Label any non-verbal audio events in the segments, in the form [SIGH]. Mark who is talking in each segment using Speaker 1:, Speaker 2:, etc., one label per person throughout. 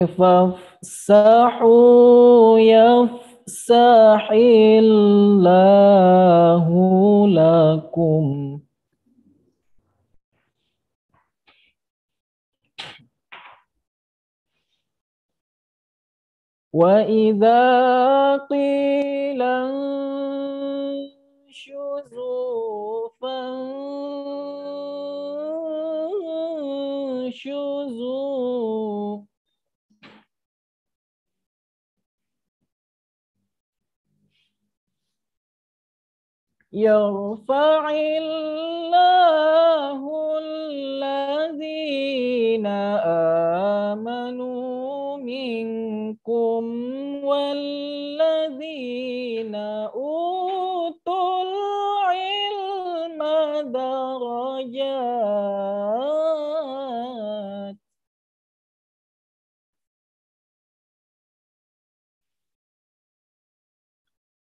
Speaker 1: فافسحوا يفسح الله لكم وإذا قيل انشزوا فانشزوا يرفع الله الذين آمنوا منكم والذين أوتوا العلم درجات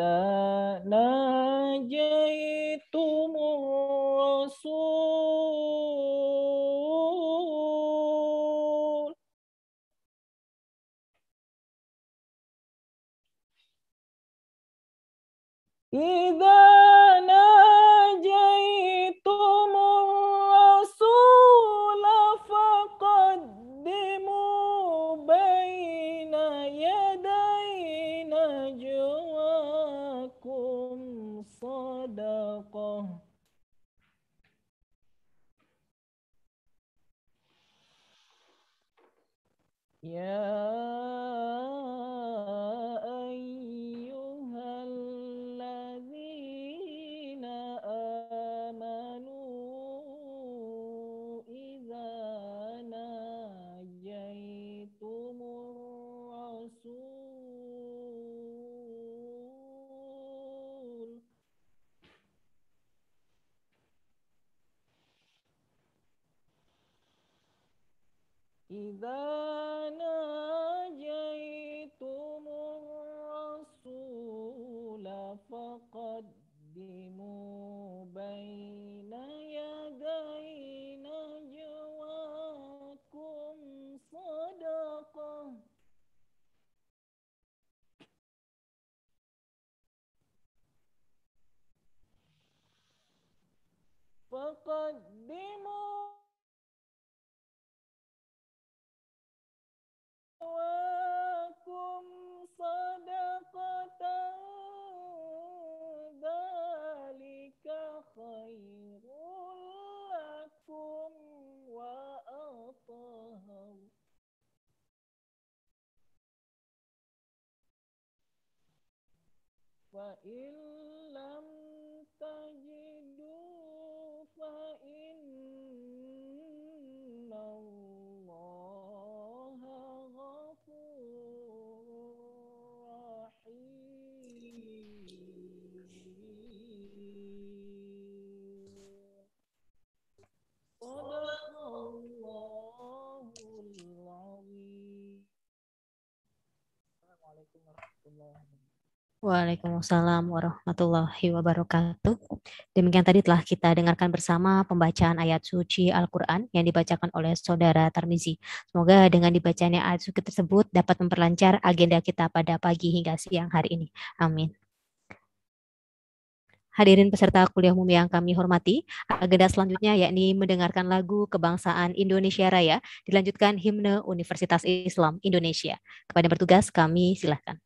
Speaker 1: إذا ناجيتم الرسول إذا ناجيتم Yeah. Wa tajidu Assalamualaikum warahmatullahi
Speaker 2: wabarakatuh. Waalaikumsalam warahmatullahi wabarakatuh. Demikian tadi telah kita dengarkan bersama pembacaan ayat suci Al-Quran yang dibacakan oleh Saudara Tarmizi. Semoga dengan dibacanya ayat suci tersebut dapat memperlancar agenda kita pada pagi hingga siang hari ini. Amin. Hadirin peserta kuliah umum yang kami hormati, agenda selanjutnya yakni mendengarkan lagu kebangsaan Indonesia Raya, dilanjutkan himne Universitas Islam Indonesia. Kepada bertugas kami silahkan.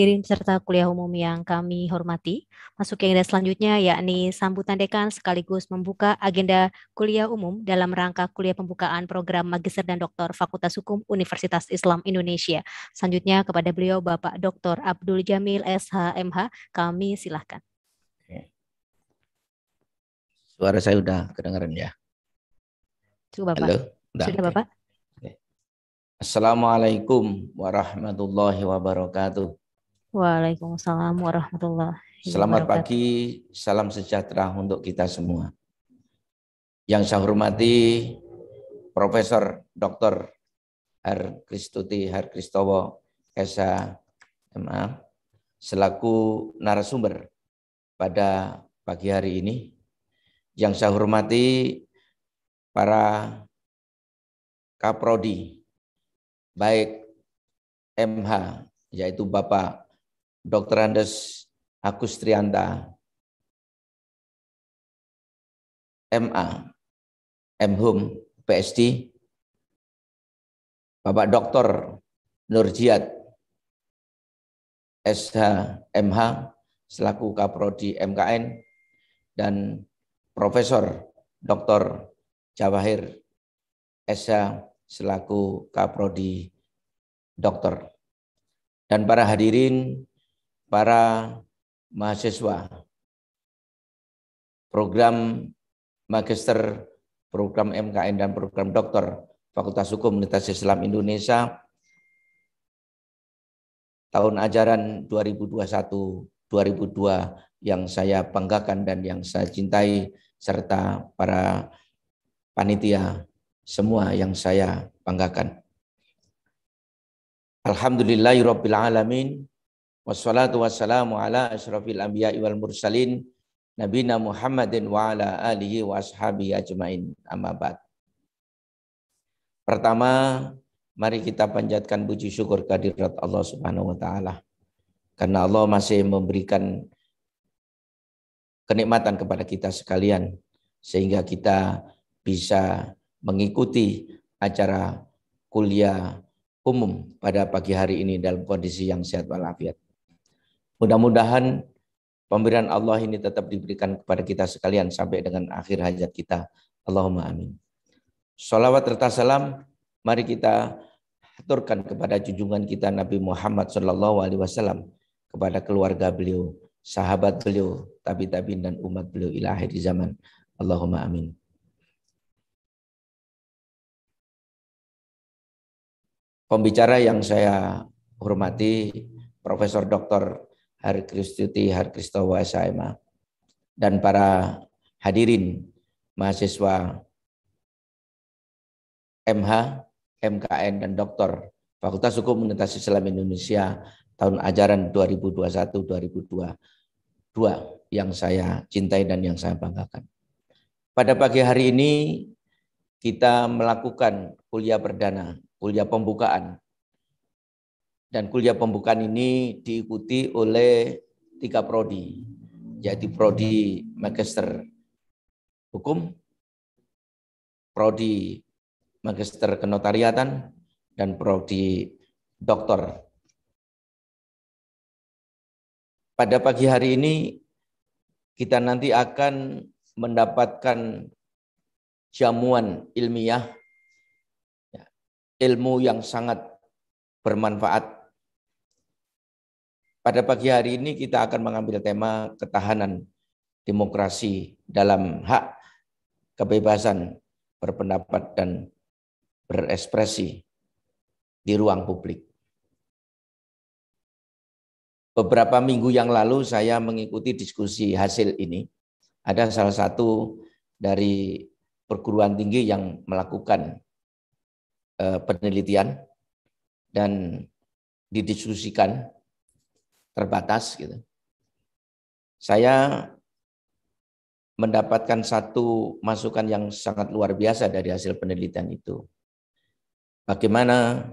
Speaker 2: Hadirin peserta kuliah umum yang kami hormati, masuk ke agenda selanjutnya yakni sambutan dekan sekaligus membuka agenda kuliah umum dalam rangka kuliah pembukaan program Magister dan Doktor Fakultas Hukum Universitas Islam Indonesia. Selanjutnya kepada beliau Bapak Dr. Abdul Jamil SHMH, kami silahkan.
Speaker 3: Suara saya sudah kedengaran ya? Sudah Bapak. Halo? Udah. Sudah Bapak. Assalamualaikum warahmatullahi wabarakatuh.
Speaker 2: Waalaikumsalam warahmatullahi wabarakatuh. Selamat
Speaker 3: pagi, salam sejahtera untuk kita semua. Yang saya hormati Profesor Dr. R. Kristuti Har Kristowo Esa MA selaku narasumber pada pagi hari ini. Yang saya hormati para kaprodi baik MH yaitu Bapak Dr. Andes Agustrianta,
Speaker 4: MA, MHum, PSD,
Speaker 3: Bapak Dr. Nurjiat, SH, MH, selaku Kaprodi MKN, dan Profesor Dr. Jawahir SH, selaku Kaprodi Dokter. Dan para hadirin para mahasiswa program magister, program MKN dan program doktor Fakultas Hukum Universitas Islam Indonesia tahun ajaran 2021-2002 yang saya banggakan dan yang saya cintai serta para panitia semua yang saya banggakan. Alhamdulillahirrahmanirrahim. alamin. Wassalatu wassalamu ala asyrafil anbiya wal mursalin nabina Muhammadin wa ala alihi wa ajmain amma ba'd. Pertama, mari kita panjatkan puji syukur kehadirat Allah Subhanahu wa taala. Karena Allah masih memberikan kenikmatan kepada kita sekalian sehingga kita bisa mengikuti acara kuliah umum pada pagi hari ini dalam kondisi yang sehat walafiat. Mudah-mudahan pemberian Allah ini tetap diberikan kepada kita sekalian sampai dengan akhir hajat kita. Allahumma amin. Salawat serta salam mari kita aturkan kepada junjungan kita Nabi Muhammad Shallallahu Alaihi Wasallam kepada keluarga beliau, sahabat beliau, tabi tabiin dan umat beliau ilahi di zaman. Allahumma amin. Pembicara yang saya hormati Profesor Dr. Hari Kristuti, Har Kristowa Saima, dan para hadirin mahasiswa MH, MKN, dan doktor Fakultas Hukum Universitas Islam Indonesia tahun ajaran 2021-2022 yang saya cintai dan yang saya banggakan. Pada pagi hari ini kita melakukan kuliah perdana, kuliah pembukaan dan kuliah pembukaan ini diikuti oleh tiga prodi, yaitu prodi magister hukum, prodi magister kenotariatan, dan prodi doktor. Pada pagi hari ini kita nanti akan mendapatkan jamuan ilmiah, ya, ilmu yang sangat bermanfaat pada pagi hari ini kita akan mengambil tema ketahanan demokrasi dalam hak kebebasan berpendapat dan berekspresi di ruang publik. Beberapa minggu yang lalu saya mengikuti diskusi hasil ini. Ada salah satu dari perguruan tinggi yang melakukan eh, penelitian dan didiskusikan terbatas gitu. Saya mendapatkan satu masukan yang sangat luar biasa dari hasil penelitian itu. Bagaimana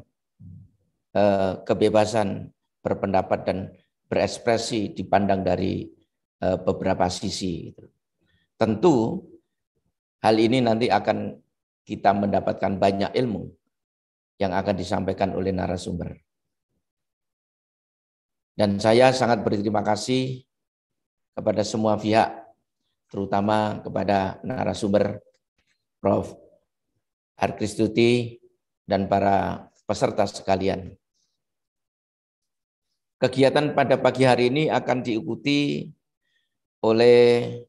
Speaker 3: eh, kebebasan berpendapat dan berekspresi dipandang dari eh, beberapa sisi. Gitu. Tentu hal ini nanti akan kita mendapatkan banyak ilmu yang akan disampaikan oleh narasumber. Dan saya sangat berterima kasih kepada semua pihak, terutama kepada narasumber Prof. Arkristuti dan para peserta sekalian. Kegiatan pada pagi hari ini akan diikuti oleh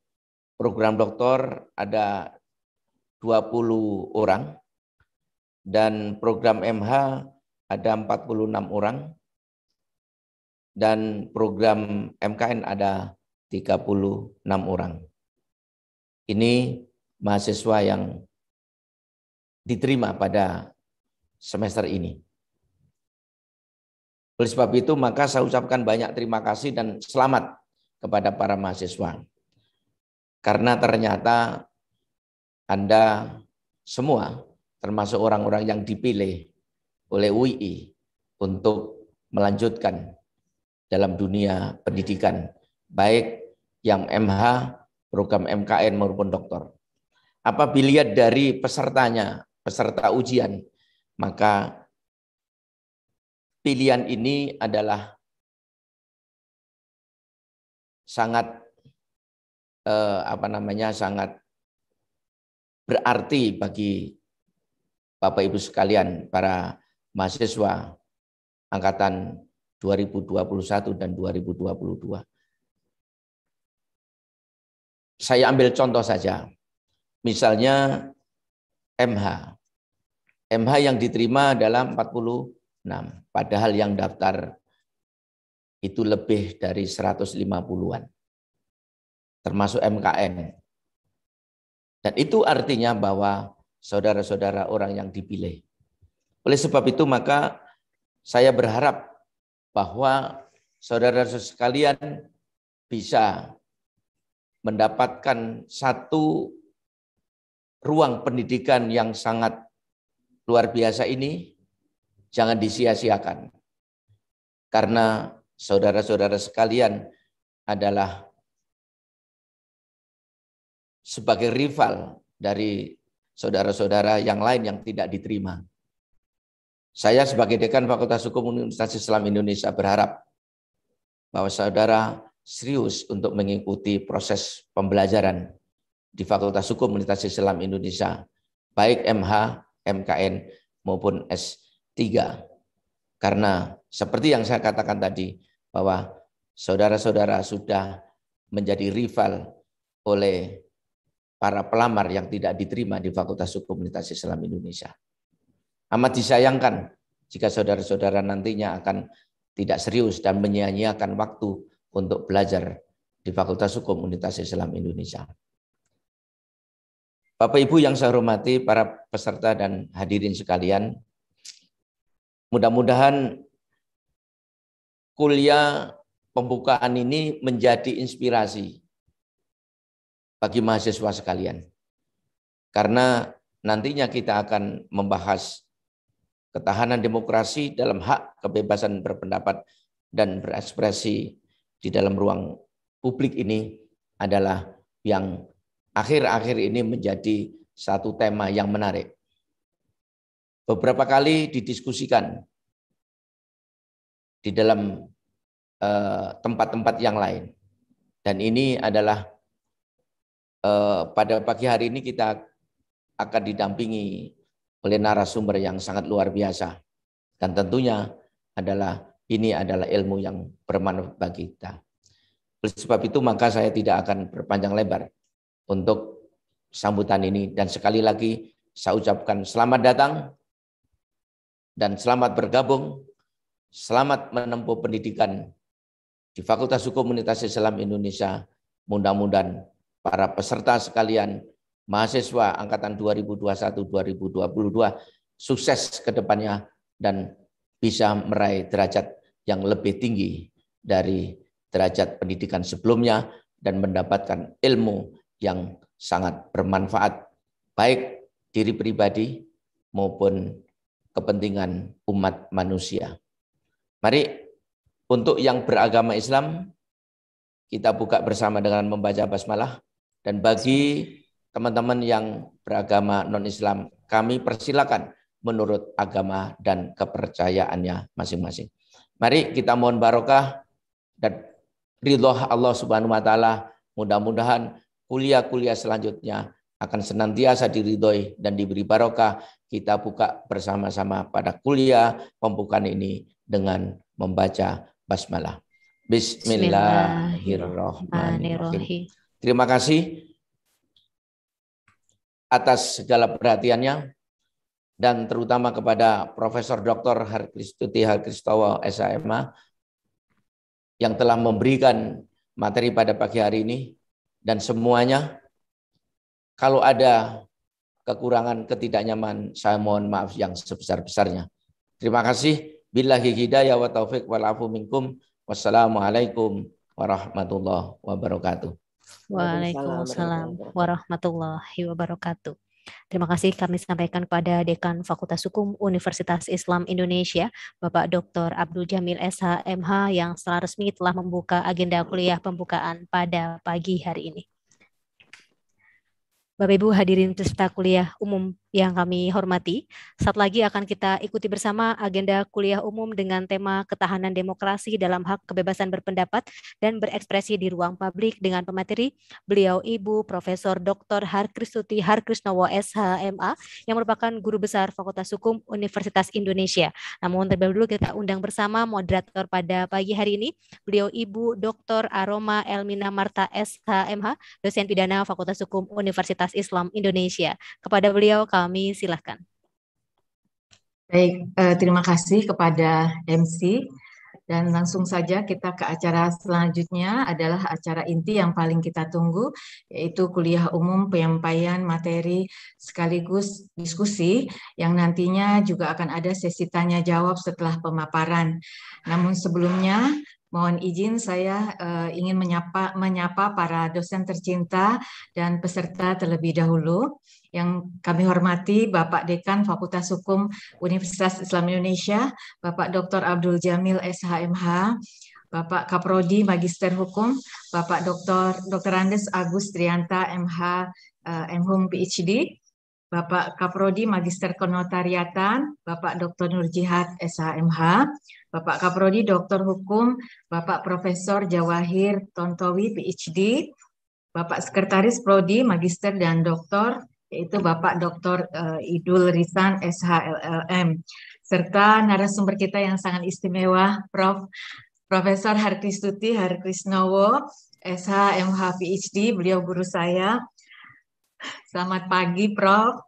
Speaker 3: program doktor ada 20 orang dan program MH ada 46 orang dan program MKN ada 36 orang. Ini mahasiswa yang diterima pada semester ini. Oleh sebab itu, maka saya ucapkan banyak terima kasih dan selamat kepada para mahasiswa. Karena ternyata Anda semua, termasuk orang-orang yang dipilih oleh UI untuk melanjutkan dalam dunia pendidikan, baik yang MH, program MKN maupun doktor. Apabila dari pesertanya, peserta ujian, maka pilihan ini adalah sangat eh, apa namanya sangat berarti bagi Bapak Ibu sekalian para mahasiswa angkatan 2021 dan 2022. Saya ambil contoh saja. Misalnya MH. MH yang diterima adalah 46, padahal yang daftar itu lebih dari 150-an. Termasuk MKN. Dan itu artinya bahwa saudara-saudara orang yang dipilih. Oleh sebab itu maka saya berharap bahwa saudara saudara sekalian bisa mendapatkan satu ruang pendidikan yang sangat luar biasa ini jangan disia-siakan. Karena saudara-saudara sekalian adalah sebagai rival dari saudara-saudara yang lain yang tidak diterima. Saya sebagai dekan Fakultas Hukum Universitas Islam Indonesia berharap bahwa saudara serius untuk mengikuti proses pembelajaran di Fakultas Hukum Universitas Islam Indonesia, baik MH, MKN maupun S3. Karena seperti yang saya katakan tadi bahwa saudara-saudara sudah menjadi rival oleh para pelamar yang tidak diterima di Fakultas Hukum Universitas Islam Indonesia. Amat disayangkan jika saudara-saudara nantinya akan tidak serius dan menyia-nyiakan waktu untuk belajar di Fakultas Hukum Universitas Islam Indonesia. Bapak Ibu yang saya hormati, para peserta dan hadirin sekalian, mudah-mudahan kuliah pembukaan ini menjadi inspirasi bagi mahasiswa sekalian. Karena nantinya kita akan membahas ketahanan demokrasi dalam hak kebebasan berpendapat dan berekspresi di dalam ruang publik ini adalah yang akhir-akhir ini menjadi satu tema yang menarik. Beberapa kali didiskusikan di dalam eh, tempat-tempat yang lain. Dan ini adalah eh, pada pagi hari ini kita akan didampingi oleh narasumber yang sangat luar biasa. Dan tentunya adalah ini adalah ilmu yang bermanfaat bagi kita. Oleh sebab itu maka saya tidak akan berpanjang lebar untuk sambutan ini. Dan sekali lagi saya ucapkan selamat datang dan selamat bergabung. Selamat menempuh pendidikan di Fakultas Hukum Universitas Islam Indonesia. Mudah-mudahan para peserta sekalian mahasiswa angkatan 2021-2022 sukses ke depannya dan bisa meraih derajat yang lebih tinggi dari derajat pendidikan sebelumnya dan mendapatkan ilmu yang sangat bermanfaat baik diri pribadi maupun kepentingan umat manusia. Mari untuk yang beragama Islam kita buka bersama dengan membaca basmalah dan bagi teman-teman yang beragama non-Islam, kami persilakan menurut agama dan kepercayaannya masing-masing. Mari kita mohon barokah dan ridho Allah Subhanahu wa taala. Mudah-mudahan kuliah-kuliah selanjutnya akan senantiasa diridhoi dan diberi barokah. Kita buka bersama-sama pada kuliah pembukaan ini dengan membaca basmalah. Bismillahirrahmanirrahim. Terima kasih atas segala perhatiannya dan terutama kepada Profesor Dr. Harkristuti Harkristowo SHMA yang telah memberikan materi pada pagi hari ini dan semuanya kalau ada kekurangan ketidaknyaman saya mohon maaf yang sebesar-besarnya. Terima kasih. Billahi hidayah wa taufik wal minkum. Wassalamualaikum warahmatullahi wabarakatuh.
Speaker 2: Waalaikumsalam warahmatullahi wabarakatuh. Terima kasih kami sampaikan kepada Dekan Fakultas Hukum Universitas Islam Indonesia, Bapak Dr. Abdul Jamil SHMH yang secara resmi telah membuka agenda kuliah pembukaan pada pagi hari ini. Bapak Ibu hadirin peserta kuliah umum yang kami hormati. Saat lagi akan kita ikuti bersama agenda kuliah umum dengan tema ketahanan demokrasi dalam hak kebebasan berpendapat dan berekspresi di ruang publik dengan pemateri beliau Ibu Profesor Dr. Harkristuti Harkrisnowo SHMA yang merupakan guru besar Fakultas Hukum Universitas Indonesia. Namun terlebih dulu kita undang bersama moderator pada pagi hari ini beliau Ibu Dr. Aroma Elmina Marta SHMH, dosen pidana Fakultas Hukum Universitas Islam Indonesia. Kepada beliau kami silahkan.
Speaker 5: Baik, eh, terima kasih kepada MC. Dan langsung saja kita ke acara selanjutnya adalah acara inti yang paling kita tunggu, yaitu kuliah umum penyampaian materi sekaligus diskusi yang nantinya juga akan ada sesi tanya-jawab setelah pemaparan. Namun sebelumnya Mohon izin saya uh, ingin menyapa menyapa para dosen tercinta dan peserta terlebih dahulu yang kami hormati Bapak Dekan Fakultas Hukum Universitas Islam Indonesia, Bapak Dr. Abdul Jamil SHMH, Bapak Kaprodi Magister Hukum, Bapak Dr. Dr. Andes Agus Trianta MH uh, eh, MHum PhD, Bapak Kaprodi Magister Konotariatan, Bapak Dr. Nurjihad SHMH, Bapak Kaprodi Dr. Hukum, Bapak Profesor Jawahir Tontowi PhD, Bapak Sekretaris Prodi Magister dan Doktor yaitu Bapak Dr. Eh, Idul Risan SHLLM serta narasumber kita yang sangat istimewa Prof Profesor Harkristuti Harkrisnowo SHMH PhD, beliau guru saya Selamat pagi, Prof.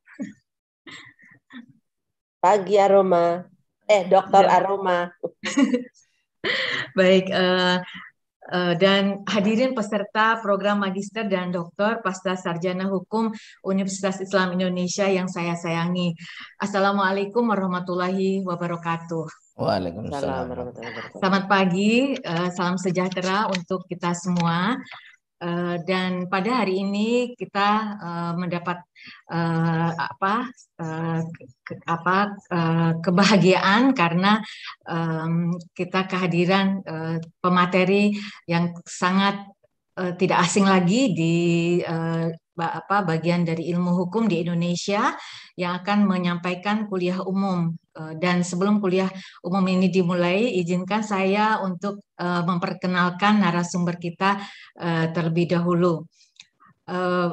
Speaker 6: Pagi Aroma. Eh, Dokter ya. Aroma.
Speaker 5: [LAUGHS] Baik, uh, uh, dan hadirin peserta program magister dan dokter pasca sarjana hukum Universitas Islam Indonesia yang saya sayangi. Assalamualaikum warahmatullahi wabarakatuh.
Speaker 3: Waalaikumsalam. Selamat
Speaker 5: pagi, eh, salam sejahtera untuk kita semua. Eh, dan pada hari ini kita uh, mendapat uh, apa uh, ke, apa uh, kebahagiaan karena um, kita kehadiran uh, pemateri yang sangat uh, tidak asing lagi di uh, apa bagian dari ilmu hukum di Indonesia yang akan menyampaikan kuliah umum eh, dan sebelum kuliah umum ini dimulai izinkan saya untuk eh, memperkenalkan narasumber kita eh, terlebih dahulu uh,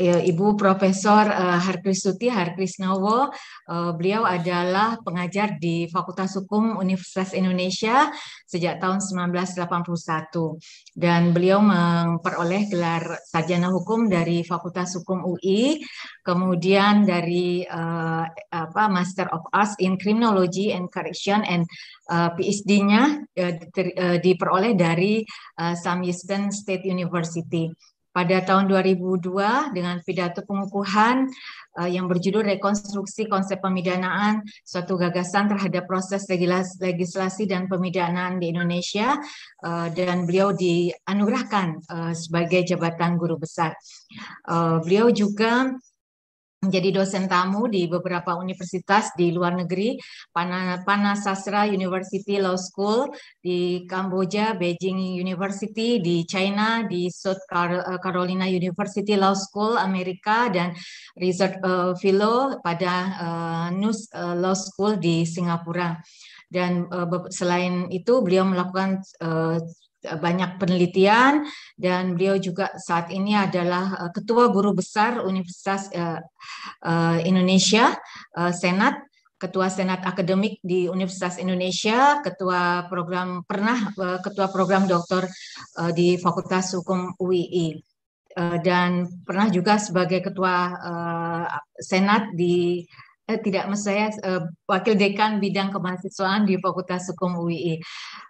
Speaker 5: Ibu Profesor uh, eh, Harkristuti Harkrisnowo. Uh, beliau adalah pengajar di Fakultas Hukum Universitas Indonesia sejak tahun 1981 dan beliau memperoleh gelar sarjana hukum dari Fakultas Hukum UI, kemudian dari uh, apa Master of Arts in Criminology and Correction and uh, PhD-nya uh, diperoleh dari uh, Sam Houston State University pada tahun 2002 dengan pidato pengukuhan uh, yang berjudul Rekonstruksi Konsep Pemidanaan, suatu gagasan terhadap proses legislasi dan pemidanaan di Indonesia, uh, dan beliau dianugerahkan uh, sebagai jabatan guru besar. Uh, beliau juga menjadi dosen tamu di beberapa universitas di luar negeri, Panasastra University Law School di Kamboja, Beijing University di China, di South eh, Carolina University Law School Amerika dan Research Fellow pada eh, News eh, Law School di Singapura dan selain itu beliau melakukan Eh, banyak penelitian dan beliau juga saat ini adalah eh, ketua guru besar Universitas eh, Indonesia Senat Ketua Senat Akademik di Universitas Indonesia, Ketua Program pernah Ketua Program Doktor di Fakultas Hukum UII dan pernah juga sebagai Ketua Senat di eh, tidak mas saya eh, wakil dekan bidang kemahasiswaan di Fakultas Hukum UII.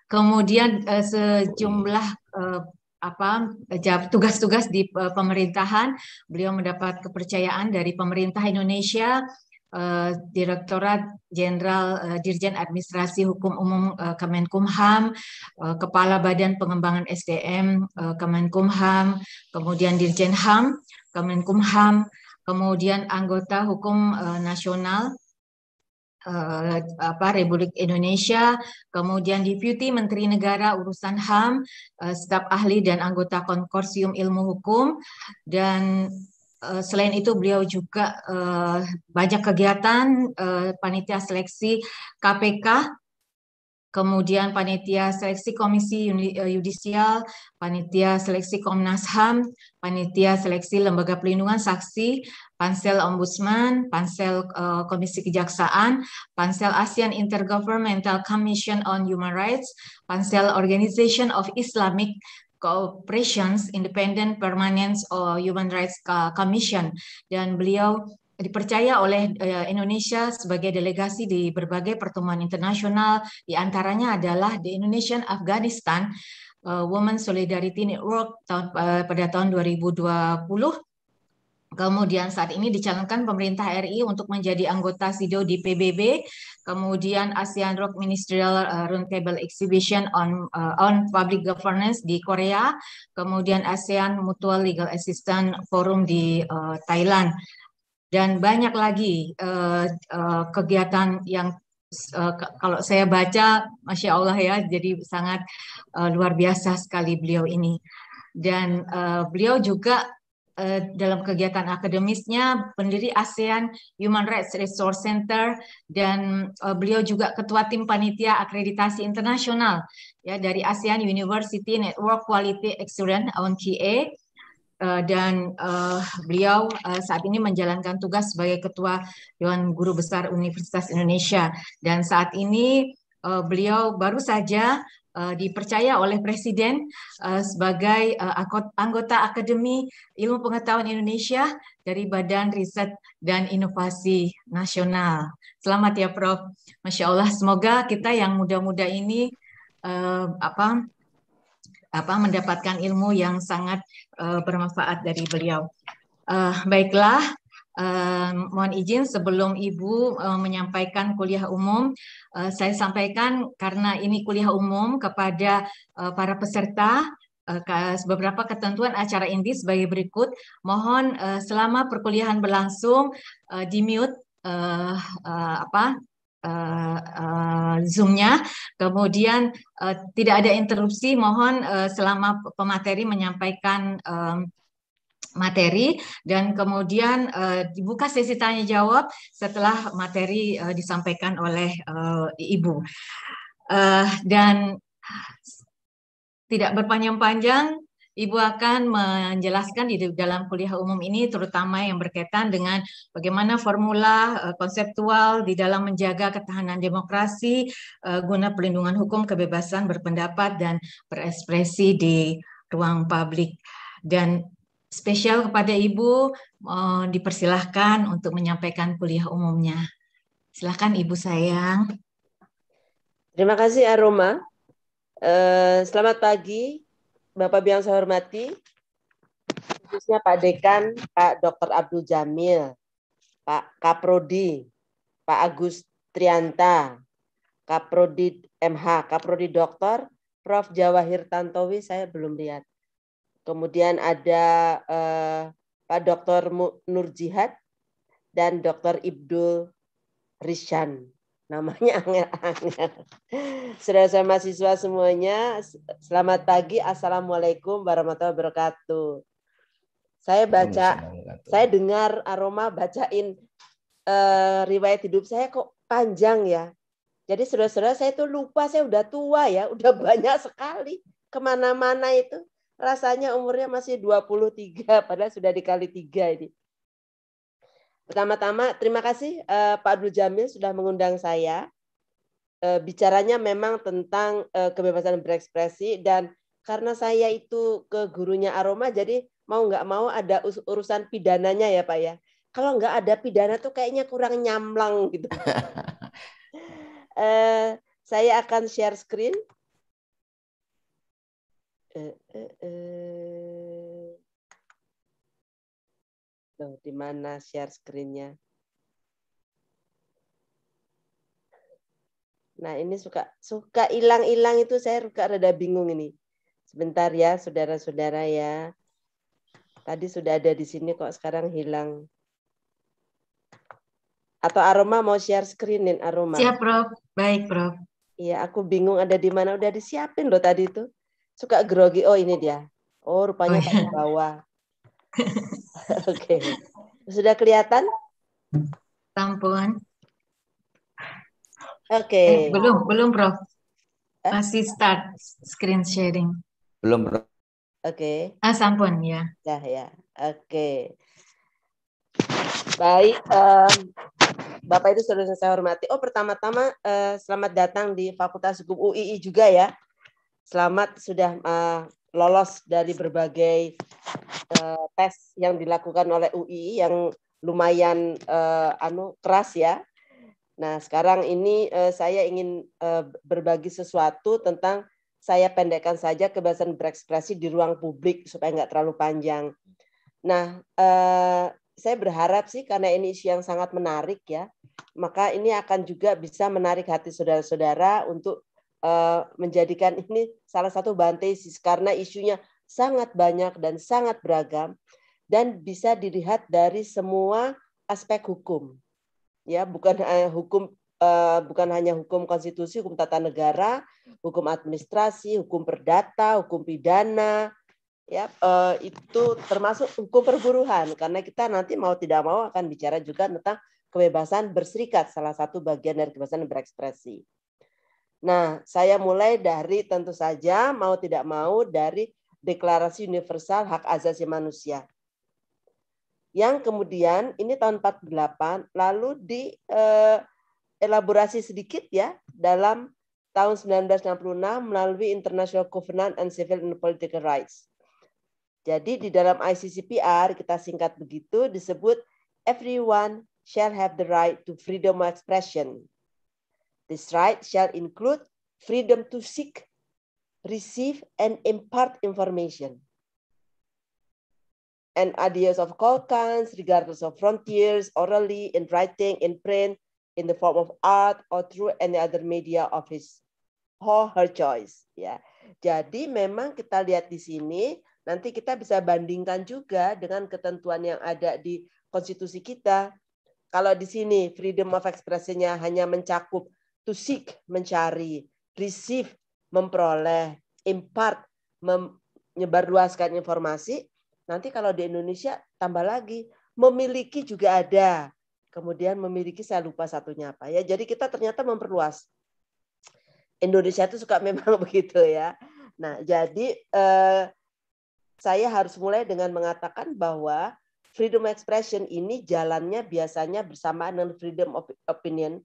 Speaker 5: Kemudian eh, sejumlah eh, apa tugas-tugas di eh, pemerintahan, beliau mendapat kepercayaan dari pemerintah Indonesia eh, Direktorat Jenderal eh, Dirjen Administrasi Hukum Umum eh, Kemenkumham, eh, Kepala Badan Pengembangan SDM eh, Kemenkumham, kemudian Dirjen HAM Kemenkumham, kemudian anggota hukum uh, nasional uh, apa Republik Indonesia, kemudian Deputi Menteri Negara Urusan HAM, uh, eh, staf ahli dan anggota konsorsium ilmu hukum dan Selain itu beliau juga uh, banyak kegiatan uh, panitia seleksi KPK kemudian panitia seleksi komisi eh, yudisial, panitia seleksi Komnas HAM, panitia seleksi lembaga pelindungan saksi, pansel ombudsman, pansel eh, komisi kejaksaan, pansel ASEAN Intergovernmental Commission on Human Rights, pansel Organization of Islamic Cooperations Independent Permanence eh, or Human Rights Commission dan beliau dipercaya oleh eh, Indonesia sebagai delegasi di berbagai pertemuan internasional, di antaranya adalah The Indonesian Afghanistan eh, Women Solidarity Network eh, pada tahun 2020. Kemudian saat ini dicalonkan pemerintah RI untuk menjadi anggota SIDO di PBB, kemudian ASEAN Rock Ministerial Roundtable Exhibition on on Public Governance di Korea, kemudian ASEAN Mutual Legal Assistance Forum di uh, Thailand dan banyak lagi uh, uh, kegiatan yang uh, kalau saya baca, masya Allah ya, jadi sangat uh, luar biasa sekali beliau ini. Dan uh, beliau juga uh, dalam kegiatan akademisnya pendiri ASEAN Human Rights Resource Center dan uh, beliau juga ketua tim panitia akreditasi internasional ya dari ASEAN University Network Quality Excellence QA. Eh, dan uh, beliau uh, saat ini menjalankan tugas sebagai ketua Dewan Guru Besar Universitas Indonesia dan saat ini uh, beliau baru saja uh, dipercaya oleh presiden uh, sebagai uh, anggota Akademi Ilmu Pengetahuan Indonesia dari Badan Riset dan Inovasi Nasional. Selamat ya Prof. Masya Allah semoga kita yang muda-muda ini uh, apa apa mendapatkan ilmu yang sangat uh, bermanfaat dari beliau. Uh, baiklah, uh, mohon izin sebelum Ibu uh, menyampaikan kuliah umum, uh, saya sampaikan karena ini kuliah umum kepada uh, para peserta beberapa ketentuan acara ini sebagai berikut. Mohon selama perkuliahan berlangsung di mute apa uh, Kemudian uh, tidak ada interupsi, mohon uh, selama pemateri menyampaikan um, materi dan kemudian uh, dibuka sesi tanya jawab setelah materi uh, disampaikan oleh uh, Ibu. Uh, dan tidak berpanjang-panjang Ibu akan menjelaskan di dalam kuliah umum ini terutama yang berkaitan dengan bagaimana formula eh, konseptual di dalam menjaga ketahanan demokrasi eh, guna perlindungan hukum kebebasan berpendapat dan berekspresi di ruang publik. Dan spesial kepada Ibu eh, dipersilahkan untuk menyampaikan kuliah umumnya. Silahkan Ibu sayang.
Speaker 6: Terima kasih Aroma. selamat pagi Bapak yang saya hormati, khususnya Pak Dekan, Pak Dr. Abdul Jamil, Pak Kaprodi, Pak Agus Trianta, Kaprodi MH, Kaprodi Doktor, Prof. Jawahir Tantowi, saya belum lihat. Kemudian ada eh, Pak Dr. Nur Jihad dan Dr. Ibdul Rishan namanya angel-angel. saudara mahasiswa semuanya, selamat pagi. Assalamualaikum warahmatullahi wabarakatuh. Saya baca, saya dengar aroma bacain uh, riwayat hidup saya kok panjang ya. Jadi saudara-saudara saya tuh lupa saya udah tua ya, udah [LAUGHS] banyak sekali kemana-mana itu. Rasanya umurnya masih 23, padahal sudah dikali tiga ini. Pertama-tama terima kasih uh, Pak Abdul Jamil sudah mengundang saya. Uh, bicaranya memang tentang uh, kebebasan berekspresi dan karena saya itu ke gurunya Aroma jadi mau nggak mau ada urusan pidananya ya Pak ya. Kalau nggak ada pidana tuh kayaknya kurang nyamlang gitu. uh, [LAUGHS] saya akan share screen. Uh, uh, uh. Tuh, gitu, di mana share screen-nya? Nah, ini suka suka hilang-hilang itu saya suka rada bingung ini. Sebentar ya, saudara-saudara ya. Tadi sudah ada di sini kok sekarang hilang. Atau aroma mau share screenin aroma. Siap,
Speaker 5: Prof. Baik, Prof.
Speaker 6: Iya, aku bingung ada di mana udah disiapin loh tadi itu. Suka grogi. Oh, ini dia. Oh, rupanya oh, di iya. bawah. [LAUGHS] Oke. Okay. Sudah kelihatan? Tampun.
Speaker 5: Oke. Okay. Eh, belum, belum, Prof. Eh? Masih start screen sharing.
Speaker 3: Belum, Prof. Oke.
Speaker 6: Okay. Ah, sampun ya. Ya, ya. Oke. Okay. Baik, um, Bapak itu sudah saya hormati. Oh, pertama-tama uh, selamat datang di Fakultas Hukum UII juga ya. Selamat sudah uh, lolos dari berbagai uh, tes yang dilakukan oleh UI yang lumayan uh, anu keras ya. Nah, sekarang ini uh, saya ingin uh, berbagi sesuatu tentang saya pendekkan saja kebebasan berekspresi di ruang publik supaya nggak terlalu panjang. Nah, uh, saya berharap sih karena ini isu yang sangat menarik ya, maka ini akan juga bisa menarik hati saudara-saudara untuk Eh, menjadikan ini salah satu bahan tesis karena isunya sangat banyak dan sangat beragam dan bisa dilihat dari semua aspek hukum. Ya, bukan hukum eh, bukan hanya hukum konstitusi, hukum tata negara, hukum administrasi, hukum perdata, hukum pidana, ya eh, itu termasuk hukum perburuhan karena kita nanti mau tidak mau akan bicara juga tentang kebebasan berserikat salah satu bagian dari kebebasan berekspresi. Nah, saya mulai dari tentu saja mau tidak mau dari Deklarasi Universal Hak Asasi Manusia. Yang kemudian ini tahun 48 lalu di eh, sedikit ya dalam tahun 1966 melalui International Covenant on Civil and Political Rights. Jadi di dalam ICCPR kita singkat begitu disebut everyone shall have the right to freedom of expression This right shall include freedom to seek, receive, and impart information. And ideas of kinds, regardless of frontiers, orally, in writing, in print, in the form of art, or through any other media of his or her choice. Ya. Jadi memang kita lihat di sini, nanti kita bisa bandingkan juga dengan ketentuan yang ada di konstitusi kita. Kalau di sini freedom of expression-nya hanya mencakup to seek mencari, receive memperoleh, impart menyebarluaskan informasi. Nanti kalau di Indonesia tambah lagi memiliki juga ada. Kemudian memiliki saya lupa satunya apa ya. Jadi kita ternyata memperluas. Indonesia itu suka [LAUGHS] memang begitu ya. Nah, jadi eh, saya harus mulai dengan mengatakan bahwa freedom expression ini jalannya biasanya bersamaan dengan freedom of opinion,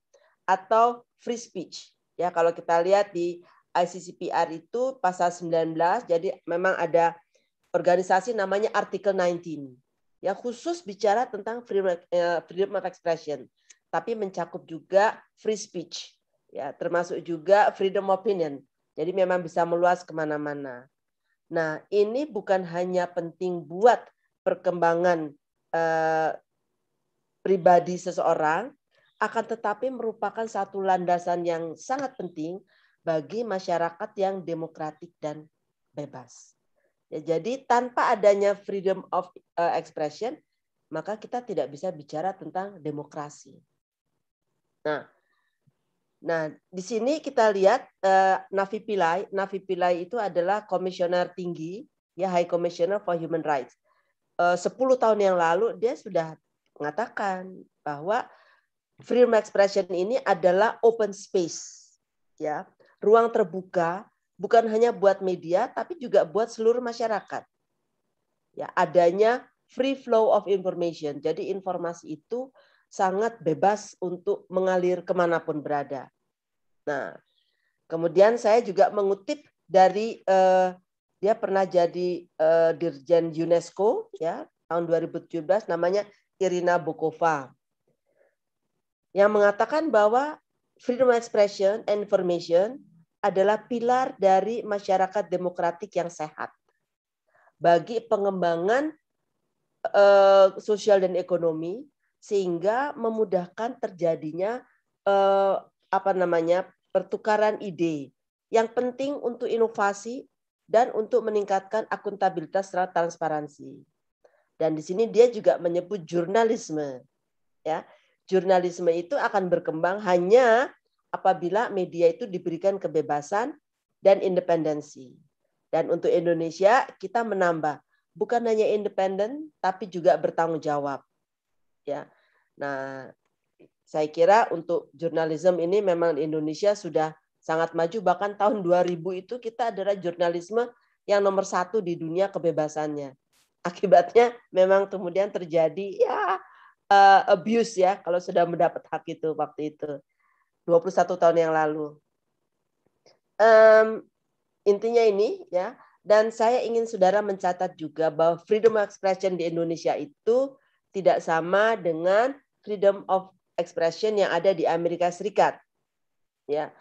Speaker 6: atau free speech. Ya, kalau kita lihat di ICCPR itu pasal 19, jadi memang ada organisasi namanya Artikel 19 yang khusus bicara tentang eh, freedom of expression, tapi mencakup juga free speech, ya termasuk juga freedom of opinion. Jadi memang bisa meluas kemana-mana. Nah, ini bukan hanya penting buat perkembangan eh, pribadi seseorang, akan tetapi merupakan satu landasan yang sangat penting bagi masyarakat yang demokratik dan bebas. Ya, jadi tanpa adanya freedom of eh, expression, maka kita tidak bisa bicara tentang demokrasi. Nah, nah di sini kita lihat uh, eh, Navi Pillai. Navi Pillai itu adalah komisioner tinggi, ya High Commissioner for Human Rights. Eh, uh, 10 tahun yang lalu dia sudah mengatakan bahwa freedom expression ini adalah open space, ya, ruang terbuka bukan hanya buat media tapi juga buat seluruh masyarakat. Ya, adanya free flow of information. Jadi informasi itu sangat bebas untuk mengalir kemanapun berada. Nah, kemudian saya juga mengutip dari eh, dia pernah jadi eh, dirjen UNESCO ya tahun 2017 namanya Irina Bokova yang mengatakan bahwa freedom of expression and information adalah pilar dari masyarakat demokratik yang sehat bagi pengembangan uh, sosial dan ekonomi sehingga memudahkan terjadinya uh, apa namanya pertukaran ide yang penting untuk inovasi dan untuk meningkatkan akuntabilitas serta transparansi. Dan di sini dia juga menyebut jurnalisme. Ya, jurnalisme itu akan berkembang hanya apabila media itu diberikan kebebasan dan independensi. Dan untuk Indonesia kita menambah bukan hanya independen tapi juga bertanggung jawab. Ya. Nah, saya kira untuk jurnalisme ini memang Indonesia sudah sangat maju bahkan tahun 2000 itu kita adalah jurnalisme yang nomor satu di dunia kebebasannya. Akibatnya memang kemudian terjadi ya uh, abuse ya kalau sudah mendapat hak itu waktu itu 21 tahun yang lalu. Um, intinya ini ya dan saya ingin saudara mencatat juga bahwa freedom of expression di Indonesia itu tidak sama dengan freedom of expression yang ada di Amerika Serikat. Ya.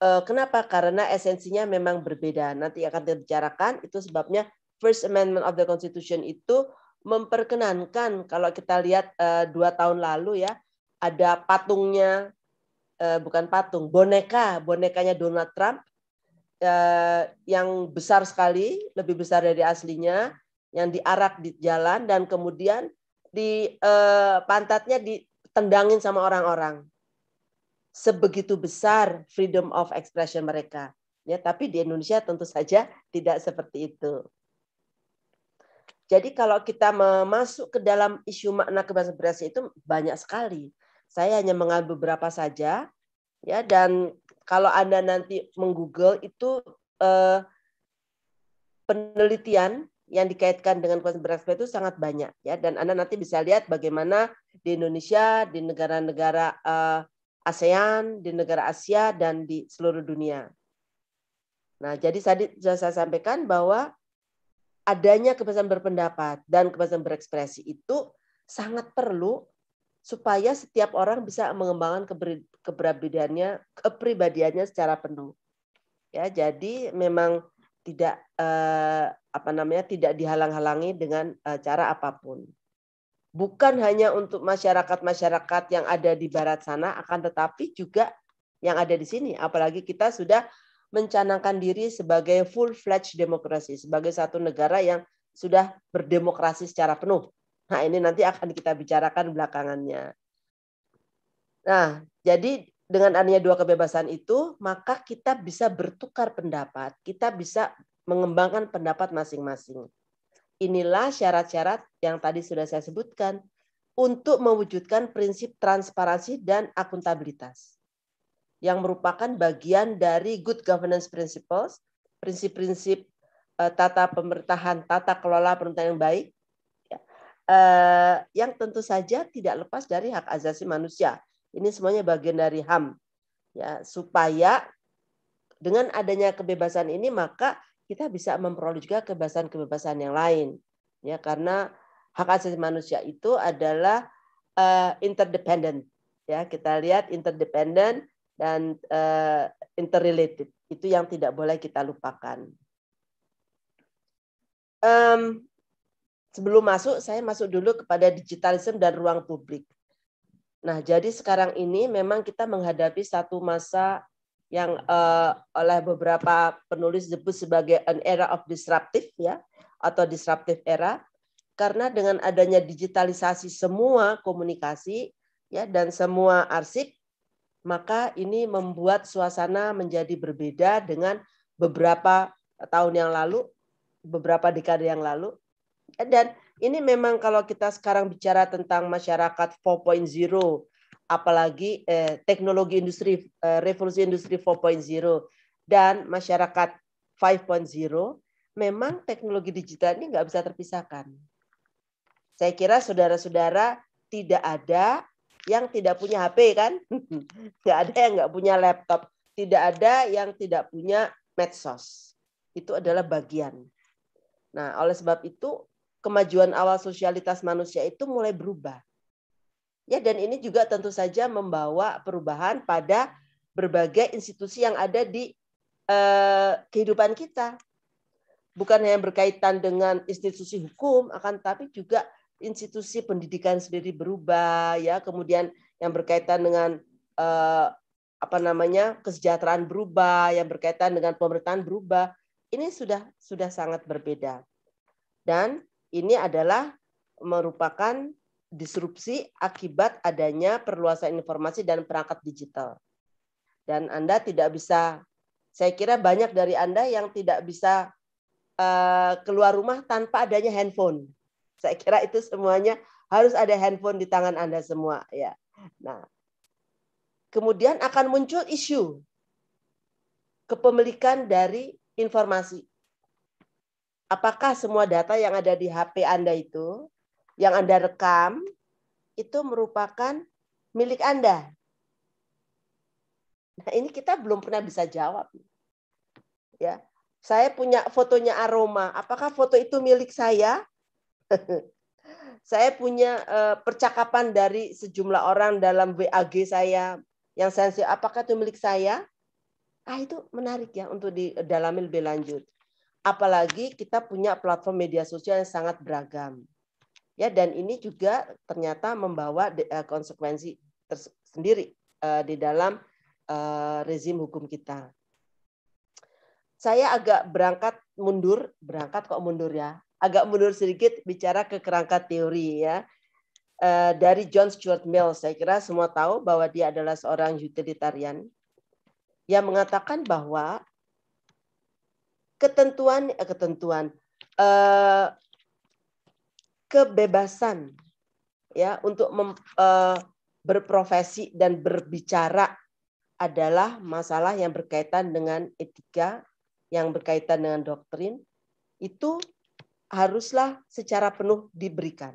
Speaker 6: Eh, kenapa? Karena esensinya memang berbeda. Nanti akan dibicarakan. Itu sebabnya First Amendment of the Constitution itu memperkenankan kalau kita lihat uh, dua tahun lalu ya ada patungnya uh, bukan patung boneka bonekanya Donald Trump uh, yang besar sekali lebih besar dari aslinya yang diarak di jalan dan kemudian di uh, pantatnya ditendangin sama orang-orang sebegitu besar freedom of expression mereka ya tapi di Indonesia tentu saja tidak seperti itu jadi kalau kita masuk ke dalam isu makna kebebasan berekspresi itu banyak sekali. Saya hanya mengambil beberapa saja ya dan kalau Anda nanti menggoogle itu eh, penelitian yang dikaitkan dengan kebebasan berekspresi itu sangat banyak ya dan Anda nanti bisa lihat bagaimana di Indonesia, di negara-negara eh, ASEAN, di negara Asia dan di seluruh dunia. Nah, jadi tadi sudah saya sampaikan bahwa adanya kebebasan berpendapat dan kebebasan berekspresi itu sangat perlu supaya setiap orang bisa mengembangkan keberbedaannya kepribadiannya secara penuh. Ya, jadi memang tidak eh, apa namanya tidak dihalang-halangi dengan eh, cara apapun. Bukan hanya untuk masyarakat-masyarakat yang ada di barat sana akan tetapi juga yang ada di sini. Apalagi kita sudah mencanangkan diri sebagai full-fledged demokrasi, sebagai satu negara yang sudah berdemokrasi secara penuh. Nah, ini nanti akan kita bicarakan belakangannya. Nah, jadi dengan adanya dua kebebasan itu, maka kita bisa bertukar pendapat, kita bisa mengembangkan pendapat masing-masing. Inilah syarat-syarat yang tadi sudah saya sebutkan untuk mewujudkan prinsip transparansi dan akuntabilitas yang merupakan bagian dari good governance principles, prinsip-prinsip eh, tata pemerintahan, tata kelola pemerintahan yang baik, ya. eh, yang tentu saja tidak lepas dari hak asasi manusia. Ini semuanya bagian dari HAM, ya supaya dengan adanya kebebasan ini maka kita bisa memperoleh juga kebebasan-kebebasan yang lain, ya karena hak asasi manusia itu adalah uh, interdependent, ya kita lihat interdependent dan uh, interrelated. Itu yang tidak boleh kita lupakan. Um, sebelum masuk, saya masuk dulu kepada digitalisme dan ruang publik. Nah, jadi sekarang ini memang kita menghadapi satu masa yang uh, oleh beberapa penulis disebut sebagai an era of disruptive ya atau disruptive era karena dengan adanya digitalisasi semua komunikasi ya dan semua arsip maka ini membuat suasana menjadi berbeda dengan beberapa tahun yang lalu, beberapa dekade yang lalu. Dan ini memang kalau kita sekarang bicara tentang masyarakat 4.0, apalagi eh, teknologi industri eh, revolusi industri 4.0 dan masyarakat 5.0, memang teknologi digital ini nggak bisa terpisahkan. Saya kira saudara-saudara tidak ada yang tidak punya HP kan? Tidak [LAUGHS] ada yang nggak punya laptop, tidak ada yang tidak punya medsos. Itu adalah bagian. Nah, oleh sebab itu kemajuan awal sosialitas manusia itu mulai berubah. Ya, dan ini juga tentu saja membawa perubahan pada berbagai institusi yang ada di eh, kehidupan kita. Bukan hanya berkaitan dengan institusi hukum, akan tapi juga institusi pendidikan sendiri berubah ya kemudian yang berkaitan dengan eh, apa namanya kesejahteraan berubah yang berkaitan dengan pemerintahan berubah ini sudah sudah sangat berbeda dan ini adalah merupakan disrupsi akibat adanya perluasan informasi dan perangkat digital dan anda tidak bisa saya kira banyak dari anda yang tidak bisa uh, keluar rumah tanpa adanya handphone saya kira itu semuanya harus ada handphone di tangan Anda semua ya. Nah, kemudian akan muncul isu kepemilikan dari informasi. Apakah semua data yang ada di HP Anda itu yang Anda rekam itu merupakan milik Anda? Nah, ini kita belum pernah bisa jawab. Ya. Saya punya fotonya aroma, apakah foto itu milik saya [LAUGHS] saya punya uh, percakapan dari sejumlah orang dalam WAG saya yang sensi. apakah itu milik saya? Ah itu menarik ya untuk didalami lebih lanjut. Apalagi kita punya platform media sosial yang sangat beragam. Ya dan ini juga ternyata membawa eh, konsekuensi tersendiri uh, eh, di dalam uh, rezim hukum kita. Saya agak berangkat mundur, berangkat kok mundur ya agak mundur sedikit bicara ke kerangka teori ya. Eh, dari John Stuart Mill, saya kira semua tahu bahwa dia adalah seorang utilitarian yang mengatakan bahwa ketentuan eh, ketentuan eh, kebebasan ya untuk mem, berprofesi dan berbicara adalah masalah yang berkaitan dengan etika, yang berkaitan dengan doktrin, itu haruslah secara penuh diberikan.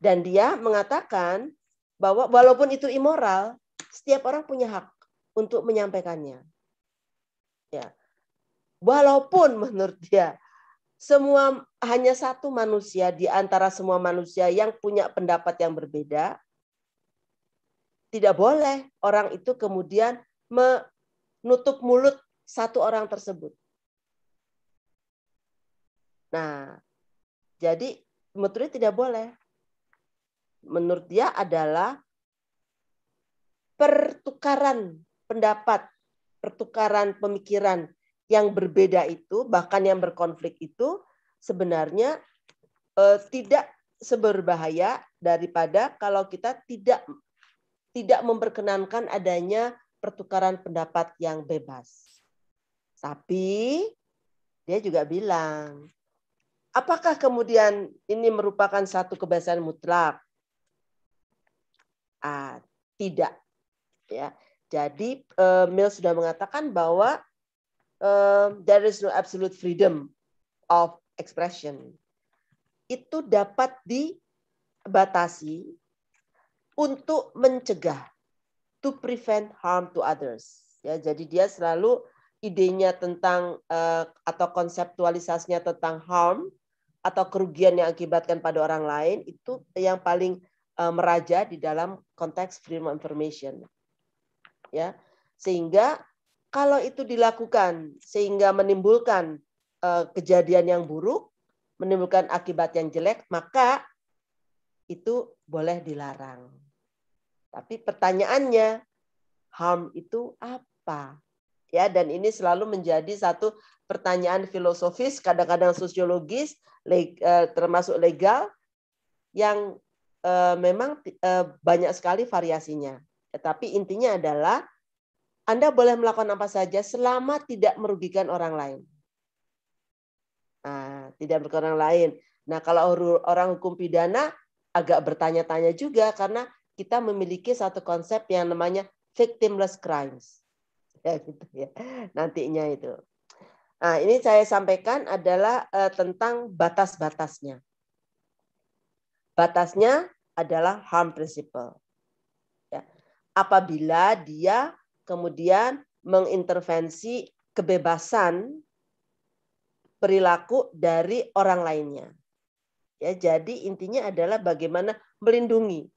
Speaker 6: Dan dia mengatakan bahwa walaupun itu immoral, setiap orang punya hak untuk menyampaikannya. Ya. Walaupun menurut dia semua hanya satu manusia di antara semua manusia yang punya pendapat yang berbeda, tidak boleh orang itu kemudian menutup mulut satu orang tersebut. Nah, jadi metode tidak boleh. Menurut dia adalah pertukaran pendapat, pertukaran pemikiran yang berbeda itu, bahkan yang berkonflik itu sebenarnya eh, tidak seberbahaya daripada kalau kita tidak tidak memperkenankan adanya pertukaran pendapat yang bebas. Tapi dia juga bilang apakah kemudian ini merupakan satu kebebasan mutlak? Ah, tidak. Ya. Jadi uh, Mill sudah mengatakan bahwa uh, there is no absolute freedom of expression. Itu dapat dibatasi untuk mencegah to prevent harm to others. Ya, jadi dia selalu idenya tentang uh, atau konseptualisasinya tentang harm atau kerugian yang akibatkan pada orang lain itu yang paling uh, meraja di dalam konteks freedom of information. Ya. Sehingga kalau itu dilakukan sehingga menimbulkan uh, kejadian yang buruk, menimbulkan akibat yang jelek, maka itu boleh dilarang. Tapi pertanyaannya, harm itu apa? Ya, dan ini selalu menjadi satu pertanyaan filosofis, kadang-kadang sosiologis, eh, termasuk legal, yang eh, memang eh, banyak sekali variasinya. Tetapi intinya adalah Anda boleh melakukan apa saja selama tidak merugikan orang lain. Nah, tidak merugikan orang lain. Nah, kalau orang hukum pidana agak bertanya-tanya juga karena kita memiliki satu konsep yang namanya victimless crimes. [LAUGHS] Ya gitu ya. Nantinya itu. Nah, ini saya sampaikan adalah eh, tentang batas-batasnya. Batasnya adalah harm principle. Ya. Apabila dia kemudian mengintervensi kebebasan perilaku dari orang lainnya. Ya, jadi intinya adalah bagaimana melindungi.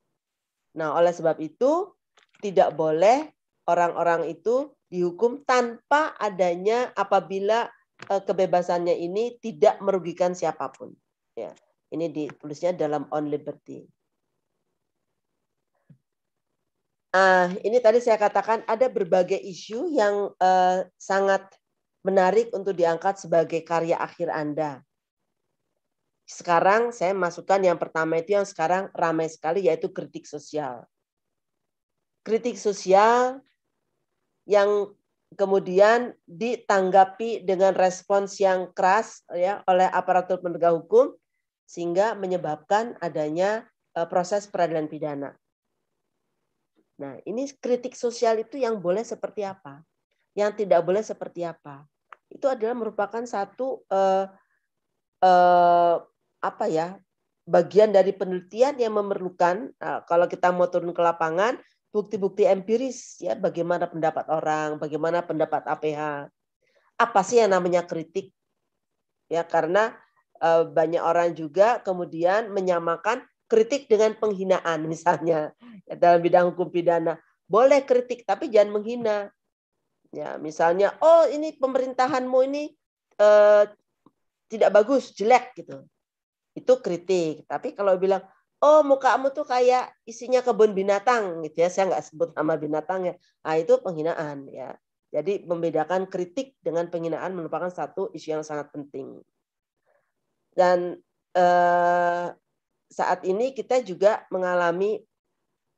Speaker 6: Nah, oleh sebab itu tidak boleh orang-orang itu dihukum tanpa adanya apabila eh, kebebasannya ini tidak merugikan siapapun. Ya, ini ditulisnya dalam on liberty. Ah, ini tadi saya katakan ada berbagai isu yang eh, sangat menarik untuk diangkat sebagai karya akhir Anda. Sekarang saya masukkan yang pertama itu yang sekarang ramai sekali yaitu kritik sosial. Kritik sosial yang kemudian ditanggapi dengan respons yang keras ya oleh aparatur penegak hukum sehingga menyebabkan adanya e, proses peradilan pidana. Nah, ini kritik sosial itu yang boleh seperti apa, yang tidak boleh seperti apa. Itu adalah merupakan satu eh, eh, apa ya bagian dari penelitian yang memerlukan e, kalau kita mau turun ke lapangan bukti-bukti empiris ya bagaimana pendapat orang, bagaimana pendapat APH. Apa sih yang namanya kritik? Ya karena e, banyak orang juga kemudian menyamakan kritik dengan penghinaan [LAUGHS] misalnya ya, dalam bidang hukum pidana. Boleh kritik tapi jangan menghina. Ya, misalnya oh ini pemerintahanmu ini e, tidak bagus, jelek gitu. Itu kritik. Tapi kalau bilang oh mukamu tuh kayak isinya kebun binatang gitu ya. Saya nggak sebut nama binatangnya. Ah itu penghinaan ya. Jadi membedakan kritik dengan penghinaan merupakan satu isu yang sangat penting. Dan eh, saat ini kita juga mengalami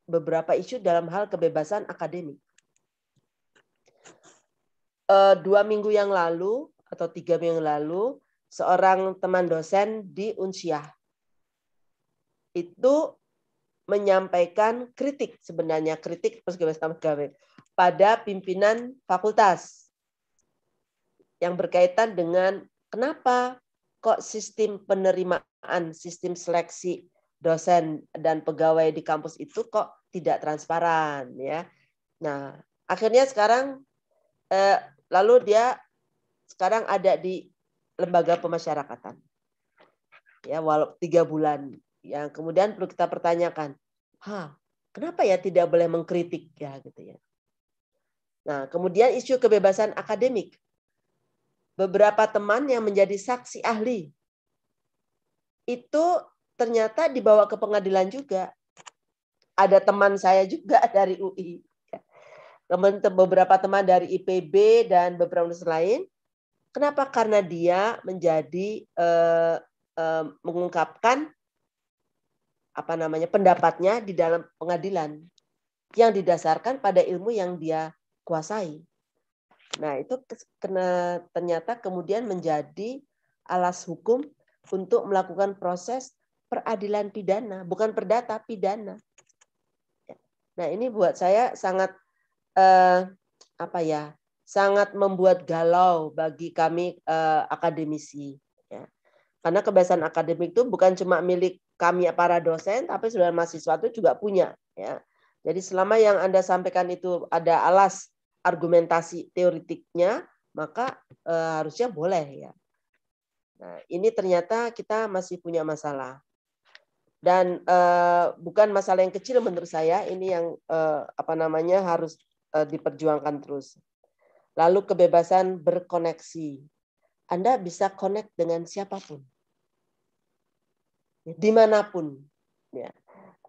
Speaker 6: beberapa isu dalam hal kebebasan akademik. Eh, dua minggu yang lalu atau tiga minggu yang lalu, seorang teman dosen di Unsyah itu menyampaikan kritik sebenarnya kritik pada pimpinan fakultas yang berkaitan dengan kenapa kok sistem penerimaan sistem seleksi dosen dan pegawai di kampus itu kok tidak transparan ya nah akhirnya sekarang eh, lalu dia sekarang ada di lembaga pemasyarakatan ya walau tiga bulan yang kemudian perlu kita pertanyakan. Ha, kenapa ya tidak boleh mengkritik ya gitu ya. Nah, kemudian isu kebebasan akademik. Beberapa teman yang menjadi saksi ahli itu ternyata dibawa ke pengadilan juga. Ada teman saya juga [LAUGHS] dari UI. Teman beberapa teman dari IPB dan beberapa universitas lain. Kenapa? Karena dia menjadi eh, eh, mengungkapkan apa namanya pendapatnya di dalam pengadilan yang didasarkan pada ilmu yang dia kuasai. Nah, itu kena, ternyata kemudian menjadi alas hukum untuk melakukan proses peradilan pidana, bukan perdata pidana. Nah, ini buat saya sangat eh, apa ya? sangat membuat galau bagi kami eh, akademisi karena kebebasan akademik itu bukan cuma milik kami para dosen, tapi saudara mahasiswa itu juga punya. Ya. Jadi selama yang Anda sampaikan itu ada alas argumentasi teoritiknya, maka e, harusnya boleh ya. Nah, ini ternyata kita masih punya masalah. Dan e, bukan masalah yang kecil menurut saya, ini yang e, apa namanya harus e, diperjuangkan terus. Lalu kebebasan berkoneksi. Anda bisa connect dengan siapapun. Ya, dimanapun. Ya.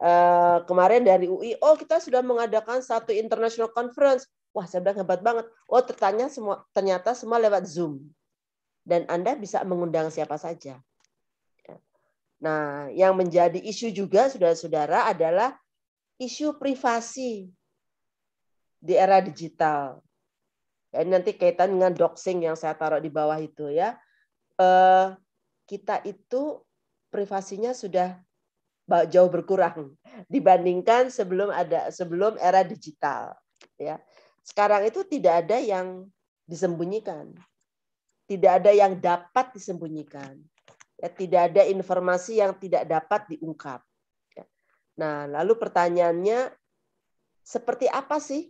Speaker 6: Uh, kemarin dari UI, oh kita sudah mengadakan satu international conference. Wah, saya bilang hebat banget. Oh, tertanya semua ternyata semua lewat Zoom. Dan Anda bisa mengundang siapa saja. Ya. Nah, yang menjadi isu juga saudara-saudara adalah isu privasi di era digital. Ya, nanti kaitan dengan doxing yang saya taruh di bawah itu ya. Uh, kita itu privasinya sudah jauh berkurang [LAUGHS] dibandingkan sebelum ada sebelum era digital ya sekarang itu tidak ada yang disembunyikan tidak ada yang dapat disembunyikan ya tidak ada informasi yang tidak dapat diungkap ya. nah lalu pertanyaannya seperti apa sih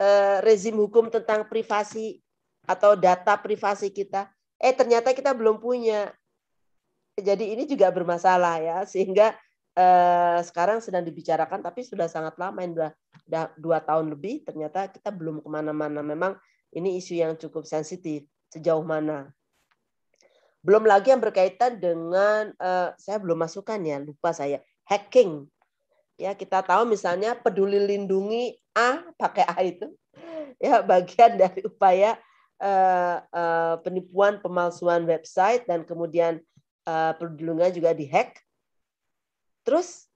Speaker 6: eh, rezim hukum tentang privasi atau data privasi kita eh ternyata kita belum punya jadi ini juga bermasalah ya sehingga eh, sekarang sedang dibicarakan tapi sudah sangat lama ini sudah, dua tahun lebih ternyata kita belum kemana-mana memang ini isu yang cukup sensitif sejauh mana belum lagi yang berkaitan dengan eh, saya belum masukkan ya lupa saya hacking ya kita tahu misalnya peduli lindungi a pakai a itu ya bagian dari upaya eh, eh, penipuan pemalsuan website dan kemudian uh, juga dihack. Terus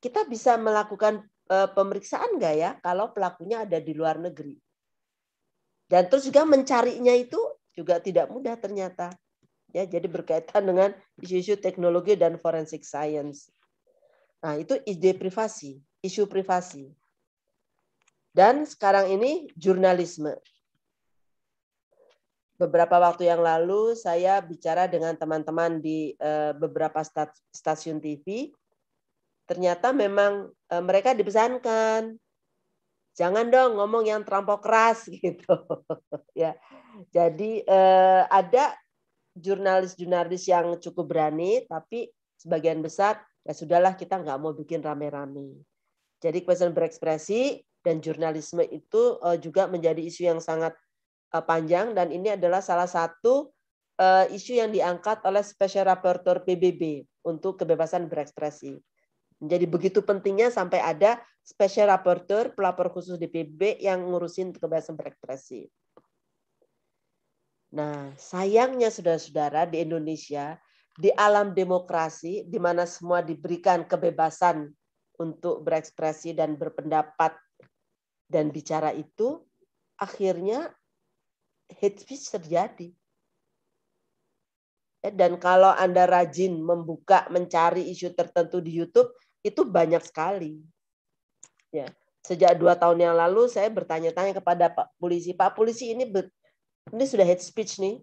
Speaker 6: kita bisa melakukan eh, pemeriksaan nggak ya kalau pelakunya ada di luar negeri? Dan terus juga mencarinya itu juga tidak mudah ternyata. Ya, jadi berkaitan dengan isu-isu teknologi dan forensic science. Nah, itu ide privasi, isu privasi. Dan sekarang ini jurnalisme beberapa waktu yang lalu saya bicara dengan teman-teman di eh, beberapa stasiun TV. Ternyata memang eh, mereka dipesankan, jangan dong ngomong yang terampok keras [LAUGHS] gitu. ya, jadi eh, ada jurnalis-jurnalis yang cukup berani, tapi sebagian besar ya sudahlah kita nggak mau bikin rame-rame. Jadi kebebasan berekspresi dan jurnalisme itu juga menjadi isu yang sangat Eh, panjang dan ini adalah salah satu eh, isu yang diangkat oleh Special Rapporteur PBB untuk kebebasan berekspresi. Jadi begitu pentingnya sampai ada Special Rapporteur, pelapor khusus di PBB yang ngurusin kebebasan berekspresi. Nah, sayangnya saudara-saudara di Indonesia, di alam demokrasi, di mana semua diberikan kebebasan untuk berekspresi dan berpendapat dan bicara itu, akhirnya hate speech terjadi. Eh, dan kalau Anda rajin membuka, mencari isu tertentu di YouTube, itu banyak sekali. Ya. Sejak dua tahun yang lalu, saya bertanya-tanya kepada Pak Polisi, Pak Polisi ini ini sudah hate speech nih.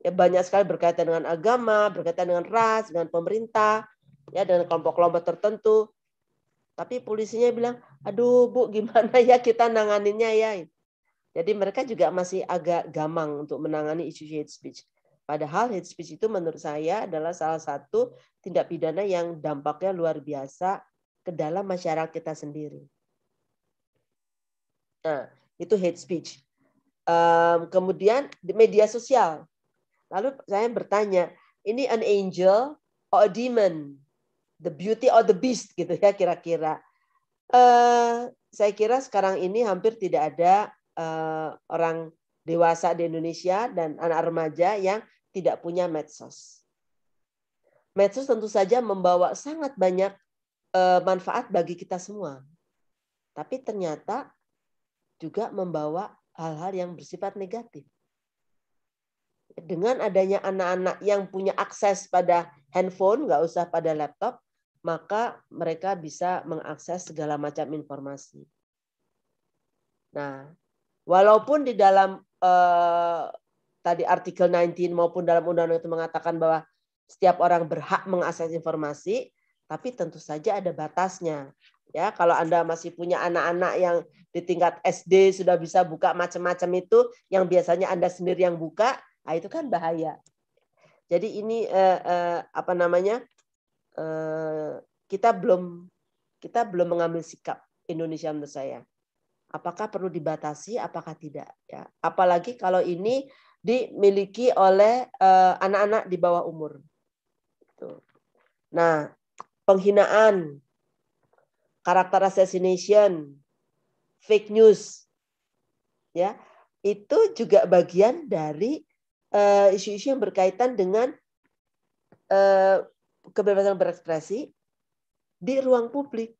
Speaker 6: Ya, banyak sekali berkaitan dengan agama, berkaitan dengan ras, dengan pemerintah, ya dengan kelompok-kelompok tertentu. Tapi polisinya bilang, aduh bu gimana ya kita nanganinnya ya. Jadi mereka juga masih agak gamang untuk menangani isu hate speech. Padahal hate speech itu menurut saya adalah salah satu tindak pidana yang dampaknya luar biasa ke dalam masyarakat kita sendiri. Nah, itu hate speech. Um, kemudian media sosial. Lalu saya bertanya, ini an angel or a demon? The beauty or the beast gitu ya kira-kira. Uh, saya kira sekarang ini hampir tidak ada uh, orang dewasa di Indonesia dan anak remaja yang tidak punya medsos. Medsos tentu saja membawa sangat banyak uh, manfaat bagi kita semua. Tapi ternyata juga membawa hal-hal yang bersifat negatif. Dengan adanya anak-anak yang punya akses pada handphone, nggak usah pada laptop, maka mereka bisa mengakses segala macam informasi. Nah, Walaupun di dalam eh, tadi artikel 19 maupun dalam undang-undang itu mengatakan bahwa setiap orang berhak mengakses informasi, tapi tentu saja ada batasnya. Ya, kalau Anda masih punya anak-anak yang di tingkat SD sudah bisa buka macam-macam itu yang biasanya Anda sendiri yang buka, nah itu kan bahaya. Jadi ini eh, eh, apa namanya? Eh, kita belum kita belum mengambil sikap Indonesia menurut saya apakah perlu dibatasi apakah tidak ya apalagi kalau ini dimiliki oleh eh, anak-anak uh, di bawah umur gitu. nah penghinaan karakter assassination fake news ya itu juga bagian dari eh, isu-isu uh, yang berkaitan dengan uh, kebebasan berekspresi di ruang publik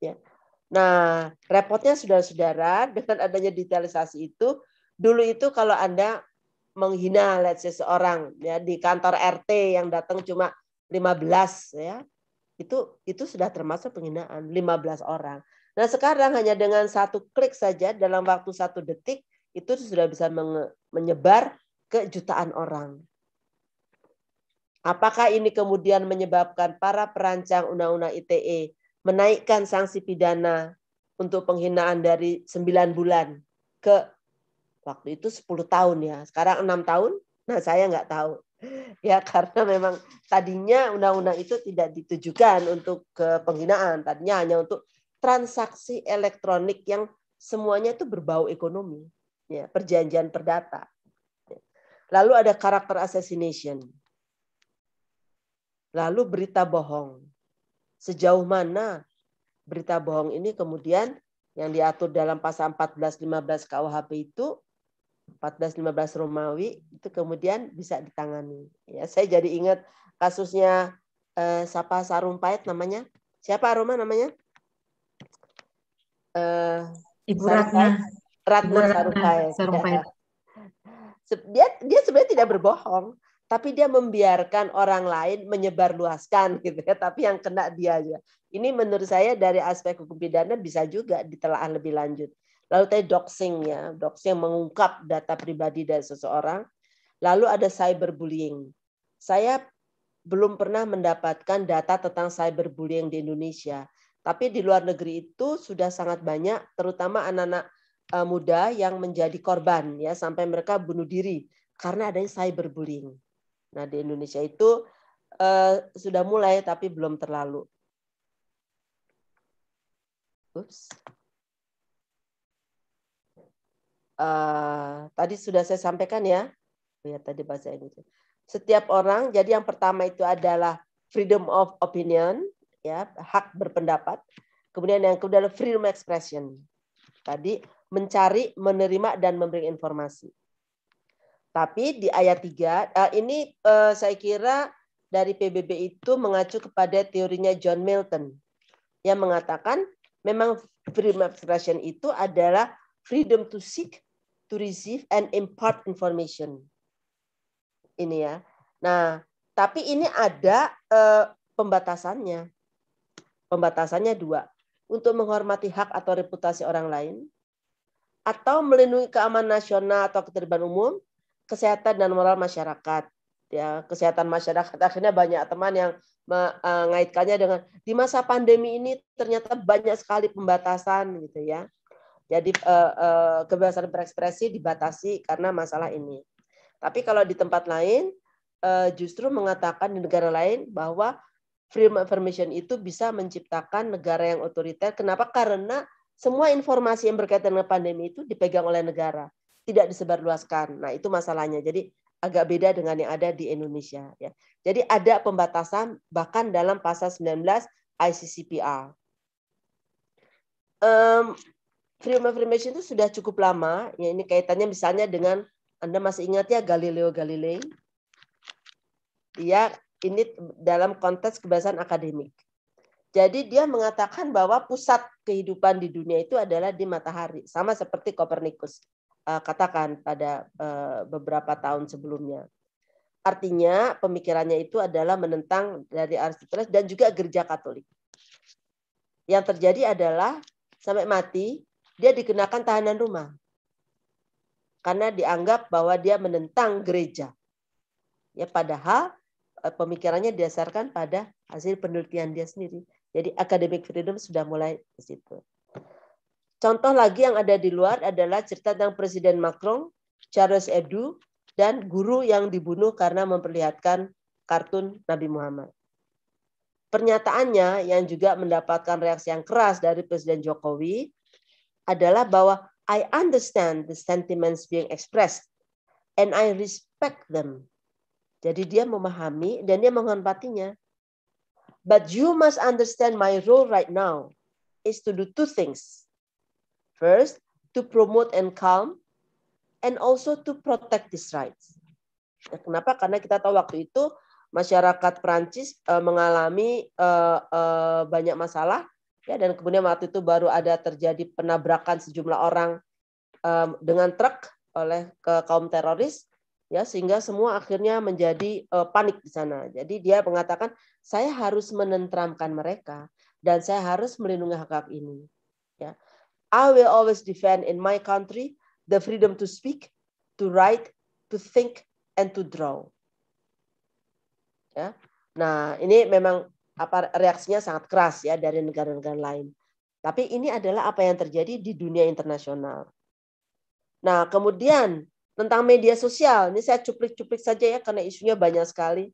Speaker 6: ya Nah, repotnya saudara-saudara dengan adanya digitalisasi itu, dulu itu kalau Anda menghina let's say seorang ya di kantor RT yang datang cuma 15 ya. Itu itu sudah termasuk penghinaan 15 orang. Nah, sekarang hanya dengan satu klik saja dalam waktu satu detik itu sudah bisa menyebar ke jutaan orang. Apakah ini kemudian menyebabkan para perancang undang-undang ITE menaikkan sanksi pidana untuk penghinaan dari 9 bulan ke waktu itu 10 tahun ya. Sekarang enam tahun. Nah, saya nggak tahu. [LAUGHS] Ya, karena memang tadinya undang-undang itu tidak ditujukan untuk ke penghinaan. Tadinya hanya untuk transaksi elektronik yang semuanya itu berbau ekonomi. Ya, perjanjian perdata. Lalu ada karakter assassination. Lalu berita bohong sejauh mana berita bohong ini kemudian yang diatur dalam pasal 14-15 KUHP itu 14-15 Romawi itu kemudian bisa ditangani. Ya, saya jadi ingat kasusnya eh, Sapa Sarumpait namanya. Siapa Roma namanya? Eh, Ibu Ratna. Ratna Sarumpait. Sarumpait. [LAUGHS] Dia dia sebenarnya tidak berbohong, tapi dia membiarkan orang lain menyebarluaskan [LAUGHS] gitu ya tapi yang kena dia aja ini menurut saya dari aspek hukum pidana bisa juga ditelaah lebih lanjut lalu tadi doxing ya doxing mengungkap data pribadi dari seseorang lalu ada cyberbullying saya belum pernah mendapatkan data tentang cyberbullying di Indonesia tapi di luar negeri itu sudah sangat banyak terutama anak-anak e, muda yang menjadi korban ya sampai mereka bunuh diri karena adanya cyberbullying. Nah di Indonesia itu eh, sudah mulai tapi belum terlalu. Ups. Uh, tadi sudah saya sampaikan ya, oh ya tadi bahasa itu. Setiap orang, jadi yang pertama itu adalah freedom of opinion, ya hak berpendapat. Kemudian yang kedua adalah freedom expression. Tadi mencari, menerima dan memberi informasi. Tapi di ayat 3 eh, ini eh, saya kira dari PBB itu mengacu kepada teorinya John Milton yang mengatakan memang freedom of expression itu adalah freedom to seek, to receive and impart information. Ini ya. Nah, tapi ini ada eh, pembatasannya. Pembatasannya dua. Untuk menghormati hak atau reputasi orang lain atau melindungi keamanan nasional atau ketertiban umum kesehatan dan moral masyarakat ya kesehatan masyarakat akhirnya banyak teman yang mengaitkannya eh, dengan di masa pandemi ini ternyata banyak sekali pembatasan gitu ya jadi eh, eh kebebasan berekspresi dibatasi karena masalah ini tapi kalau di tempat lain eh, justru mengatakan di negara lain bahwa freedom of information itu bisa menciptakan negara yang otoriter kenapa karena semua informasi yang berkaitan dengan pandemi itu dipegang oleh negara tidak disebarluaskan. Nah, itu masalahnya. Jadi agak beda dengan yang ada di Indonesia ya. Jadi ada pembatasan bahkan dalam pasal 19 ICCPR. Um, freedom of information itu sudah cukup lama ya ini kaitannya misalnya dengan Anda masih ingat ya Galileo Galilei. Dia ini dalam konteks kebebasan akademik. Jadi dia mengatakan bahwa pusat kehidupan di dunia itu adalah di matahari, sama seperti Copernicus. Eh, katakan pada eh, beberapa tahun sebelumnya. Artinya pemikirannya itu adalah menentang dari Aristoteles dan juga gereja Katolik. Yang terjadi adalah sampai mati dia dikenakan tahanan rumah. Karena dianggap bahwa dia menentang gereja. Ya padahal eh, pemikirannya didasarkan pada hasil penelitian dia sendiri. Jadi academic freedom sudah mulai di situ. Contoh lagi yang ada di luar adalah cerita tentang Presiden Macron, Charles Edu, dan guru yang dibunuh karena memperlihatkan kartun Nabi Muhammad. Pernyataannya yang juga mendapatkan reaksi yang keras dari Presiden Jokowi adalah bahwa I understand the sentiments being expressed and I respect them. Jadi dia memahami dan dia menghormatinya. But you must understand my role right now is to do two things. First, to promote and calm, and also to protect these rights. Ya, kenapa? Karena kita tahu waktu itu masyarakat Prancis uh, eh, mengalami uh, uh, banyak masalah, ya, dan kemudian waktu itu baru ada terjadi penabrakan sejumlah orang um, dengan truk oleh ke kaum teroris, ya, sehingga semua akhirnya menjadi uh, panik di sana. Jadi dia mengatakan, saya harus menentramkan mereka dan saya harus melindungi hak hak ini, ya. I will always defend in my country the freedom to speak, to write, to think, and to draw. Ya. Nah, ini memang apa reaksinya sangat keras ya dari negara-negara lain. Tapi ini adalah apa yang terjadi di dunia internasional. Nah, kemudian tentang media sosial, ini saya cuplik-cuplik saja ya karena isunya banyak sekali.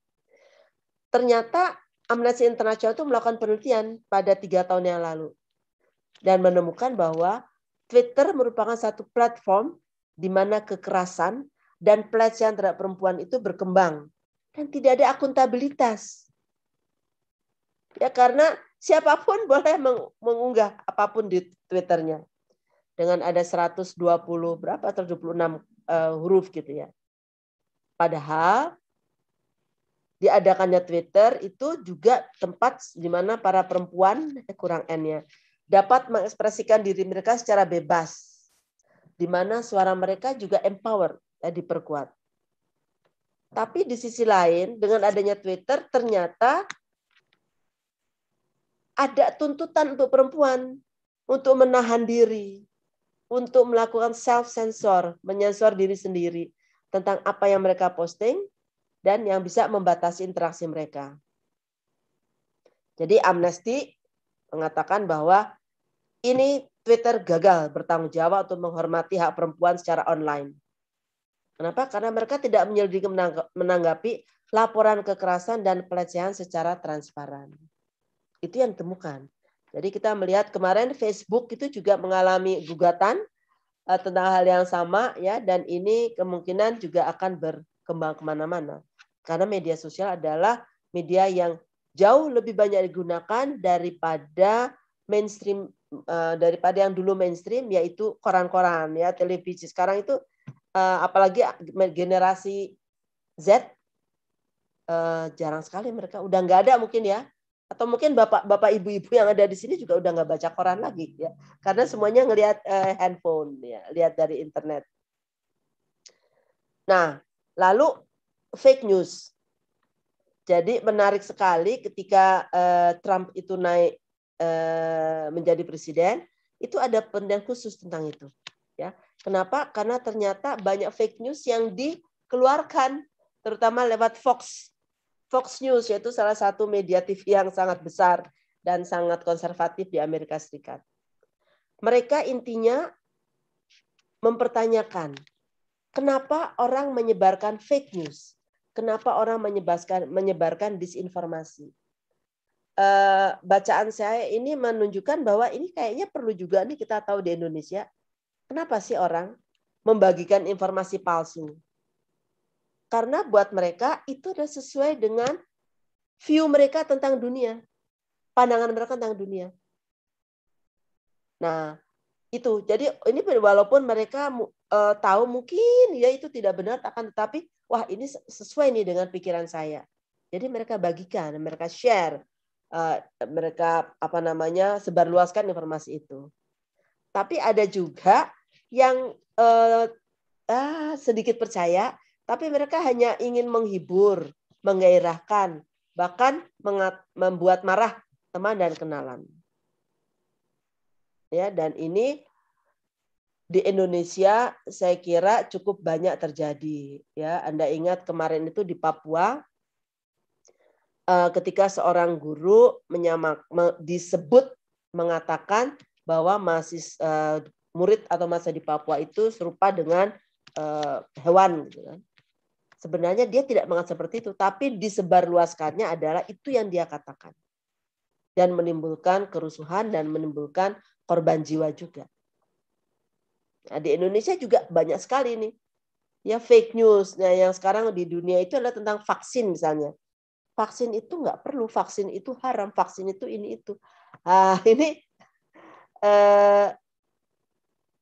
Speaker 6: Ternyata Amnesty International itu melakukan penelitian pada tiga tahun yang lalu dan menemukan bahwa Twitter merupakan satu platform di mana kekerasan dan pelecehan terhadap perempuan itu berkembang dan tidak ada akuntabilitas. Ya karena siapapun [LAUGHS] boleh mengunggah apapun di Twitternya. Dengan ada 120 berapa 76 uh, eh, huruf gitu ya. Padahal diadakannya Twitter itu juga tempat di mana para perempuan eh, kurang N-nya dapat mengekspresikan diri mereka secara bebas, di mana suara mereka juga empower, dan eh, diperkuat. Tapi di sisi lain, dengan adanya Twitter, ternyata ada tuntutan untuk perempuan untuk menahan diri, untuk melakukan self-censor, menyensor diri sendiri tentang apa yang mereka posting dan yang bisa membatasi interaksi mereka. Jadi Amnesty mengatakan bahwa ini Twitter gagal bertanggung jawab untuk menghormati hak perempuan secara online. Kenapa? Karena mereka tidak menyelidiki menanggapi laporan kekerasan dan pelecehan secara transparan. Itu yang ditemukan. Jadi kita melihat kemarin Facebook itu juga mengalami gugatan eh, tentang hal yang sama ya dan ini kemungkinan juga akan berkembang kemana-mana karena media sosial adalah media yang jauh lebih banyak digunakan daripada mainstream Eh, daripada yang dulu mainstream yaitu koran-koran ya televisi sekarang itu eh, apalagi generasi Z eh, jarang sekali mereka udah nggak ada mungkin ya atau mungkin bapak-bapak ibu-ibu yang ada di sini juga udah nggak baca koran lagi ya karena semuanya ngelihat handphone ya lihat dari internet nah lalu fake news jadi menarik sekali ketika Trump itu naik Eh, menjadi presiden itu ada pendidikan khusus tentang itu ya kenapa karena ternyata banyak fake news yang dikeluarkan terutama lewat Fox Fox News yaitu salah satu media TV yang sangat besar dan sangat konservatif di Amerika Serikat mereka intinya mempertanyakan kenapa orang menyebarkan fake news kenapa orang menyebarkan menyebarkan disinformasi Eh, bacaan saya ini menunjukkan bahwa ini kayaknya perlu juga nih kita tahu di Indonesia. Kenapa sih orang membagikan informasi palsu? Karena buat mereka itu adalah sesuai dengan view mereka tentang dunia, pandangan mereka tentang dunia. Nah, itu. Jadi ini walaupun mereka uh, tahu mungkin ya itu tidak benar akan tetapi wah ini sesuai nih dengan pikiran saya. Jadi mereka bagikan, mereka share Eh, mereka apa namanya sebarluaskan informasi itu. Tapi ada juga yang uh, ah, sedikit percaya, tapi mereka hanya ingin menghibur, menggairahkan, bahkan mengat, membuat marah teman dan kenalan. Ya, dan ini di Indonesia saya kira cukup banyak terjadi ya Anda ingat kemarin itu di Papua Eh, ketika seorang guru menyamak, disebut mengatakan bahwa masih eh, murid atau masa di Papua itu serupa dengan eh, hewan. Gitu kan. Sebenarnya dia tidak mengatakan seperti itu, tapi disebarluaskannya adalah itu yang dia katakan. Dan menimbulkan kerusuhan dan menimbulkan korban jiwa juga. Nah, di Indonesia juga banyak sekali nih. Ya fake news. Nah, yang sekarang di dunia itu adalah tentang vaksin misalnya vaksin itu nggak perlu, vaksin itu haram, vaksin itu ini itu. Ah, [LAUGHS] ini eh,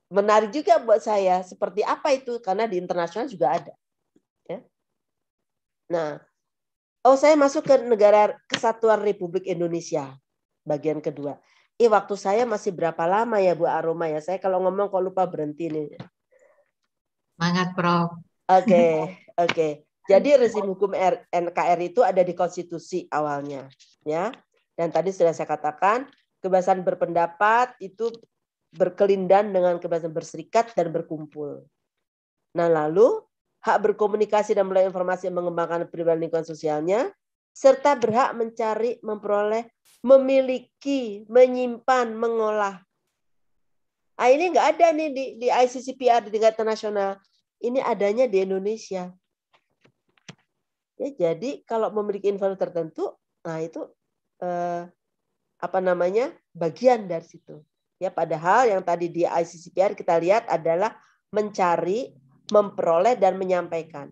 Speaker 6: menarik juga buat saya. Seperti apa itu? Karena di internasional juga ada. Ya. Nah, oh saya masuk ke negara Kesatuan Republik Indonesia bagian kedua. Ih, waktu saya masih berapa lama ya Bu Aroma ya? Saya kalau ngomong kok lupa berhenti nih.
Speaker 5: Semangat, Prof. Oke, okay, [LAUGHS]
Speaker 6: oke. Okay. Jadi rezim hukum NKRI itu ada di konstitusi awalnya, ya. Dan tadi sudah saya katakan kebebasan berpendapat itu berkelindan dengan kebebasan berserikat dan berkumpul. Nah, lalu hak berkomunikasi dan melalui informasi mengembangkan pribadi lingkungan sosialnya serta berhak mencari, memperoleh, memiliki, menyimpan, mengolah. Ah, ini nggak ada nih di, di ICCPR di tingkat internasional. Ini adanya di Indonesia Ya, jadi kalau memiliki info tertentu, nah itu eh, apa namanya bagian dari situ. Ya, padahal yang tadi di ICCPR kita lihat adalah mencari, memperoleh dan menyampaikan.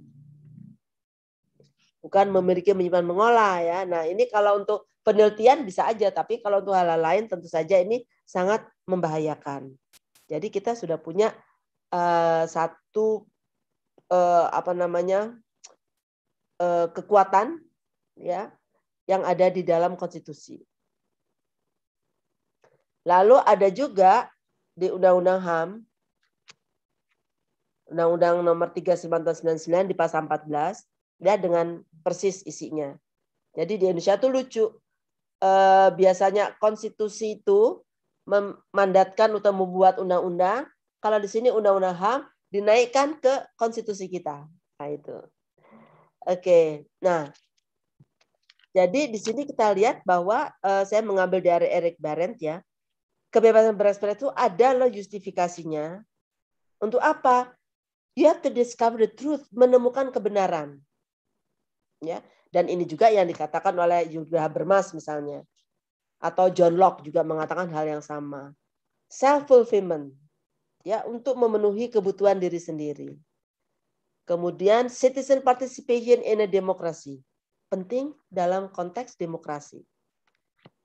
Speaker 6: Bukan memiliki menyimpan mengolah ya. Nah, ini kalau untuk penelitian bisa aja, tapi kalau untuk hal-hal lain tentu saja ini sangat membahayakan. Jadi kita sudah punya eh, satu eh, apa namanya Eh, kekuatan ya yang ada di dalam konstitusi. Lalu ada juga di Undang-Undang HAM Undang-Undang nomor 3999 di pasal 14 ya dengan persis isinya. Jadi di Indonesia tuh lucu. Eh, biasanya konstitusi itu memandatkan untuk membuat undang-undang. Kalau di sini undang-undang HAM dinaikkan ke konstitusi kita. Nah, itu. Oke, nah jadi di sini kita lihat bahwa uh, saya mengambil dari Eric Barent ya. Kebebasan berekspresi itu ada justifikasinya. Untuk apa? You have to discover the truth, menemukan kebenaran. Ya, dan ini juga yang dikatakan oleh Yuda Habermas misalnya. Atau John Locke juga mengatakan hal yang sama. Self fulfillment. Ya, untuk memenuhi kebutuhan diri sendiri. Kemudian citizen participation in a democracy. Penting dalam konteks demokrasi.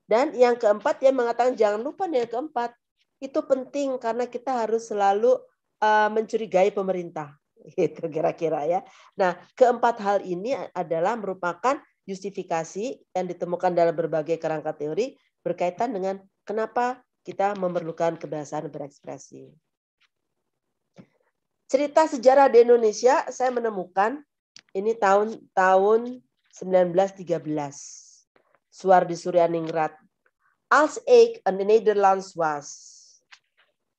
Speaker 6: Dan yang keempat yang mengatakan jangan lupa yang keempat itu penting karena kita harus selalu uh, mencurigai pemerintah [LAUGHS] itu kira-kira ya. Nah, keempat hal ini adalah merupakan justifikasi yang ditemukan dalam berbagai kerangka teori berkaitan dengan kenapa kita memerlukan kebebasan berekspresi cerita sejarah di Indonesia saya menemukan ini tahun tahun 1913. di Suryaningrat. Als ik in Nederlands was.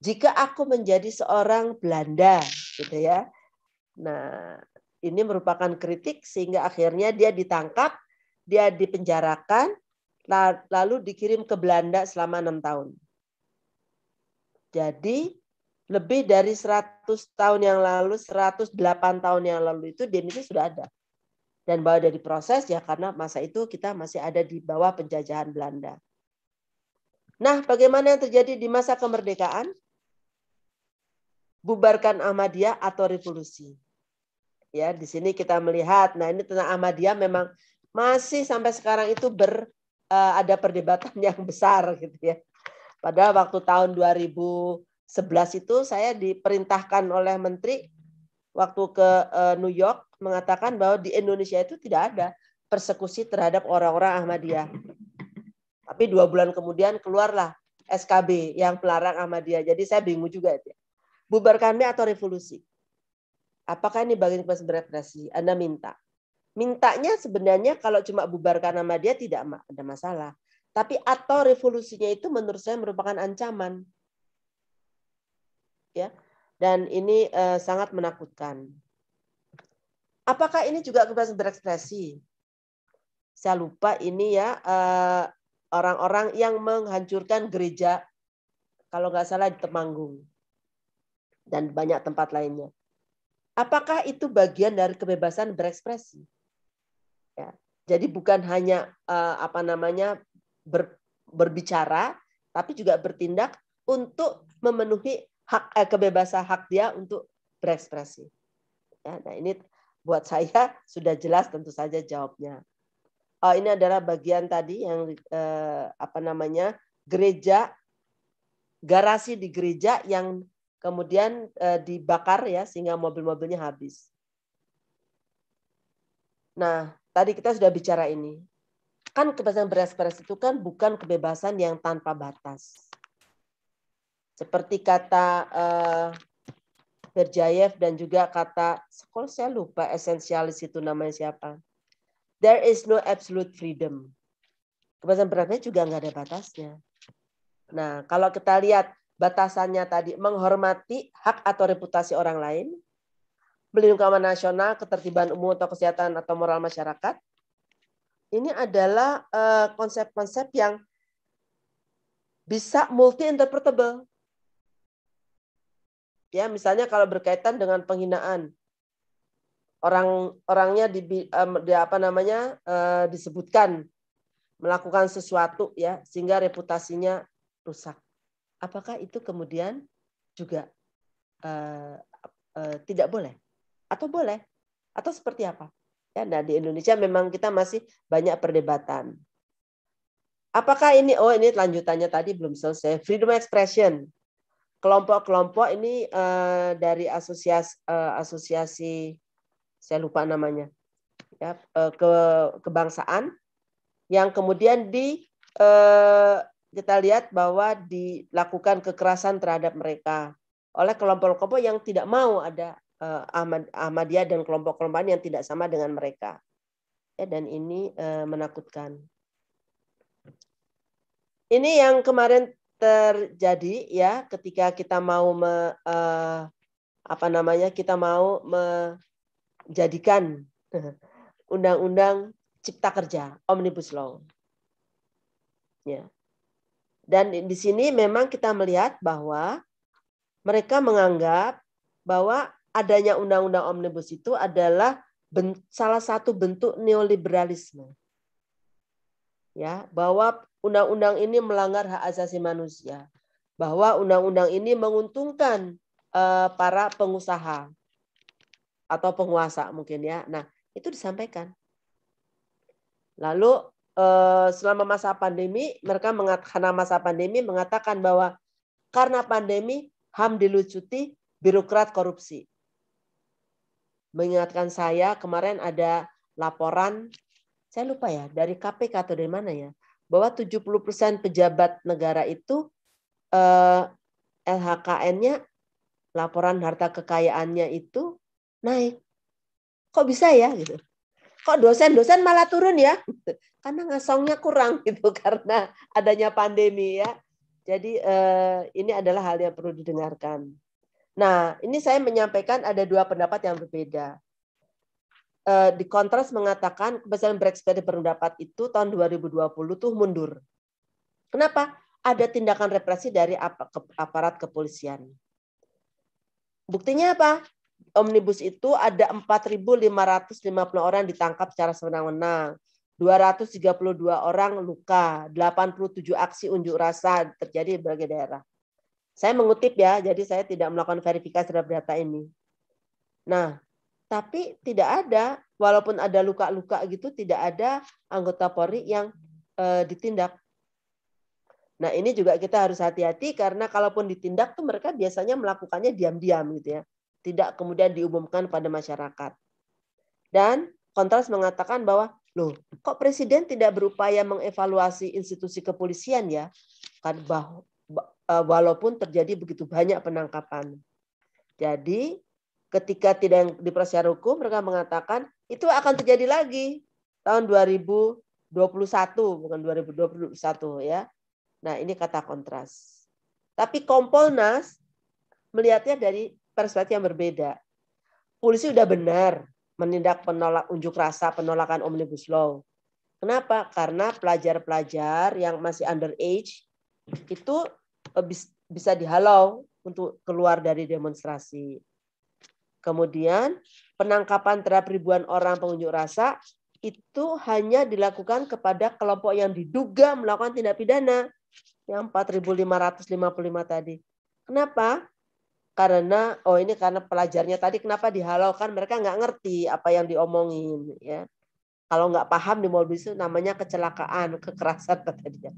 Speaker 6: Jika aku menjadi seorang Belanda, gitu ya. Nah, ini merupakan kritik sehingga akhirnya dia ditangkap, dia dipenjarakan, lalu dikirim ke Belanda selama enam tahun. Jadi lebih dari 100 tahun yang lalu, 108 tahun yang lalu itu ini sudah ada. Dan bahwa dari proses ya karena masa itu kita masih ada di bawah penjajahan Belanda. Nah, bagaimana yang terjadi di masa kemerdekaan? Bubarkan Ahmadiyah atau revolusi. Ya, di sini kita melihat. Nah, ini tentang Ahmadiyah memang masih sampai sekarang itu ber eh, ada perdebatan [LAUGHS] yang besar gitu ya. Padahal waktu tahun 2000 11 itu saya diperintahkan oleh menteri waktu ke eh, New York mengatakan bahwa di Indonesia itu tidak ada persekusi terhadap orang-orang Ahmadiyah. Tapi dua bulan kemudian keluarlah SKB yang pelarang Ahmadiyah. Jadi saya bingung juga itu. Ya. Bubar kami atau revolusi? Apakah ini bagian berepresi? Anda minta. Mintanya sebenarnya kalau cuma bubarkan Ahmadiyah tidak ada masalah. Tapi atau revolusinya itu menurut saya merupakan ancaman ya. Dan ini uh, sangat menakutkan. Apakah ini juga kebebasan berekspresi? Saya lupa ini ya orang eh, orang-orang yang menghancurkan gereja kalau nggak salah di Temanggung dan banyak tempat lainnya. Apakah itu bagian dari kebebasan berekspresi? Ya. Jadi bukan hanya uh, apa namanya ber, berbicara, tapi juga bertindak untuk memenuhi hak eh, kebebasan hak dia untuk berekspresi. Ya, nah ini buat saya [LAUGHS] sudah jelas tentu saja jawabnya. Oh, ini adalah bagian tadi yang eh, apa namanya gereja garasi di gereja yang kemudian eh, dibakar ya sehingga mobil-mobilnya habis. Nah tadi kita sudah bicara ini kan kebebasan berekspresi itu kan bukan kebebasan yang tanpa batas seperti kata eh, Berjayev dan juga kata, sekolah saya lupa esensialis itu namanya siapa. There is no absolute freedom. Kebebasan beratnya juga nggak ada batasnya. Nah, kalau kita lihat batasannya tadi, menghormati hak atau reputasi orang lain, melindungi keamanan nasional, ketertiban umum atau kesehatan atau moral masyarakat. Ini adalah eh, konsep-konsep yang bisa multi-interpretable ya misalnya kalau berkaitan dengan penghinaan orang orangnya di, di apa namanya eh, disebutkan melakukan sesuatu ya sehingga reputasinya rusak apakah itu kemudian juga uh, uh, tidak boleh atau boleh atau seperti apa ya nah di Indonesia memang kita masih banyak perdebatan apakah ini oh ini lanjutannya tadi belum selesai freedom expression kelompok-kelompok ini uh, dari asosiasi uh, eh, asosiasi saya lupa namanya ya uh, ke kebangsaan yang kemudian di uh, kita lihat bahwa dilakukan kekerasan terhadap mereka oleh kelompok-kelompok yang tidak mau ada uh, Ahmad Ahmadiyah dan kelompok-kelompok yang tidak sama dengan mereka ya dan ini uh, menakutkan ini yang kemarin terjadi ya ketika kita mau me, uh, apa namanya kita mau menjadikan eh, undang-undang cipta kerja omnibus law ya dan di sini memang kita melihat bahwa mereka menganggap bahwa adanya undang-undang omnibus itu adalah salah satu bentuk neoliberalisme ya bahwa undang-undang ini melanggar hak asasi manusia, bahwa undang-undang ini menguntungkan eh, para pengusaha atau penguasa mungkin ya. Nah, itu disampaikan. Lalu eh, selama masa pandemi, mereka mengatakan masa pandemi mengatakan bahwa karena pandemi HAM dilucuti, birokrat korupsi. Mengingatkan saya kemarin ada laporan, saya lupa ya dari KPK atau dari mana ya, bahwa 70% pejabat negara itu eh, LHKN-nya laporan harta kekayaannya itu naik. Kok bisa ya gitu. Kok dosen-dosen malah turun ya? [LAUGHS] Karena ngasongnya kurang [LAUGHS] gitu karena adanya pandemi ya. Jadi eh, ini adalah hal yang perlu didengarkan. Nah, ini saya menyampaikan ada dua pendapat yang berbeda. Eh, di kontras mengatakan kebebasan berekspresi berpendapat itu tahun 2020 tuh mundur. Kenapa? Ada tindakan represi dari aparat kepolisian. Buktinya apa? Omnibus itu ada 4.550 orang ditangkap secara semena-mena. 232 orang luka, 87 aksi unjuk rasa terjadi di berbagai daerah. Saya mengutip ya, jadi saya tidak melakukan verifikasi terhadap data ini. Nah, tapi tidak ada walaupun ada luka-luka gitu tidak ada anggota Polri yang e, ditindak. Nah, ini juga kita harus hati-hati karena kalaupun ditindak tuh mereka biasanya melakukannya diam-diam gitu ya. Tidak kemudian diumumkan pada masyarakat. Dan Kontras mengatakan bahwa loh, kok presiden tidak berupaya mengevaluasi institusi kepolisian ya? Kan bahwa eh, walaupun terjadi begitu banyak penangkapan. Jadi ketika tidak diproses hukum mereka mengatakan itu akan terjadi lagi tahun 2021 bukan 2021 ya. Nah, ini kata kontras. Tapi Kompolnas melihatnya dari perspektif yang berbeda. Polisi sudah benar menindak penolak unjuk rasa penolakan Omnibus Law. Kenapa? Karena pelajar-pelajar yang masih under age itu eh, bisa dihalau untuk keluar dari demonstrasi. Kemudian penangkapan terhadap ribuan orang pengunjuk rasa itu hanya dilakukan kepada kelompok yang diduga melakukan tindak pidana yang 4.555 tadi. Kenapa? Karena oh ini karena pelajarnya tadi kenapa dihalaukan mereka nggak ngerti apa yang diomongin ya. Kalau nggak paham di mobil itu namanya kecelakaan, kekerasan [LAUGHS] tadi.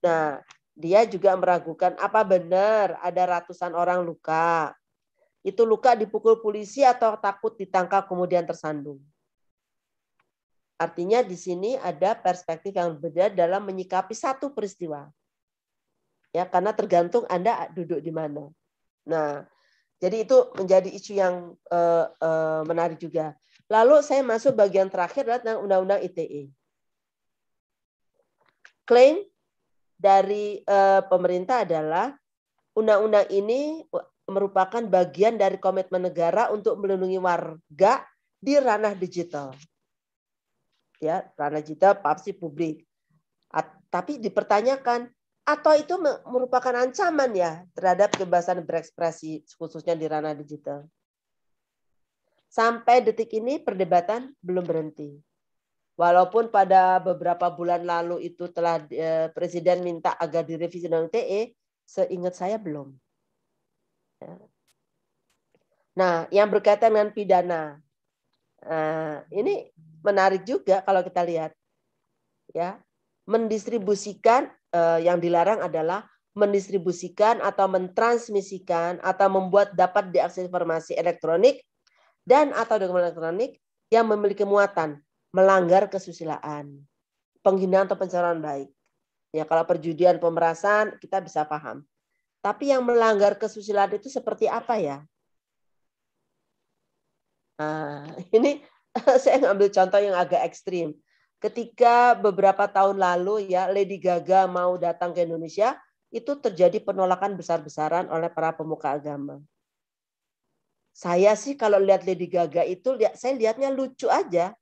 Speaker 6: Nah, dia juga meragukan apa benar ada ratusan orang luka. Itu luka dipukul polisi atau takut ditangkap kemudian tersandung. Artinya di sini ada perspektif yang berbeda dalam menyikapi satu peristiwa. Ya, karena tergantung Anda duduk di mana. Nah, jadi itu menjadi isu yang uh, uh, menarik juga. Lalu saya masuk bagian terakhir adalah tentang Undang-Undang ITE. Klaim dari uh, pemerintah adalah undang-undang ini merupakan bagian dari komitmen negara untuk melindungi warga di ranah digital. Ya, ranah digital pasti publik. At, tapi dipertanyakan atau itu merupakan ancaman ya terhadap kebebasan berekspresi khususnya di ranah digital. Sampai detik ini perdebatan belum berhenti. Walaupun pada beberapa bulan lalu itu telah eh, presiden minta agar direvisi undang TE, seingat saya belum Ya. Nah, yang berkaitan dengan pidana. Nah, ini menarik juga kalau kita lihat. Ya, mendistribusikan eh, yang dilarang adalah mendistribusikan atau mentransmisikan atau membuat dapat diakses informasi elektronik dan atau dokumen elektronik yang memiliki muatan melanggar kesusilaan, penghinaan atau pencemaran baik. Ya, kalau perjudian pemerasan kita bisa paham. Tapi yang melanggar kesusilaan itu seperti apa ya? Nah, [LAUGHS] ini [LAUGHS] saya ngambil contoh yang agak ekstrim. Ketika beberapa tahun lalu ya Lady Gaga mau datang ke Indonesia, itu terjadi penolakan besar-besaran oleh para pemuka agama. Saya sih kalau lihat Lady Gaga itu, saya lihatnya lucu aja.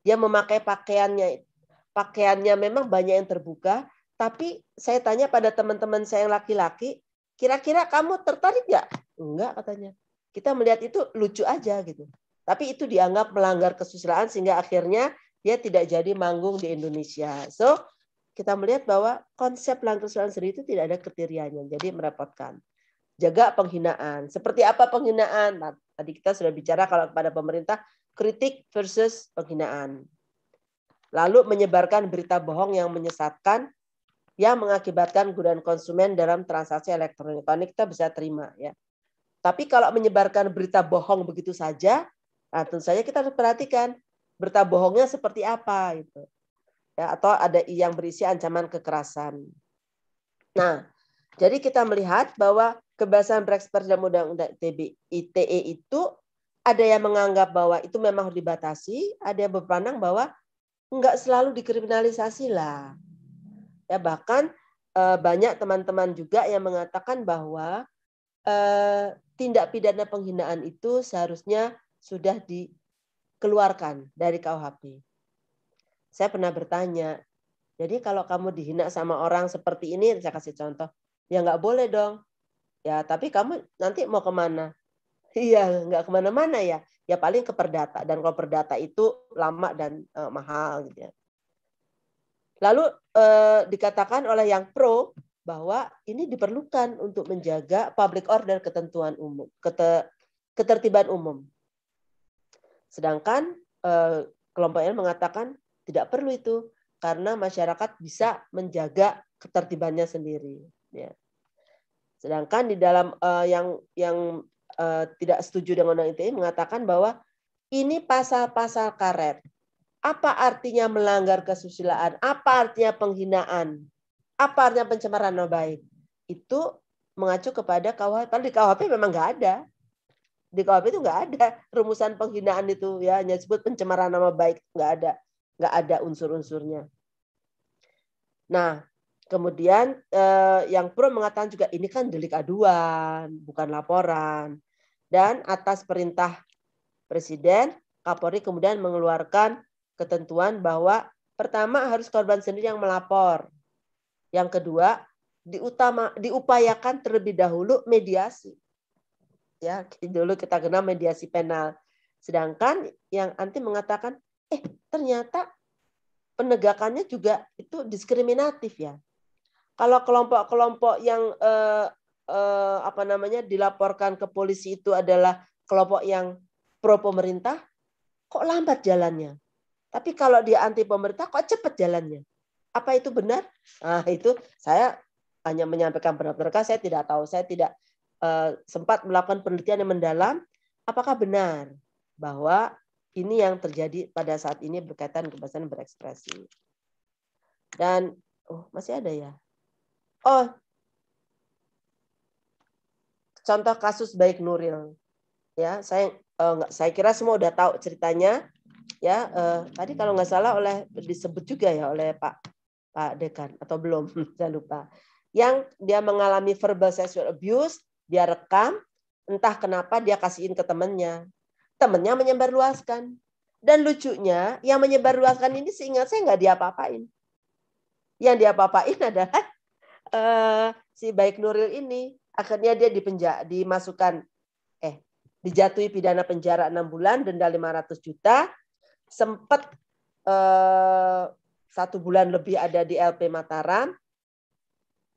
Speaker 6: Dia memakai pakaiannya, pakaiannya memang banyak yang terbuka, tapi saya tanya pada teman-teman saya yang laki-laki, kira-kira kamu tertarik nggak? Enggak katanya. Kita melihat itu lucu aja gitu. Tapi itu dianggap melanggar kesusilaan sehingga akhirnya dia tidak jadi manggung di Indonesia. So, kita melihat bahwa konsep langkah kesusilaan sendiri itu tidak ada kriterianya, jadi merepotkan. Jaga penghinaan. Seperti apa penghinaan? Nah, tadi kita sudah bicara kalau kepada pemerintah kritik versus penghinaan. Lalu menyebarkan berita bohong yang menyesatkan yang mengakibatkan godaan konsumen dalam transaksi elektronik. Kita bisa terima ya. Tapi kalau menyebarkan berita bohong begitu saja, nah tentu saja kita harus perhatikan berita bohongnya seperti apa itu Ya, atau ada yang berisi ancaman kekerasan. Nah, jadi kita melihat bahwa kebebasan berekspresi dalam Undang-Undang ITE itu ada yang menganggap bahwa itu memang harus dibatasi, ada yang berpandang bahwa enggak selalu dikriminalisasi lah. Ya bahkan eh, banyak teman-teman juga yang mengatakan bahwa eh, tindak pidana penghinaan itu seharusnya sudah dikeluarkan dari KUHP. Saya pernah bertanya, jadi kalau kamu dihina sama orang seperti ini, saya kasih contoh, ya nggak boleh dong. Ya tapi kamu nanti mau kemana? [LAUGHS] Iya, nggak kemana-mana ya. Ya paling ke perdata. Dan kalau perdata itu lama dan uh, mahal. Gitu ya. Lalu eh, dikatakan oleh yang pro bahwa ini diperlukan untuk menjaga public order ketentuan umum, ketertiban umum. Sedangkan eh, kelompok yang mengatakan tidak perlu itu karena masyarakat bisa menjaga ketertibannya sendiri. Ya. Sedangkan di dalam eh, yang yang eh, tidak setuju dengan undang ITE mengatakan bahwa ini pasal-pasal karet apa artinya melanggar kesusilaan? Apa artinya penghinaan? Apa artinya pencemaran nama baik? Itu mengacu kepada KUHP. Padahal di KUHP memang nggak ada. Di KUHP itu nggak ada rumusan penghinaan itu ya hanya disebut pencemaran nama baik nggak ada nggak ada unsur-unsurnya. Nah kemudian eh, yang pro mengatakan juga ini kan delik aduan bukan laporan dan atas perintah presiden Kapolri kemudian mengeluarkan ketentuan bahwa pertama harus korban sendiri yang melapor. Yang kedua, diutama diupayakan terlebih dahulu mediasi. Ya, dulu kita kenal mediasi penal. Sedangkan yang anti mengatakan, eh ternyata penegakannya juga itu diskriminatif ya. Kalau kelompok-kelompok yang eh, eh, apa namanya dilaporkan ke polisi itu adalah kelompok yang pro pemerintah, kok lambat jalannya? Tapi kalau dia anti pemerintah kok cepat jalannya? Apa itu benar? Nah, itu saya hanya menyampaikan pendapat mereka, saya tidak tahu, saya tidak uh, sempat melakukan penelitian yang mendalam apakah benar bahwa ini yang terjadi pada saat ini berkaitan kebebasan berekspresi. Dan oh, masih ada ya. Oh. Contoh kasus baik Nuril. Ya, saya eh, nggak saya kira semua udah tahu ceritanya ya eh, tadi kalau nggak salah oleh disebut juga ya oleh Pak Pak Dekan atau belum hmm, saya lupa yang dia mengalami verbal sexual abuse dia rekam entah kenapa dia kasihin ke temennya temennya menyebarluaskan dan lucunya yang menyebarluaskan ini seingat saya nggak diapa-apain yang diapa-apain [LAUGHS] adalah eh, si baik Nuril ini akhirnya dia dipenja dimasukkan eh dijatuhi pidana penjara enam bulan denda 500 juta sempat eh, satu bulan lebih ada di LP Mataram.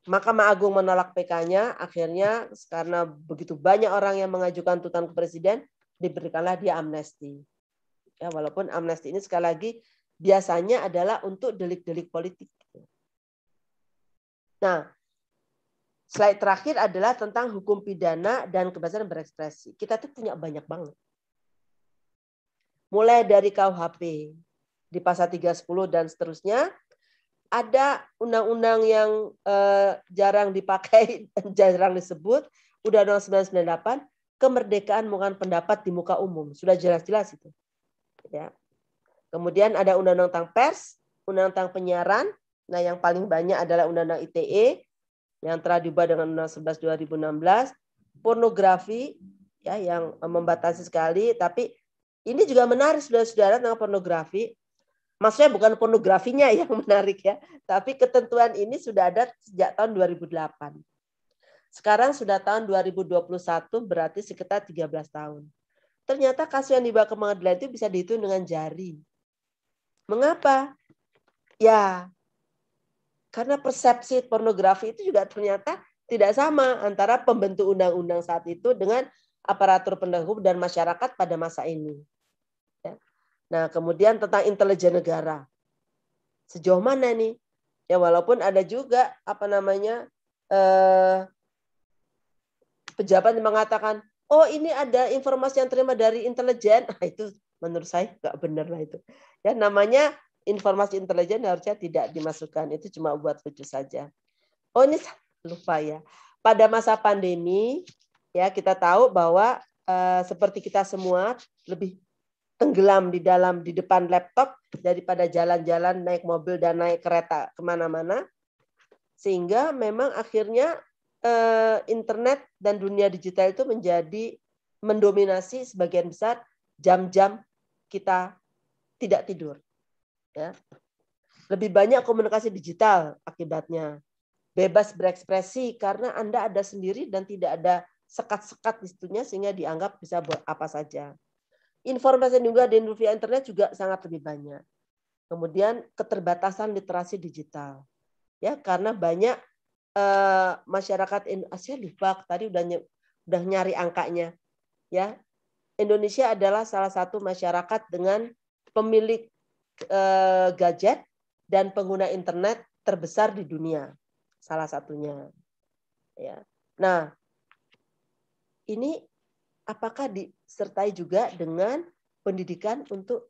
Speaker 6: Mahkamah Agung menolak PK-nya, akhirnya karena begitu banyak orang yang mengajukan tuntutan ke presiden, diberikanlah dia amnesti. Ya, walaupun amnesti ini sekali lagi biasanya adalah untuk delik-delik politik. Nah, slide terakhir adalah tentang hukum pidana dan kebebasan berekspresi. Kita tuh punya banyak banget mulai dari KUHP di pasal 310 dan seterusnya ada undang-undang yang eh, jarang dipakai, [LAUGHS] jarang disebut, udah undang 998, kemerdekaan mengungkapkan pendapat di muka umum. Sudah jelas-jelas itu. Ya. Kemudian ada Undang-Undang tentang pers, Undang-Undang tentang penyiaran. Nah, yang paling banyak adalah Undang-Undang ITE yang telah diubah dengan undang 11 2016, pornografi ya yang membatasi sekali tapi ini juga menarik saudara-saudara tentang pornografi. Maksudnya bukan pornografinya [LAUGHS] yang menarik ya, tapi ketentuan ini sudah ada sejak tahun 2008. Sekarang sudah tahun 2021 berarti sekitar 13 tahun. Ternyata kasus yang dibawa ke pengadilan itu bisa dihitung dengan jari. Mengapa? Ya, karena persepsi pornografi itu juga ternyata tidak sama antara pembentuk undang-undang saat itu dengan aparatur penegak dan masyarakat pada masa ini. Ya. Nah, kemudian tentang intelijen negara. Sejauh mana nih? Ya walaupun ada juga apa namanya eh, pejabat yang mengatakan, oh ini ada informasi yang terima dari intelijen. [LAUGHS] Nah, itu menurut saya nggak benar lah itu. Ya namanya informasi intelijen harusnya tidak dimasukkan. Itu cuma buat lucu saja. Oh ini lupa ya. Pada masa pandemi ya kita tahu bahwa uh, seperti kita semua lebih tenggelam di dalam di depan laptop daripada jalan-jalan naik mobil dan naik kereta kemana-mana sehingga memang akhirnya eh, internet dan dunia digital itu menjadi mendominasi sebagian besar jam-jam kita tidak tidur ya lebih banyak komunikasi digital akibatnya bebas berekspresi karena anda ada sendiri dan tidak ada sekat-sekat di sehingga dianggap bisa buat apa saja. Informasi yang juga di via internet juga sangat lebih banyak. Kemudian keterbatasan literasi digital. Ya, karena banyak eh, masyarakat Indonesia ah, lupa tadi udah ny udah nyari angkanya. Ya. Indonesia adalah salah satu masyarakat dengan pemilik eh, gadget dan pengguna internet terbesar di dunia. Salah satunya. Ya. Nah, ini apakah disertai juga dengan pendidikan untuk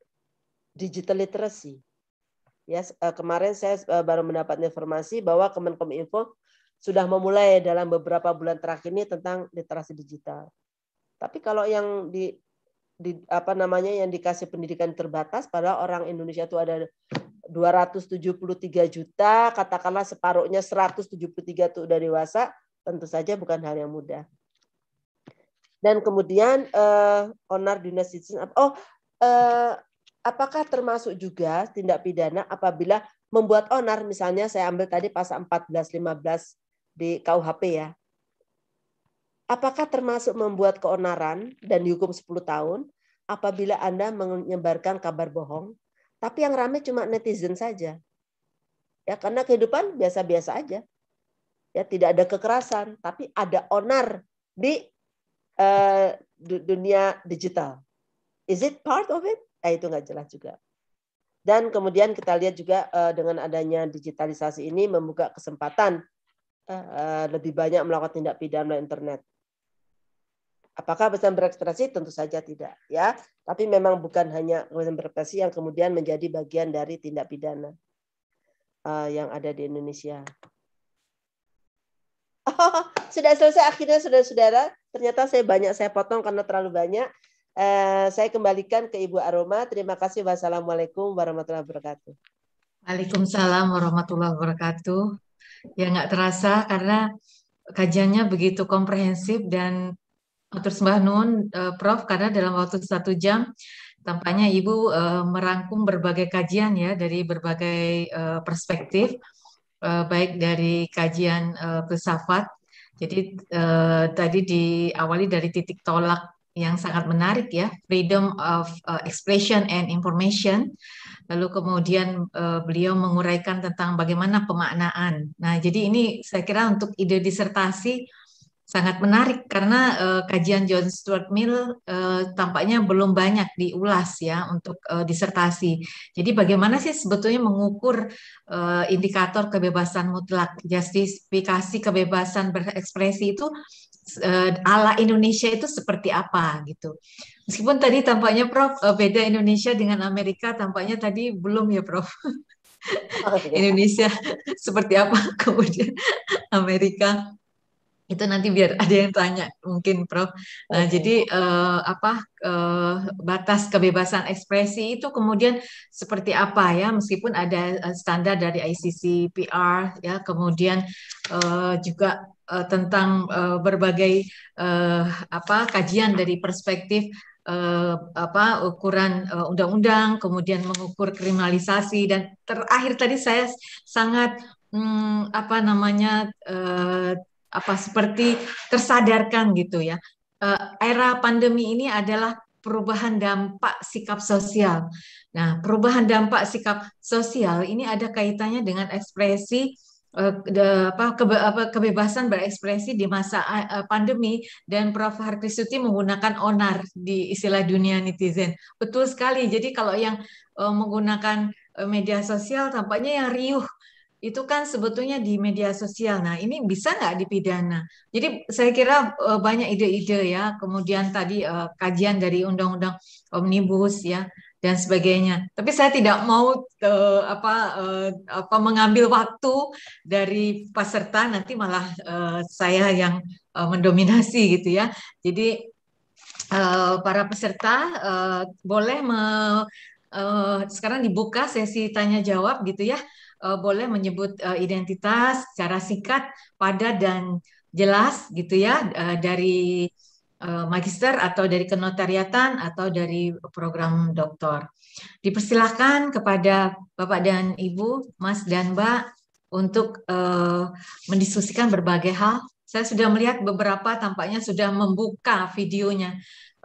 Speaker 6: digital literacy? Ya, eh, kemarin saya eh, baru mendapat informasi bahwa Kemenkominfo sudah memulai dalam beberapa bulan terakhir ini tentang literasi digital. Tapi kalau yang di, di apa namanya yang dikasih pendidikan terbatas pada orang Indonesia itu ada 273 juta, katakanlah separuhnya 173 itu udah dewasa, tentu saja bukan hal yang mudah. Dan kemudian uh, eh, onar dinas citizen oh uh, apakah termasuk juga tindak pidana apabila membuat onar misalnya saya ambil tadi pasal 14 15 di KUHP ya. Apakah termasuk membuat keonaran dan dihukum 10 tahun apabila Anda menyebarkan kabar bohong tapi yang ramai cuma netizen saja? Ya karena kehidupan biasa-biasa aja. Ya tidak ada kekerasan, tapi ada onar di uh, dunia digital. Is it part of it? Eh, itu nggak jelas juga. Dan kemudian kita lihat juga uh, dengan adanya digitalisasi ini membuka kesempatan uh, lebih banyak melakukan tindak pidana internet. Apakah pesan berekspresi? Tentu saja tidak, ya. Tapi memang bukan hanya pesan berekspresi yang kemudian menjadi bagian dari tindak pidana uh, yang ada di Indonesia. Oh, [LAUGHS] sudah selesai akhirnya sudah saudara Ternyata saya banyak saya potong karena terlalu banyak. Eh, saya kembalikan ke Ibu Aroma. Terima kasih. Wassalamualaikum warahmatullahi wabarakatuh.
Speaker 5: Waalaikumsalam warahmatullahi wabarakatuh. Ya nggak terasa karena kajiannya begitu komprehensif dan terus Mbah Nun, eh, Prof, karena dalam waktu satu jam tampaknya Ibu eh, merangkum berbagai kajian ya dari berbagai eh, perspektif. Eh, baik dari kajian uh, filsafat. Jadi uh, tadi diawali dari titik tolak yang sangat menarik ya, freedom of uh, expression and information. Lalu kemudian uh, beliau menguraikan tentang bagaimana pemaknaan. Nah, jadi ini saya kira untuk ide disertasi sangat menarik karena uh, kajian John Stuart Mill uh, tampaknya belum banyak diulas ya untuk uh, disertasi. Jadi bagaimana sih sebetulnya mengukur uh, indikator kebebasan mutlak, justifikasi kebebasan berekspresi itu uh, ala Indonesia itu seperti apa gitu. Meskipun tadi tampaknya Prof uh, beda Indonesia dengan Amerika tampaknya tadi belum ya Prof. [LAUGHS] Indonesia seperti apa [LAUGHS] kemudian Amerika itu nanti biar ada yang tanya mungkin Prof. Nah, okay. jadi eh, apa eh, batas kebebasan ekspresi itu kemudian seperti apa ya meskipun ada eh, standar dari ICCPR ya kemudian eh, juga eh, tentang eh, berbagai eh, apa kajian dari perspektif eh, apa ukuran eh, undang-undang kemudian mengukur kriminalisasi dan terakhir tadi saya sangat hmm, apa namanya uh, apa seperti tersadarkan gitu ya. Eh, era pandemi ini adalah perubahan dampak sikap sosial. Nah, perubahan dampak sikap sosial ini ada kaitannya dengan ekspresi eh, apa, kebebasan berekspresi di masa pandemi dan Prof. Harkrisuti menggunakan onar di istilah dunia netizen. Betul sekali. Jadi kalau yang eh, menggunakan media sosial tampaknya yang riuh itu kan sebetulnya di media sosial. Nah, ini bisa nggak dipidana? Jadi saya kira eh, banyak ide-ide ya. Kemudian tadi eh, kajian dari undang-undang omnibus ya dan sebagainya. Tapi saya tidak mau uh, apa uh, apa mengambil waktu dari peserta nanti malah uh, saya yang uh, mendominasi gitu ya. Jadi uh, para peserta uh, boleh me, uh, sekarang dibuka sesi tanya jawab gitu ya uh, boleh menyebut uh, identitas secara singkat, padat dan jelas gitu ya uh, dari uh, magister atau dari kenotariatan atau dari program doktor. Dipersilahkan kepada Bapak dan Ibu, Mas dan Mbak untuk uh, mendiskusikan berbagai hal. Saya sudah melihat beberapa tampaknya sudah membuka videonya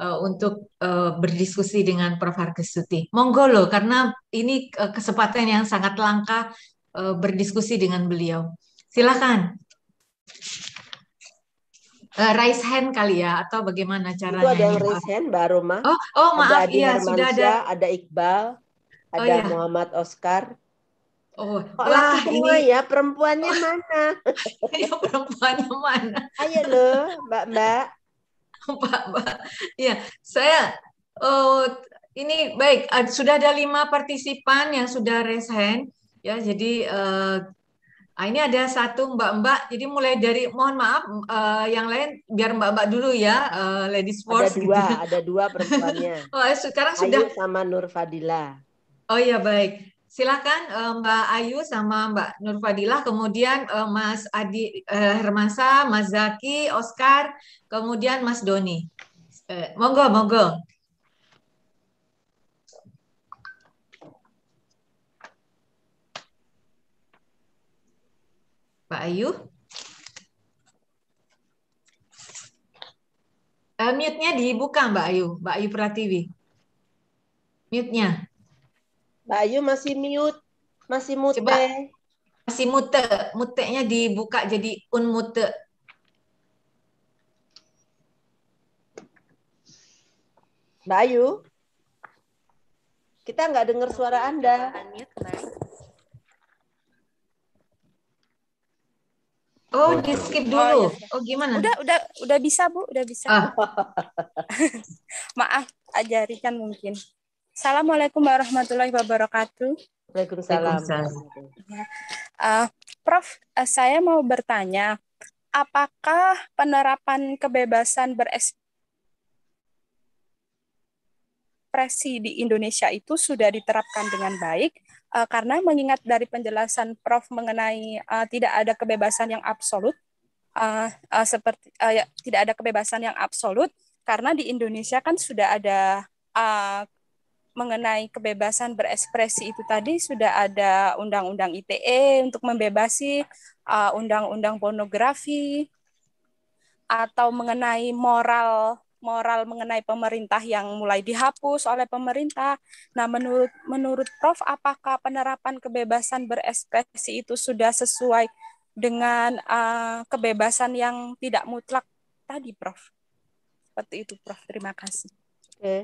Speaker 5: uh, untuk uh, berdiskusi dengan Prof Hargesuti. Monggo loh, karena ini uh, kesempatan yang sangat langka uh, berdiskusi dengan beliau. Silakan. Uh, raise hand kali ya atau bagaimana caranya? Itu ada yang raise
Speaker 6: hand Mbak Roma. Oh, oh maaf ada Adi ya, Hermansyah, sudah ada. Ada Iqbal, oh, ada oh, iya. Muhammad Oscar. Oh, Kok wah semua ini ya perempuannya oh. mana? [LAUGHS] ya perempuannya mana? Ayo loh, Mbak Mbak. [LAUGHS] Pak, Pak. Ya,
Speaker 5: saya oh, ini baik. Sudah ada lima partisipan yang sudah raise hand. Ya, jadi eh, ah, ini ada satu mbak-mbak. Jadi mulai dari mohon maaf eh, yang lain biar mbak-mbak dulu ya, eh, ladies first. Ada dua, gitu. [LAUGHS]
Speaker 6: ada dua perempuannya. oh, sekarang Ayu sudah sama Nur Fadila.
Speaker 5: Oh ya baik silakan eh, Mbak Ayu sama Mbak Nur Fadilah, kemudian eh, Mas Adi uh, eh, Hermasa, Mas Zaki, Oscar, kemudian Mas Doni. monggo, monggo. Mbak Ayu. Uh, mute-nya dibuka Mbak Ayu, Mbak Ayu Pratiwi. Mute-nya. Bayu masih mute, masih mute. Coba masih mute, mute-nya dibuka jadi
Speaker 6: unmute. Bayu, kita nggak dengar suara Anda.
Speaker 7: Oh, di skip oh, dulu. Iya. oh gimana? Udah, udah, udah bisa bu, udah bisa. Ah. [LAUGHS] Maaf, ajarikan mungkin. Assalamualaikum warahmatullahi wabarakatuh. Waalaikumsalam. Uh, Prof, uh, saya mau bertanya, apakah penerapan kebebasan berekspresi di Indonesia itu sudah diterapkan dengan baik? Uh, karena mengingat dari penjelasan Prof mengenai uh, tidak ada kebebasan yang absolut, uh, uh, seperti uh, ya, tidak ada kebebasan yang absolut, karena di Indonesia kan sudah ada uh, mengenai kebebasan berekspresi itu tadi sudah ada undang-undang ITE untuk membebasi undang uh, undang-undang pornografi atau mengenai moral moral mengenai pemerintah yang mulai dihapus oleh pemerintah. Nah, menurut menurut Prof apakah penerapan kebebasan berekspresi itu sudah sesuai dengan uh, kebebasan yang tidak mutlak tadi, Prof? Seperti itu, Prof. Terima kasih. Oke. Okay.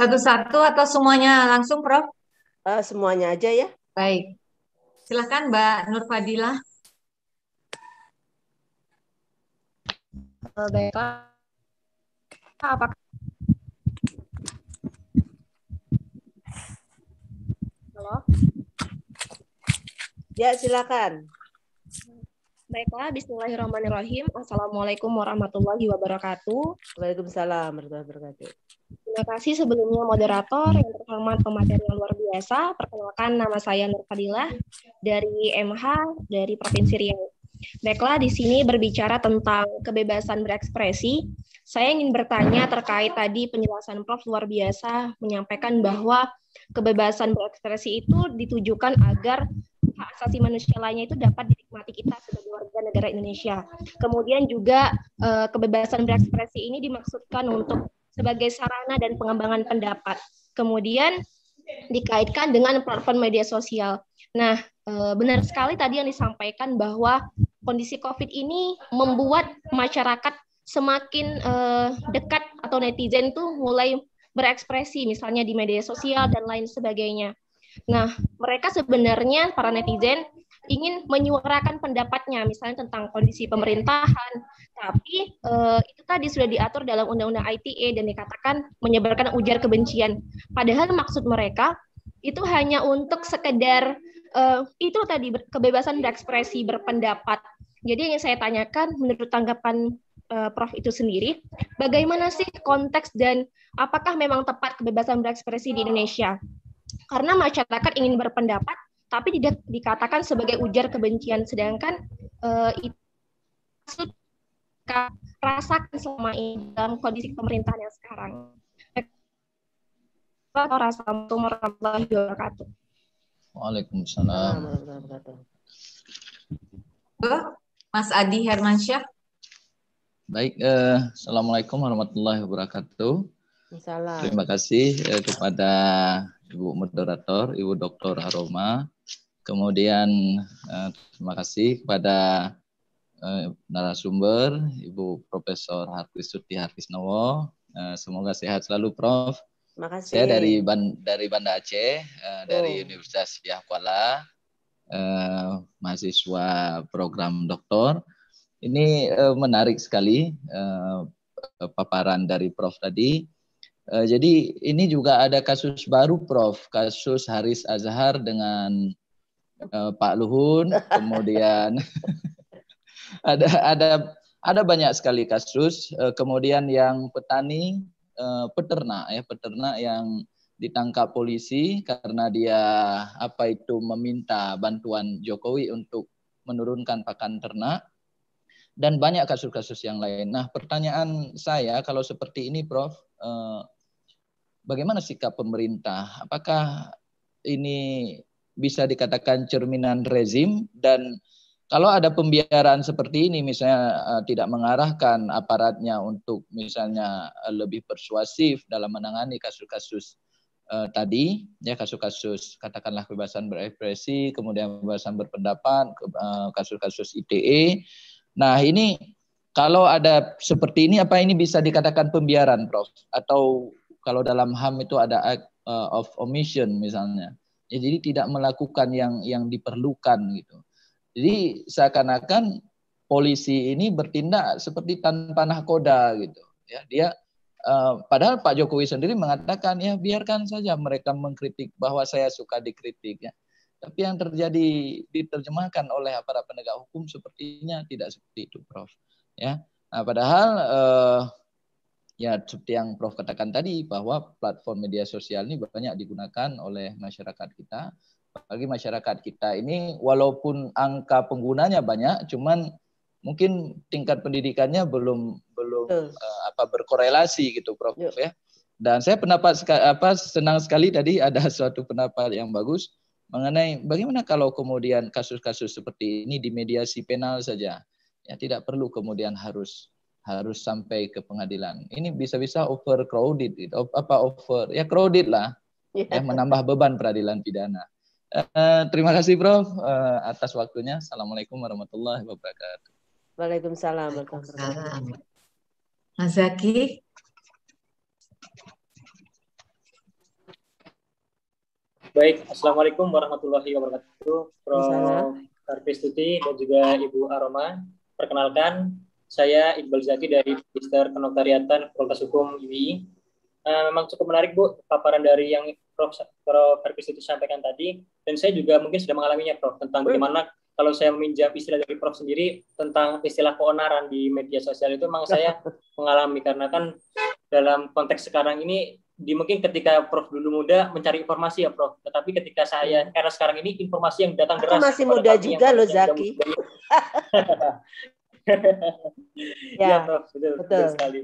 Speaker 6: Satu-satu atau semuanya langsung, Prof? Uh, semuanya aja ya.
Speaker 5: Baik. Silahkan Mbak Nur Fadila. Uh, eh, baik, Apakah
Speaker 8: Halo? Ya, silakan. Baiklah, bismillahirrahmanirrahim. Assalamualaikum
Speaker 6: warahmatullahi wabarakatuh. Waalaikumsalam warahmatullahi wabarakatuh.
Speaker 8: Terima kasih sebelumnya moderator yang terhormat pemateri yang luar biasa. Perkenalkan nama saya Nur Fadilah dari MH dari Provinsi Riau. Baiklah, di sini berbicara tentang kebebasan berekspresi. Saya ingin bertanya terkait tadi penjelasan Prof luar biasa menyampaikan bahwa kebebasan berekspresi itu ditujukan agar hak asasi manusia lainnya itu dapat dinikmati kita sebagai warga negara Indonesia. Kemudian juga uh, kebebasan berekspresi ini dimaksudkan untuk sebagai sarana dan pengembangan pendapat. Kemudian dikaitkan dengan platform media sosial. Nah, eh, benar sekali tadi yang disampaikan bahwa kondisi COVID ini membuat masyarakat semakin eh, dekat atau netizen tuh mulai berekspresi misalnya di media sosial dan lain sebagainya. Nah, mereka sebenarnya para netizen ingin menyuarakan pendapatnya misalnya tentang kondisi pemerintahan tapi eh, itu tadi sudah diatur dalam undang-undang ITE dan dikatakan menyebarkan ujar kebencian padahal maksud mereka itu hanya untuk sekedar eh, itu tadi kebebasan berekspresi berpendapat jadi yang saya tanyakan menurut tanggapan eh, Prof itu sendiri bagaimana sih konteks dan apakah memang tepat kebebasan berekspresi di Indonesia karena masyarakat ingin berpendapat, tapi tidak dikatakan sebagai ujar kebencian, sedangkan uh, itu rasakan selama ini dalam kondisi pemerintahan yang sekarang.
Speaker 5: Assalamualaikum warahmatullahi wabarakatuh.
Speaker 9: Waalaikumsalam.
Speaker 5: Mas Adi Hermansyah.
Speaker 9: Baik, eh, Assalamualaikum warahmatullahi wabarakatuh. Terima kasih eh, kepada Ibu moderator, Ibu Dr. Aroma. Kemudian eh, terima kasih kepada eh, narasumber Ibu Profesor Harkristuti Harkisnowo. Eh, semoga sehat selalu Prof. Terima kasih. Saya dari Ban dari Banda Aceh, eh, dari oh. Universitas Yahya Kuala. Eh, mahasiswa program doktor. Ini eh, menarik sekali eh, paparan dari Prof tadi Eh, jadi ini juga ada kasus baru, Prof. Kasus Haris Azhar dengan eh, Pak Luhun, [LAUGHS] kemudian [LAUGHS] ada ada ada banyak sekali kasus. Eh, kemudian yang petani, peternak ya, peternak yang ditangkap polisi karena dia apa itu meminta bantuan Jokowi untuk menurunkan pakan ternak dan banyak kasus-kasus yang lain. Nah, pertanyaan saya kalau seperti ini, Prof, eh, bagaimana sikap pemerintah? Apakah ini bisa dikatakan cerminan rezim dan kalau ada pembiaran seperti ini misalnya eh, tidak mengarahkan aparatnya untuk misalnya eh, lebih persuasif dalam menangani kasus-kasus eh, tadi ya kasus-kasus katakanlah kebebasan berekspresi kemudian kebebasan berpendapat kasus-kasus ITE nah ini kalau ada seperti ini apa ini bisa dikatakan pembiaran Prof atau kalau dalam HAM itu ada act uh, of omission misalnya. Ya, jadi tidak melakukan yang yang diperlukan gitu. Jadi seakan-akan polisi ini bertindak seperti tanpa nahkoda gitu. Ya, dia Uh, padahal Pak Jokowi sendiri mengatakan ya biarkan saja mereka mengkritik bahwa saya suka dikritik ya. Tapi yang terjadi diterjemahkan oleh aparat penegak hukum sepertinya tidak seperti itu, Prof. Ya. Nah, padahal uh, ya seperti yang Prof katakan tadi bahwa platform media sosial ini banyak digunakan oleh masyarakat kita. Bagi masyarakat kita ini walaupun angka penggunanya banyak, cuman mungkin tingkat pendidikannya belum belum uh, apa berkorelasi gitu, Prof yep. ya. Dan saya pendapat apa senang sekali tadi [LAUGHS] ada suatu pendapat yang bagus mengenai bagaimana kalau kemudian kasus-kasus seperti ini dimediasi penal saja. Ya tidak perlu kemudian harus harus sampai ke pengadilan. Ini bisa-bisa overcrowded, gitu. apa over ya crowded lah,
Speaker 6: yeah. ya menambah
Speaker 9: beban peradilan pidana. Uh, terima kasih Prof uh, atas waktunya. Assalamualaikum warahmatullahi wabarakatuh.
Speaker 6: Waalaikumsalam. Mas Zaki.
Speaker 10: Baik, Assalamualaikum warahmatullahi wabarakatuh. Prof. Tuti dan juga Ibu Aroma. Perkenalkan, saya Iqbal Zaki dari Magister Kenotariatan Fakultas Hukum UI. Eh, memang cukup menarik Bu paparan dari yang Prof. Prof. Herpes itu sampaikan tadi dan saya juga mungkin sudah mengalaminya Prof tentang bagaimana kalau saya meminjam istilah dari Prof sendiri tentang istilah keonaran di media sosial itu memang saya [LAUGHS] mengalami karena kan dalam konteks sekarang ini di mungkin ketika Prof dulu muda mencari informasi ya Prof, tetapi ketika saya iya. era sekarang ini informasi yang datang deras. Aku masih muda juga loh Zaki.
Speaker 6: [LAUGHS] ya, ya
Speaker 10: Prof, betul, betul. betul sekali.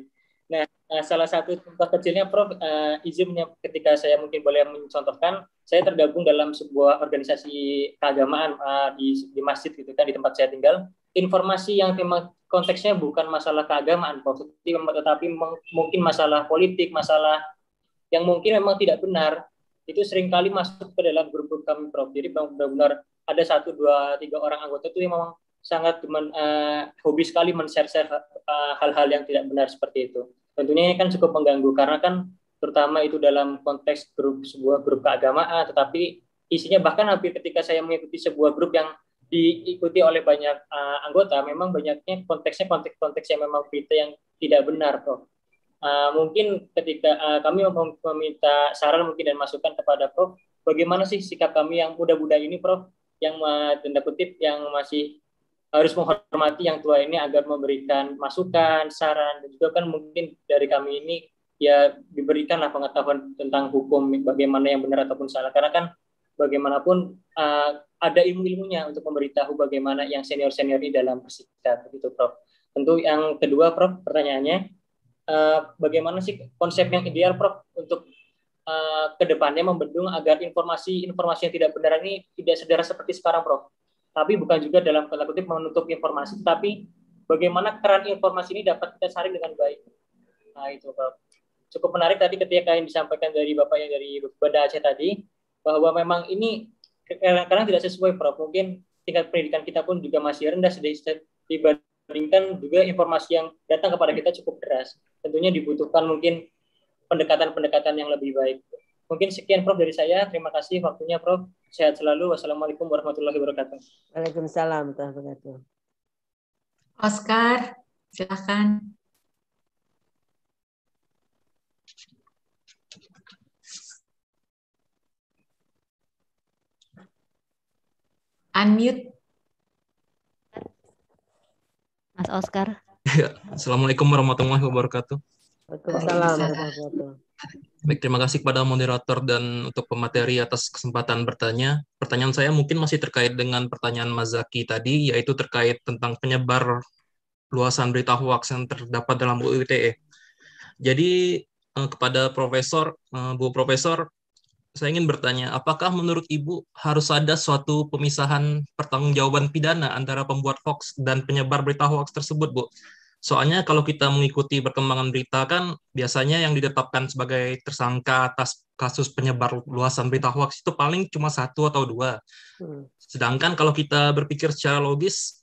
Speaker 10: Nah, eh, salah satu contoh kecilnya Prof, uh, eh, izinnya ketika saya mungkin boleh mencontohkan, saya tergabung dalam sebuah organisasi keagamaan uh, di, di masjid gitu kan, di tempat saya tinggal. Informasi yang tema konteksnya bukan masalah keagamaan Prof, tetapi mungkin masalah politik, masalah yang mungkin memang tidak benar, itu seringkali masuk ke dalam grup-grup kami Prof. Jadi benar-benar ada satu, dua, tiga orang anggota itu yang memang sangat men, uh, hobi sekali men-share-share eh, hal-hal yang tidak benar seperti itu. Tentunya ini kan cukup mengganggu karena kan terutama itu dalam konteks grup sebuah grup keagamaan, tetapi isinya bahkan hampir ketika saya mengikuti sebuah grup yang diikuti oleh banyak uh, anggota, memang banyaknya konteksnya konteks-konteks yang memang berita yang tidak benar, Prof. Uh, mungkin ketika uh, kami meminta saran mungkin dan masukan kepada Prof, bagaimana sih sikap kami yang muda-muda ini, Prof, yang uh, tanda kutip yang masih harus menghormati yang tua ini agar memberikan masukan, saran, dan juga kan mungkin dari kami ini ya diberikanlah pengetahuan tentang hukum bagaimana yang benar ataupun salah. Karena kan bagaimanapun uh, ada ilmu-ilmunya untuk memberitahu bagaimana yang senior-senior ini dalam bersikap begitu, Prof. Tentu yang kedua, Prof, pertanyaannya uh, bagaimana sih konsep yang ideal, Prof, untuk uh, eh, kedepannya membendung agar informasi-informasi yang tidak benar ini tidak sederhana seperti sekarang, Prof? tapi bukan juga dalam tanda kutip menutup informasi, tapi bagaimana keran informasi ini dapat kita saring dengan baik. Nah itu Pak. Cukup menarik tadi ketika yang disampaikan dari Bapak yang dari Banda Aceh tadi, bahwa memang ini kadang-kadang tidak sesuai Prof. Mungkin tingkat pendidikan kita pun juga masih rendah dibandingkan juga informasi yang datang kepada kita cukup keras. Tentunya dibutuhkan mungkin pendekatan-pendekatan yang lebih baik. Mungkin sekian Prof dari saya. Terima kasih waktunya Prof. Sehat selalu. Wassalamualaikum warahmatullahi wabarakatuh.
Speaker 6: Waalaikumsalam wabarakatuh.
Speaker 5: Oscar, silakan. Unmute.
Speaker 2: Mas Oscar.
Speaker 11: [LAUGHS] Assalamualaikum warahmatullahi wabarakatuh.
Speaker 4: Waalaikumsalam warahmatullahi wabarakatuh.
Speaker 11: Baik, terima kasih kepada moderator dan untuk pemateri atas kesempatan bertanya. Pertanyaan saya mungkin masih terkait dengan pertanyaan Mazaki tadi, yaitu terkait tentang penyebar luasan berita hoax yang terdapat dalam UU ITE. Jadi eh, kepada Profesor, eh, Bu Profesor, saya ingin bertanya, apakah menurut Ibu harus ada suatu pemisahan pertanggungjawaban pidana antara pembuat hoax dan penyebar berita hoax tersebut, Bu? Soalnya kalau kita mengikuti perkembangan berita kan biasanya yang ditetapkan sebagai tersangka atas kasus penyebar luasan berita hoax itu paling cuma satu atau dua. Hmm. Sedangkan kalau kita berpikir secara logis,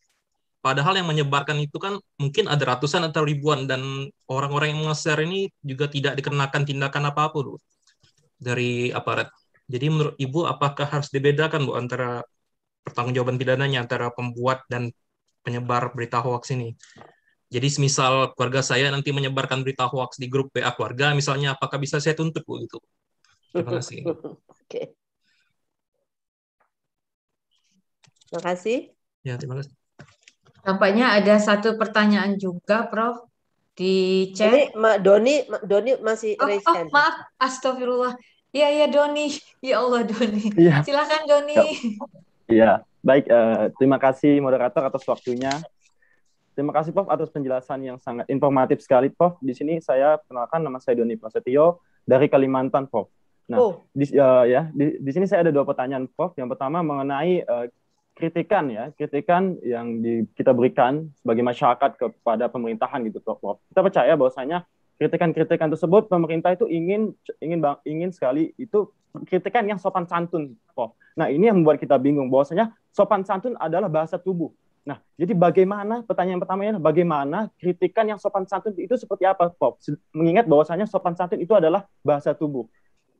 Speaker 11: padahal yang menyebarkan itu kan mungkin ada ratusan atau ribuan dan orang-orang yang nge ini juga tidak dikenakan tindakan apapun dari aparat. Jadi menurut Ibu apakah harus dibedakan Bu antara pertanggungjawaban pidananya antara pembuat dan penyebar berita hoax ini? Jadi semisal keluarga saya nanti menyebarkan berita hoax di grup WA keluarga, misalnya apakah bisa saya tuntut bu gitu?
Speaker 4: Terima kasih. [LAUGHS] Oke.
Speaker 5: Okay. Terima kasih. Ya terima kasih. Tampaknya ada satu pertanyaan juga, Prof di chat. Ini Mak Doni, Mak Doni masih oh, raise oh, Maaf, astagfirullah. Iya, iya Doni. Ya Allah Doni. Ya. Silakan Doni. Ya. Iya.
Speaker 12: Ya. Baik, uh, terima kasih moderator atas waktunya. Terima kasih Prof atas penjelasan yang sangat informatif sekali Prof. Di sini saya perkenalkan nama saya Doni Prasetyo dari Kalimantan Prof. Nah, oh. di, uh, ya di, di sini saya ada dua pertanyaan Prof. Yang pertama mengenai uh, kritikan ya, kritikan yang di, kita berikan sebagai masyarakat kepada pemerintahan gitu Prof. Kita percaya bahwasanya kritikan-kritikan tersebut pemerintah itu ingin ingin bang, ingin sekali itu kritikan yang sopan santun Prof. Nah, ini yang membuat kita bingung bahwasanya sopan santun adalah bahasa tubuh Nah, jadi bagaimana pertanyaan pertamanya bagaimana kritikan yang sopan santun itu seperti apa, Prof? Mengingat bahwasanya sopan santun itu adalah bahasa tubuh.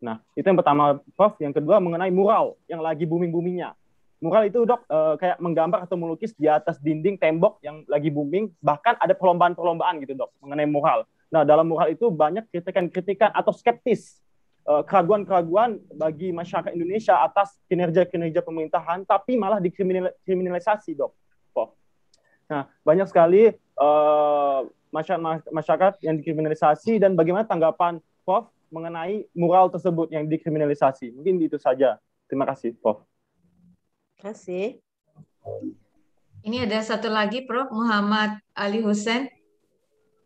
Speaker 12: Nah, itu yang pertama, Prof. Yang kedua mengenai mural yang lagi booming-boomingnya. Mural itu, Dok, e, kayak menggambar atau melukis di atas dinding tembok yang lagi booming, bahkan ada perlombaan-perlombaan gitu, Dok, mengenai mural. Nah, dalam mural itu banyak kritikan-kritikan atau skeptis eh, keraguan-keraguan bagi masyarakat Indonesia atas kinerja-kinerja pemerintahan, tapi malah dikriminalisasi, dok. Nah, banyak sekali uh, masyarakat, yang dikriminalisasi dan bagaimana tanggapan Prof mengenai mural tersebut yang dikriminalisasi. Mungkin itu saja. Terima kasih, Prof.
Speaker 6: Terima kasih.
Speaker 5: Ini ada satu lagi, Prof. Muhammad Ali Hussein.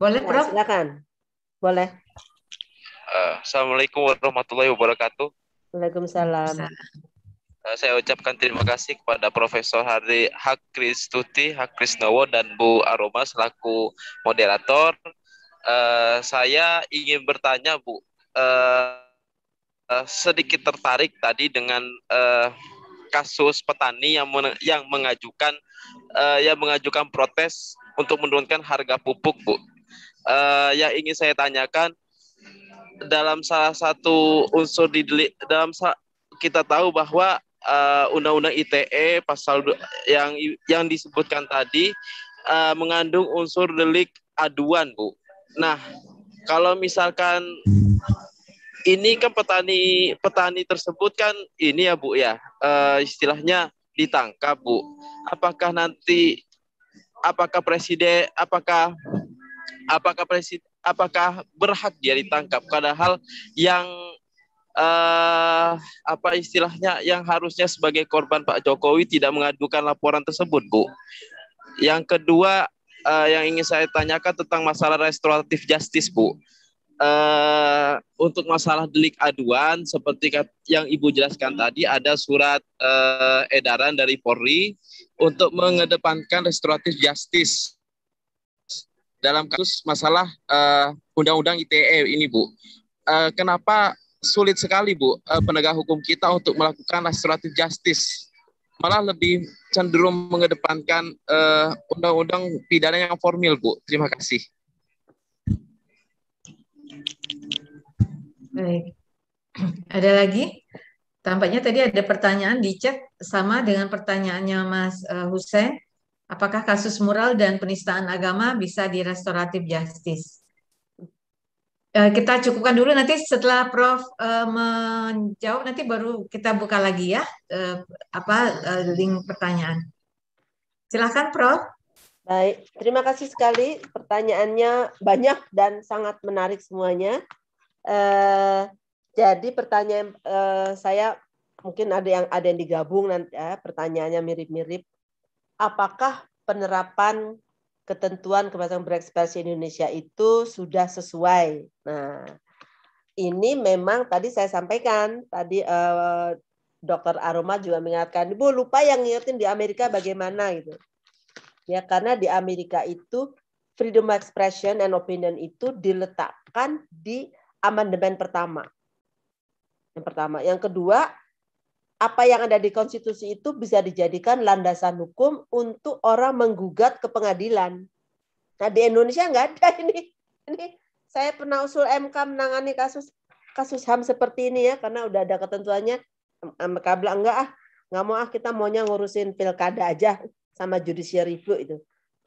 Speaker 6: Boleh, ya, Prof? Silakan. Boleh.
Speaker 13: Uh, Assalamualaikum warahmatullahi wabarakatuh.
Speaker 6: Waalaikumsalam. Waalaikumsalam.
Speaker 13: Eh, saya ucapkan terima kasih kepada Profesor Hari Hak Hakristuti Krisnowo dan Bu Aroma selaku moderator. Uh, saya ingin bertanya Bu, uh, uh, sedikit tertarik tadi dengan uh, kasus petani yang men yang mengajukan uh, yang mengajukan protes untuk menurunkan harga pupuk Bu. Uh, yang ingin saya tanyakan dalam salah satu unsur di dalam kita tahu bahwa Eh, undang-undang ITE pasal yang yang disebutkan tadi uh, mengandung unsur delik aduan, Bu. Nah, kalau misalkan ini kan petani petani tersebut kan ini ya Bu ya uh, istilahnya ditangkap Bu. Apakah nanti apakah presiden apakah apakah presiden apakah berhak dia ditangkap padahal yang uh, apa istilahnya yang harusnya sebagai korban Pak Jokowi tidak mengadukan laporan tersebut, Bu. Yang kedua uh, yang ingin saya tanyakan tentang masalah restoratif justice, Bu. Uh, untuk masalah delik aduan seperti yang Ibu jelaskan tadi ada surat uh, edaran dari Polri untuk mengedepankan restoratif justice dalam kasus masalah uh, undang-undang ITE ini, Bu. Uh, kenapa sulit sekali Bu eh, penegak hukum kita untuk melakukan restoratif justice. Malah lebih cenderung mengedepankan undang eh, undang-undang pidana yang formil Bu. Terima kasih.
Speaker 5: Baik. [CLEARS THROAT] Ada lagi? Tampaknya tadi ada pertanyaan di chat sama dengan pertanyaannya Mas eh, Hussein. Apakah kasus mural dan penistaan agama bisa di restoratif justice? Eh, kita cukupkan dulu nanti setelah Prof uh, menjawab nanti baru kita buka lagi ya uh, apa uh, link pertanyaan.
Speaker 6: Silahkan Prof. Baik, terima kasih sekali pertanyaannya banyak dan sangat menarik semuanya. Uh, jadi pertanyaan uh, saya mungkin ada yang ada yang digabung nanti ya, pertanyaannya mirip-mirip. Apakah penerapan ketentuan kebebasan berekspresi Indonesia itu sudah sesuai. Nah, ini memang tadi saya sampaikan, tadi eh, Dokter Aroma juga mengatakan, Bu lupa yang ngingetin di Amerika bagaimana gitu. Ya karena di Amerika itu freedom of expression and opinion itu diletakkan di amandemen pertama. Yang pertama, yang kedua apa yang ada di konstitusi itu bisa dijadikan landasan hukum untuk orang menggugat ke pengadilan. Nah di Indonesia nggak ada [LAUGHS] ini. Ini saya pernah usul MK menangani kasus kasus ham seperti ini ya karena udah ada ketentuannya. MK bilang enggak ah nggak mau ah kita maunya ngurusin pilkada aja sama judicial review itu.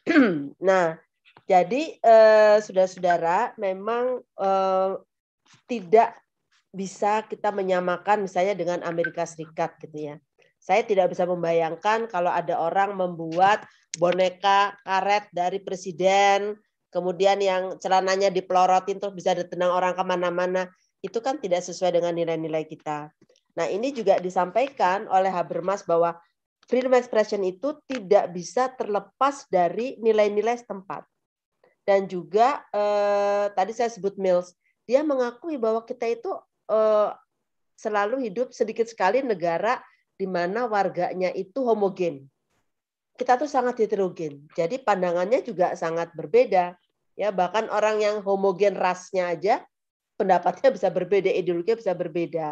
Speaker 6: [CLEARS THROAT] nah jadi eh, saudara-saudara memang eh, tidak bisa kita menyamakan misalnya dengan Amerika Serikat gitu ya. Saya tidak bisa membayangkan kalau ada orang membuat boneka karet dari presiden, kemudian yang celananya dipelorotin terus bisa ditenang orang kemana-mana. Itu kan tidak sesuai dengan nilai-nilai kita. Nah ini juga disampaikan oleh Habermas bahwa freedom expression itu tidak bisa terlepas dari nilai-nilai setempat. Dan juga eh, tadi saya sebut Mills, dia mengakui bahwa kita itu uh, selalu hidup sedikit sekali negara di mana warganya itu homogen. Kita tuh sangat heterogen. Jadi pandangannya juga sangat berbeda. Ya, bahkan orang yang homogen rasnya aja pendapatnya bisa berbeda, ideologinya bisa berbeda.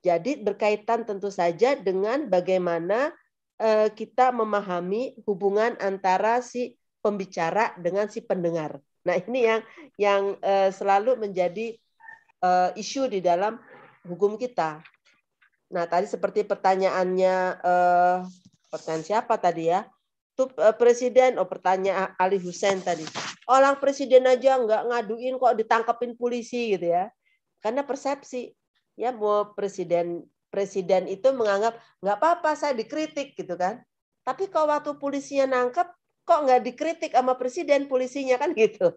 Speaker 6: Jadi berkaitan tentu saja dengan bagaimana uh, kita memahami hubungan antara si pembicara dengan si pendengar. Nah, ini yang yang uh, selalu menjadi uh, isu di dalam hukum kita. Nah, tadi seperti pertanyaannya eh, pertanyaan siapa tadi ya? Tuh eh, presiden, oh pertanyaan Ali Hussein tadi. Orang presiden aja nggak ngaduin kok ditangkepin polisi gitu ya. Karena persepsi ya mau presiden presiden itu menganggap nggak apa-apa saya dikritik gitu kan. Tapi kalau waktu polisinya nangkep kok nggak dikritik sama presiden polisinya kan gitu.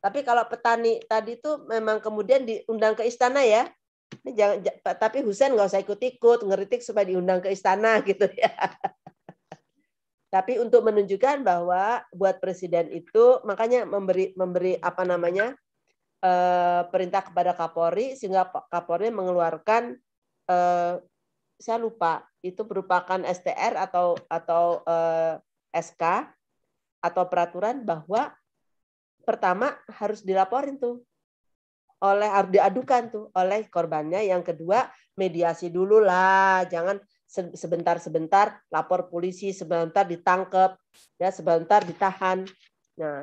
Speaker 6: Tapi kalau petani tadi itu memang kemudian diundang ke istana ya. Ini jangan, tapi Husain nggak usah ikut-ikut, ngeritik supaya diundang ke istana [LAUGHS] gitu ya. Tapi untuk menunjukkan bahwa buat presiden itu makanya memberi memberi apa namanya eh, perintah kepada Kapolri sehingga Kapolri mengeluarkan eh, saya lupa itu merupakan STR atau atau eh, SK atau peraturan bahwa pertama harus dilaporin tuh oleh diadukan tuh oleh korbannya yang kedua mediasi dulu lah jangan sebentar-sebentar lapor polisi sebentar ditangkap ya sebentar ditahan nah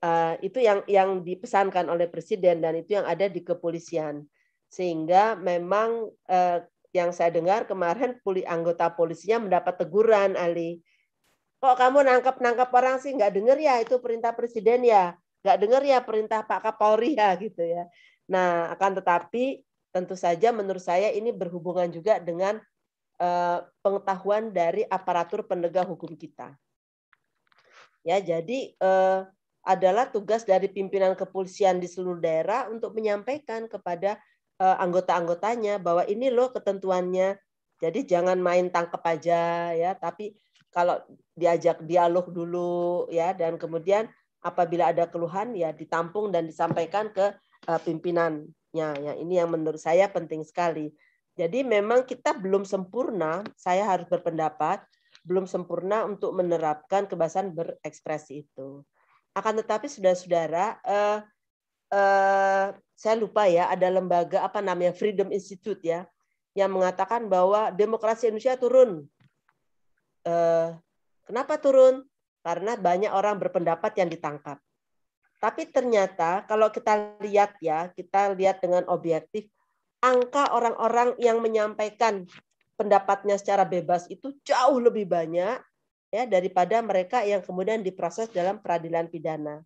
Speaker 6: uh, itu yang yang dipesankan oleh presiden dan itu yang ada di kepolisian sehingga memang uh, yang saya dengar kemarin poli, anggota polisinya mendapat teguran Ali kok kamu nangkap nangkap orang sih nggak denger ya itu perintah presiden ya nggak dengar ya perintah Pak Kapolri ya gitu ya. Nah, akan tetapi tentu saja menurut saya ini berhubungan juga dengan eh, pengetahuan dari aparatur penegak hukum kita. Ya, jadi eh, adalah tugas dari pimpinan kepolisian di seluruh daerah untuk menyampaikan kepada eh, anggota-anggotanya bahwa ini loh ketentuannya. Jadi jangan main tangkap aja ya, tapi kalau diajak dialog dulu ya dan kemudian apabila ada keluhan ya ditampung dan disampaikan ke uh, pimpinannya ya ini yang menurut saya penting sekali jadi memang kita belum sempurna saya harus berpendapat belum sempurna untuk menerapkan kebebasan berekspresi itu akan tetapi saudara-saudara uh, uh, saya lupa ya ada lembaga apa namanya Freedom Institute ya yang mengatakan bahwa demokrasi Indonesia turun uh, kenapa turun karena banyak orang berpendapat yang ditangkap. Tapi ternyata kalau kita lihat ya, kita lihat dengan objektif, angka orang-orang yang menyampaikan pendapatnya secara bebas itu jauh lebih banyak ya daripada mereka yang kemudian diproses dalam peradilan pidana.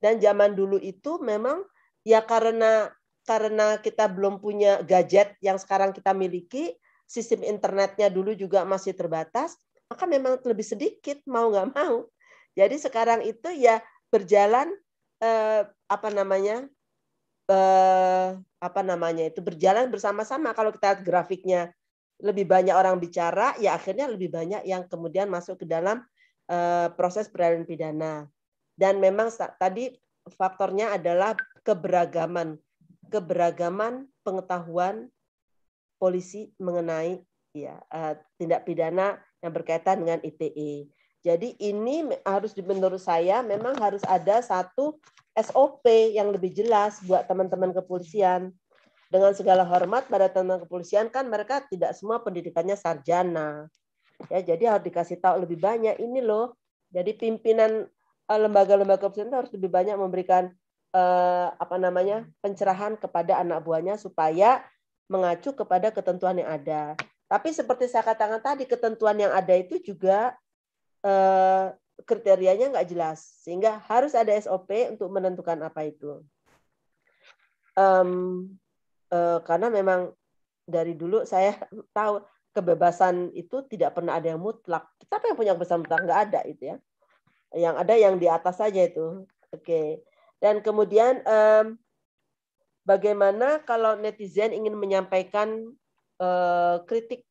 Speaker 6: Dan zaman dulu itu memang ya karena karena kita belum punya gadget yang sekarang kita miliki, sistem internetnya dulu juga masih terbatas, maka memang lebih sedikit mau nggak mau. Jadi sekarang itu ya berjalan eh, apa namanya eh, apa namanya itu berjalan bersama-sama. Kalau kita lihat grafiknya lebih banyak orang bicara, ya akhirnya lebih banyak yang kemudian masuk ke dalam eh, proses peradilan pidana. Dan memang tadi faktornya adalah keberagaman keberagaman pengetahuan polisi mengenai ya tindak pidana yang berkaitan dengan ITE. Jadi ini harus menurut saya memang harus ada satu SOP yang lebih jelas buat teman-teman kepolisian. Dengan segala hormat pada teman kepolisian kan mereka tidak semua pendidikannya sarjana. Ya, jadi harus dikasih tahu lebih banyak ini loh. Jadi pimpinan eh, lembaga-lembaga kepolisian harus lebih banyak memberikan eh, apa namanya pencerahan kepada anak buahnya supaya mengacu kepada ketentuan yang ada. Tapi seperti saya katakan tadi, ketentuan yang ada itu juga eh, kriterianya nggak jelas, sehingga harus ada SOP untuk menentukan apa itu. Um, eh, karena memang dari dulu saya [LAUGHS] tahu kebebasan itu tidak pernah ada yang mutlak. Siapa yang punya kebebasan mutlak? Nggak ada itu ya. Yang ada yang di atas saja itu. Oke. Okay. Dan kemudian bagaimana kalau netizen ingin menyampaikan Eh, kritik.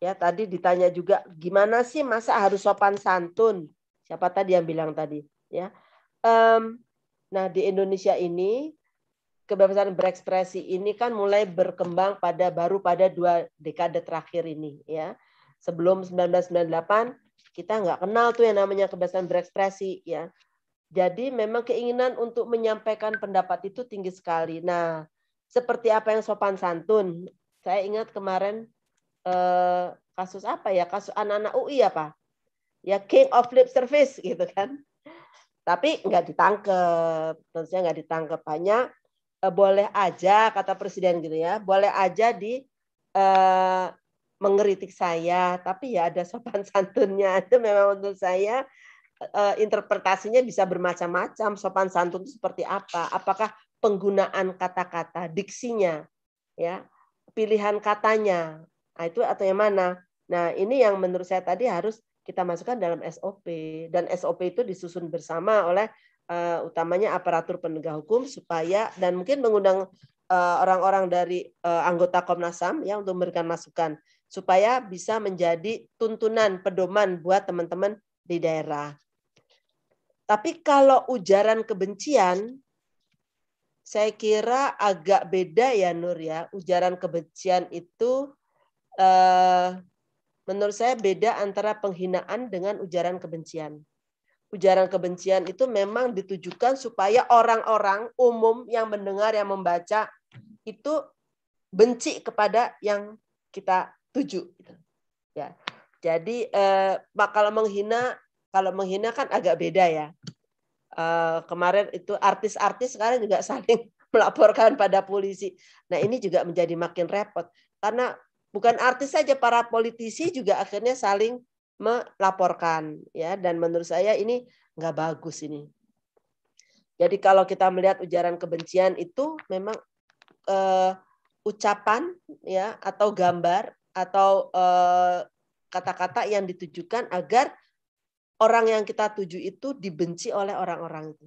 Speaker 6: Ya, tadi ditanya juga gimana sih masa harus sopan santun? Siapa tadi yang bilang tadi, ya? Um, nah, di Indonesia ini kebebasan berekspresi ini kan mulai berkembang pada baru pada dua dekade terakhir ini ya. Sebelum 1998 kita nggak kenal tuh yang namanya kebebasan berekspresi ya. Jadi memang keinginan untuk menyampaikan pendapat itu tinggi sekali. Nah, seperti apa yang sopan santun. Saya ingat kemarin eh, kasus apa ya? Kasus anak-anak UI apa? Ya, ya King of Lip Service [LAUGHS] gitu kan. Tapi nggak ditangkep, tentunya nggak ditangkep banyak. eh, boleh aja kata presiden gitu ya, boleh aja di eh, mengeritik saya, tapi ya ada sopan [LAUGHS] santunnya itu memang untuk saya eh, interpretasinya bisa bermacam-macam sopan santun itu seperti apa apakah penggunaan kata-kata, diksinya, ya, pilihan katanya, nah, itu atau yang mana. Nah, ini yang menurut saya tadi harus kita masukkan dalam SOP dan SOP itu disusun bersama oleh uh, utamanya aparatur penegak hukum supaya dan mungkin mengundang orang eh, orang-orang dari uh, anggota Komnas HAM ya untuk memberikan masukan supaya bisa menjadi tuntunan pedoman buat teman-teman di daerah. Tapi kalau ujaran kebencian saya kira agak beda ya Nur ya. Ujaran kebencian itu eh, menurut saya beda antara penghinaan dengan ujaran kebencian. Ujaran kebencian itu memang ditujukan supaya orang-orang umum yang mendengar yang membaca itu benci kepada yang kita tuju. Gitu. Ya. Jadi eh, kalau menghina kalau menghina kan agak beda ya. Eh, kemarin itu artis-artis sekarang juga [LAUGHS] saling melaporkan pada polisi. Nah ini juga menjadi makin repot karena bukan artis saja para politisi juga akhirnya saling melaporkan ya dan menurut saya ini nggak bagus ini. Jadi kalau kita melihat ujaran kebencian itu memang uh, ucapan ya atau gambar atau eh, kata-kata uh, kata -kata yang ditujukan agar orang yang kita tuju itu dibenci oleh orang-orang itu.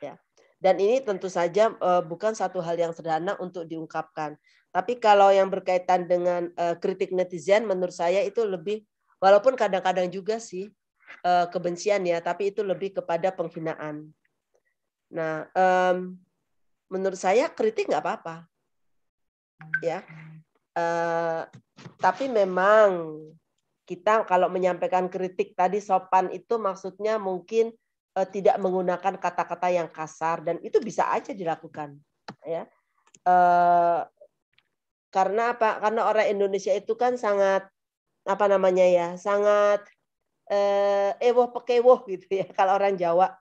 Speaker 6: Ya. Dan ini tentu saja eh, bukan satu hal yang sederhana untuk diungkapkan. Tapi kalau yang berkaitan dengan eh, kritik netizen, menurut saya itu lebih, walaupun kadang-kadang juga sih eh, kebencian ya, tapi itu lebih kepada penghinaan. Nah, menurut saya kritik nggak apa-apa, ya. tapi memang kita kalau menyampaikan kritik tadi sopan itu maksudnya mungkin uh, tidak menggunakan kata-kata yang kasar dan itu bisa aja dilakukan ya uh, karena apa karena orang Indonesia itu kan sangat apa namanya ya sangat uh, eh, ewoh pekewoh gitu ya [LAUGHS] kalau orang Jawa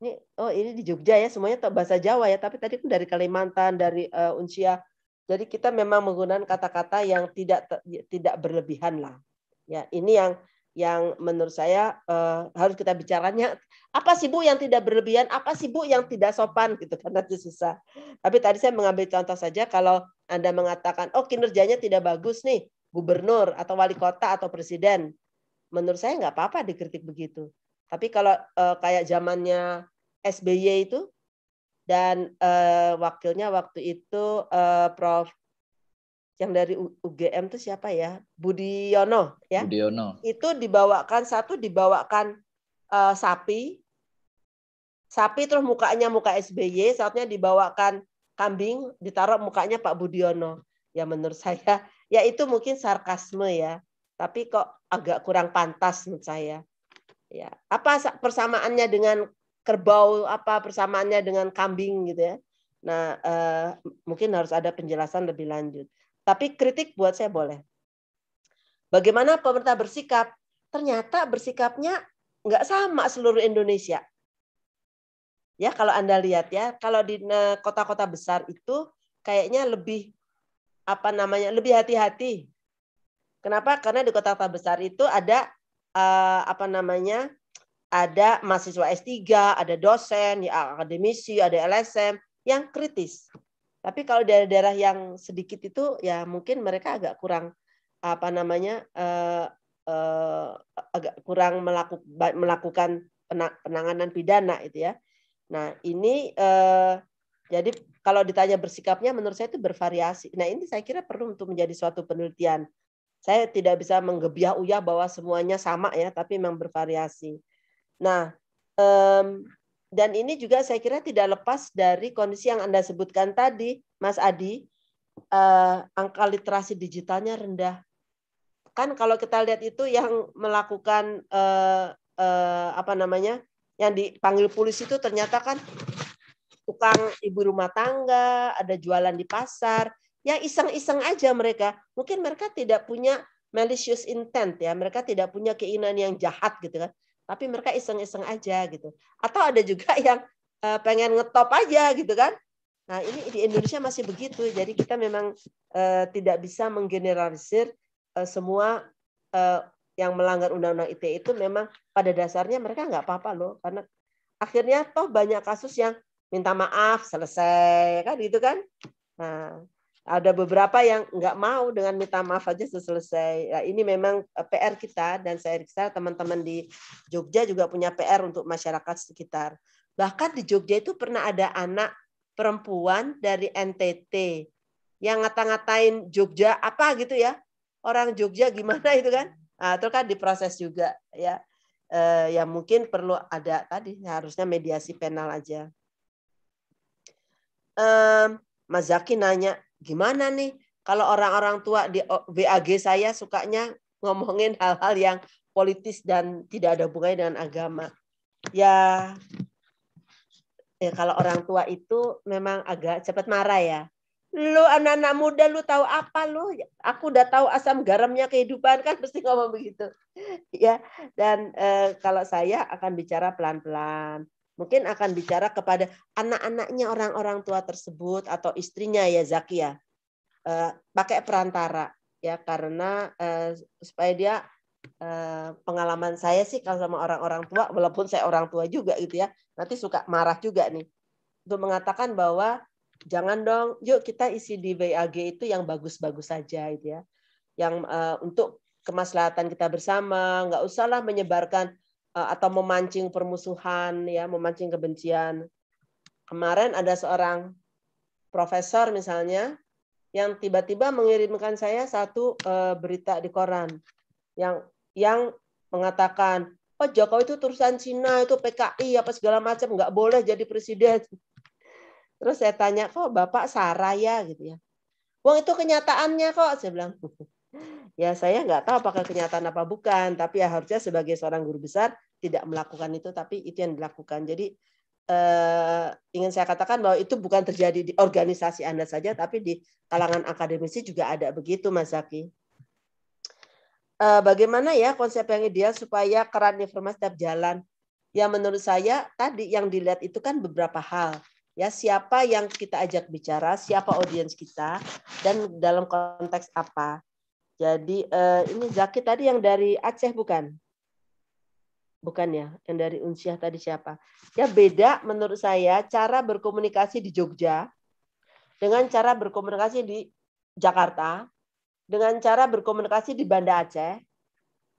Speaker 6: ini oh ini di Jogja ya semuanya bahasa Jawa ya tapi tadi pun kan dari Kalimantan dari uh, Unsia jadi kita memang menggunakan kata-kata yang tidak tidak berlebihan lah Ya, ini yang yang menurut saya uh, harus kita bicaranya apa sih Bu yang tidak berlebihan, apa sih Bu yang tidak sopan gitu [LAUGHS] karena itu susah. Tapi tadi saya mengambil contoh saja kalau Anda mengatakan oh kinerjanya tidak bagus nih gubernur atau wali kota atau presiden. Menurut saya nggak apa-apa dikritik begitu. Tapi kalau uh, kayak zamannya SBY itu dan uh, wakilnya waktu itu uh, Prof yang dari UGM itu siapa ya? Budiono ya. Budiono. Itu dibawakan satu dibawakan uh, sapi. Sapi terus mukanya muka SBY, saatnya dibawakan kambing, ditaruh mukanya Pak Budiono. Ya menurut [LAUGHS] saya ya itu mungkin sarkasme ya, tapi kok agak kurang pantas menurut saya. Ya, apa persamaannya dengan kerbau, apa persamaannya dengan kambing gitu ya. Nah, eh, mungkin harus ada penjelasan lebih lanjut. Tapi kritik buat saya boleh. Bagaimana pemerintah bersikap? Ternyata bersikapnya nggak sama seluruh Indonesia. Ya, kalau Anda lihat ya, kalau di e, kota-kota besar itu kayaknya lebih apa namanya? lebih hati-hati. Kenapa? Karena di kota-kota besar itu ada e, apa namanya? ada mahasiswa S3, ada dosen, ya akademisi, ada LSM yang kritis. Tapi kalau daerah-daerah yang sedikit itu ya mungkin mereka agak kurang apa namanya eh, eh, agak kurang melaku, melakukan penanganan pidana itu ya. Nah ini eh, jadi kalau ditanya bersikapnya menurut saya itu bervariasi. Nah ini saya kira perlu untuk menjadi suatu penelitian. Saya tidak bisa menggebiah uyah bahwa semuanya sama ya, tapi memang bervariasi. Nah, um, dan ini juga saya kira tidak lepas dari kondisi yang Anda sebutkan tadi, Mas Adi, eh, angka literasi digitalnya rendah. Kan kalau kita lihat itu yang melakukan eh, eh, apa namanya, yang dipanggil polisi itu ternyata kan tukang ibu rumah tangga, ada jualan di pasar, ya iseng-iseng aja mereka. Mungkin mereka tidak punya malicious intent ya, mereka tidak punya keinginan yang jahat gitu kan tapi mereka iseng-iseng aja gitu. Atau ada juga [LAUGHS] yang uh, pengen ngetop aja gitu kan. Nah, ini di Indonesia masih begitu. Jadi kita memang uh, tidak bisa menggeneralisir uh, semua uh, yang melanggar undang-undang ITE itu memang pada dasarnya mereka nggak apa-apa loh karena akhirnya toh banyak kasus yang minta maaf selesai kan gitu kan. Nah, ada beberapa yang nggak mau dengan minta maaf aja sudah selesai. Ya, nah, ini memang eh, PR kita dan saya rasa teman-teman di Jogja juga punya PR untuk masyarakat sekitar. Bahkan di Jogja itu pernah ada anak perempuan dari NTT yang ngata-ngatain Jogja apa gitu ya. Orang Jogja gimana itu kan? Nah, itu kan diproses juga ya. Eh, ya mungkin perlu ada tadi harusnya mediasi penal aja. Um, Mas Zaki nanya, gimana nih kalau orang-orang tua di BAG saya sukanya ngomongin hal-hal yang politis dan tidak ada hubungannya dengan agama. Ya, ya kalau orang tua itu memang agak cepat marah ya. Lu anak-anak muda lu tahu apa lu? Aku udah tahu asam garamnya kehidupan kan pasti ngomong begitu. Ya, dan eh, kalau saya akan bicara pelan-pelan mungkin akan bicara kepada anak-anaknya orang-orang tua tersebut atau istrinya ya Zakia ya eh, pakai perantara ya karena eh, supaya dia eh, pengalaman saya sih kalau sama orang-orang tua walaupun saya orang tua juga gitu ya nanti suka marah juga nih untuk mengatakan bahwa jangan dong yuk kita isi di BAG itu yang bagus-bagus saja gitu ya yang eh, untuk kemaslahatan kita bersama nggak usahlah menyebarkan Eh, atau memancing permusuhan ya memancing kebencian kemarin ada seorang profesor misalnya yang tiba-tiba mengirimkan saya satu eh, berita di koran yang yang mengatakan oh, Jokowi itu turusan Cina itu PKI apa segala macam nggak boleh jadi presiden [LAUGHS] terus saya tanya kok bapak Saraya gitu ya Wong itu kenyataannya kok saya bilang [LAUGHS] Ya saya nggak tahu apakah kenyataan apa bukan, tapi ya harusnya sebagai seorang guru besar tidak melakukan itu, tapi itu yang dilakukan. Jadi eh, ingin saya katakan bahwa itu bukan terjadi di organisasi Anda saja, tapi di kalangan akademisi juga ada begitu, Mas Zaki. Eh, bagaimana ya konsep yang ideal supaya keran informasi tetap jalan? Ya menurut saya tadi yang dilihat itu kan beberapa hal ya siapa yang kita ajak bicara, siapa audiens kita, dan dalam konteks apa. Jadi uh, ini Zaki tadi yang dari Aceh bukan? Bukan ya, yang dari Unsyah tadi siapa? Ya beda menurut saya cara berkomunikasi di Jogja dengan cara berkomunikasi di Jakarta, dengan cara berkomunikasi di Banda Aceh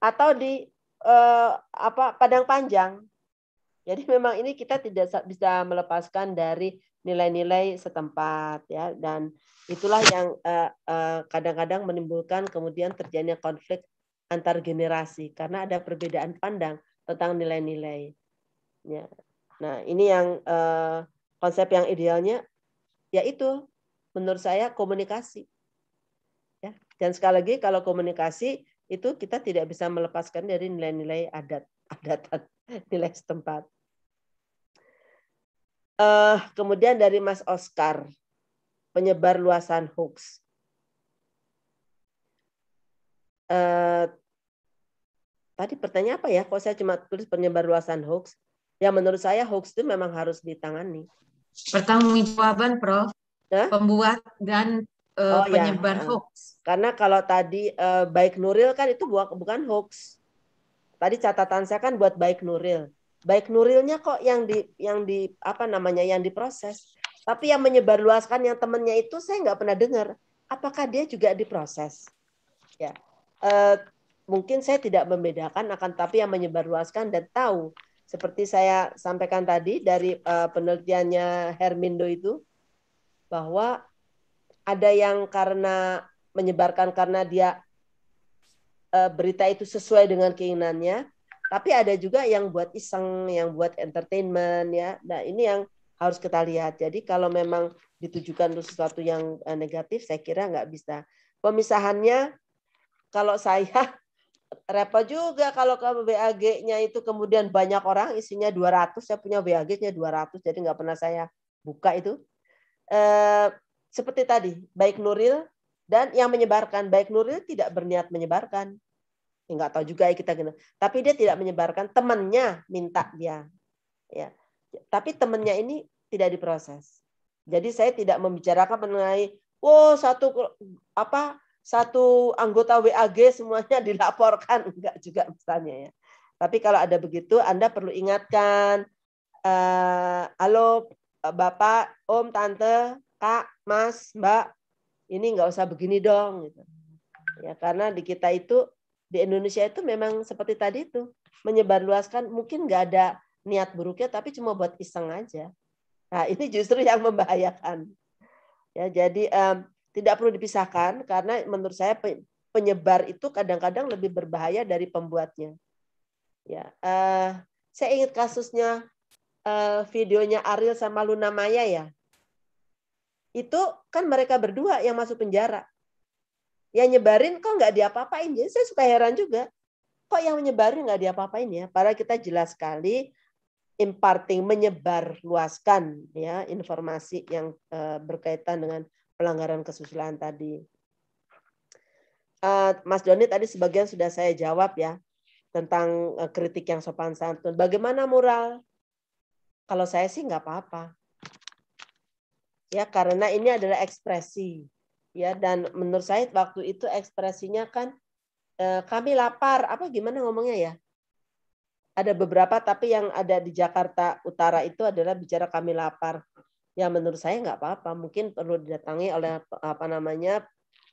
Speaker 6: atau di uh, apa Padang Panjang. Jadi memang ini kita tidak bisa melepaskan dari nilai-nilai setempat ya dan itulah yang eh, eh, kadang-kadang uh, uh, menimbulkan kemudian terjadinya konflik antar generasi karena ada perbedaan pandang tentang nilai-nilai. Ya. Nah, ini yang uh, konsep yang idealnya yaitu menurut saya komunikasi. Ya. Dan sekali lagi kalau komunikasi itu kita tidak bisa melepaskan dari nilai-nilai adat, [LAUGHS] adat nilai setempat. Uh, kemudian dari Mas Oscar, penyebar luasan hoax. Uh, tadi pertanyaan apa ya? Kok saya cuma tulis penyebar luasan hoax? Ya menurut saya hoax itu memang harus ditangani. Pertanggungjawaban, Prof. Huh?
Speaker 5: Pembuat dan uh, oh, ya. penyebar ya.
Speaker 6: hoax. Karena kalau tadi uh, baik Nuril kan itu bukan hoax. Tadi catatan saya kan buat baik Nuril baik Nurilnya kok yang di yang di apa namanya yang diproses tapi yang menyebarluaskan yang temennya itu saya nggak pernah dengar apakah dia juga diproses ya e, mungkin saya tidak membedakan akan tapi yang menyebarluaskan dan tahu seperti saya sampaikan tadi dari e, penelitiannya Hermindo itu bahwa ada yang karena menyebarkan karena dia e, berita itu sesuai dengan keinginannya tapi ada juga yang buat iseng, yang buat entertainment ya. Nah, ini yang harus kita lihat. Jadi kalau memang ditujukan untuk sesuatu yang eh, negatif, saya kira nggak bisa. Pemisahannya, kalau saya [LAUGHS] repot juga kalau ke BAG-nya itu kemudian banyak orang isinya 200, saya punya BAG-nya 200, jadi nggak pernah saya buka itu. Eh, seperti tadi, baik Nuril dan yang menyebarkan, baik Nuril tidak berniat menyebarkan. Ya, nggak tahu juga ya kita gini. Tapi dia tidak menyebarkan temannya minta dia. Ya. Tapi temannya ini tidak diproses. Jadi saya tidak membicarakan mengenai oh satu apa satu anggota WAG semuanya [LAUGHS] dilaporkan enggak juga misalnya ya. Tapi kalau ada begitu Anda perlu ingatkan eh halo Bapak, Om, Tante, Kak, Mas, Mbak, ini nggak usah begini dong gitu. Ya karena di kita itu di Indonesia itu memang seperti tadi itu menyebarluaskan mungkin nggak ada niat buruknya tapi cuma buat iseng aja nah [LAUGHS] ini justru yang membahayakan ya jadi um, tidak perlu dipisahkan karena menurut saya penyebar itu kadang-kadang lebih berbahaya dari pembuatnya ya uh, saya ingat kasusnya uh, videonya Ariel sama Luna Maya ya itu kan mereka berdua yang masuk penjara yang nyebarin kok nggak diapa-apain. Jadi saya suka heran juga, kok yang menyebarin nggak diapa-apain ya? para kita jelas sekali imparting, menyebar luaskan ya informasi yang eh, berkaitan dengan pelanggaran kesusilaan tadi. Eh, Mas Doni tadi sebagian sudah saya jawab ya tentang eh, kritik yang sopan santun. Bagaimana moral? Kalau saya sih nggak apa-apa. Ya karena ini adalah ekspresi ya dan menurut saya waktu itu ekspresinya kan e, kami lapar apa gimana ngomongnya ya ada beberapa tapi yang ada di Jakarta Utara itu adalah bicara kami lapar ya menurut saya nggak apa-apa mungkin perlu didatangi oleh apa namanya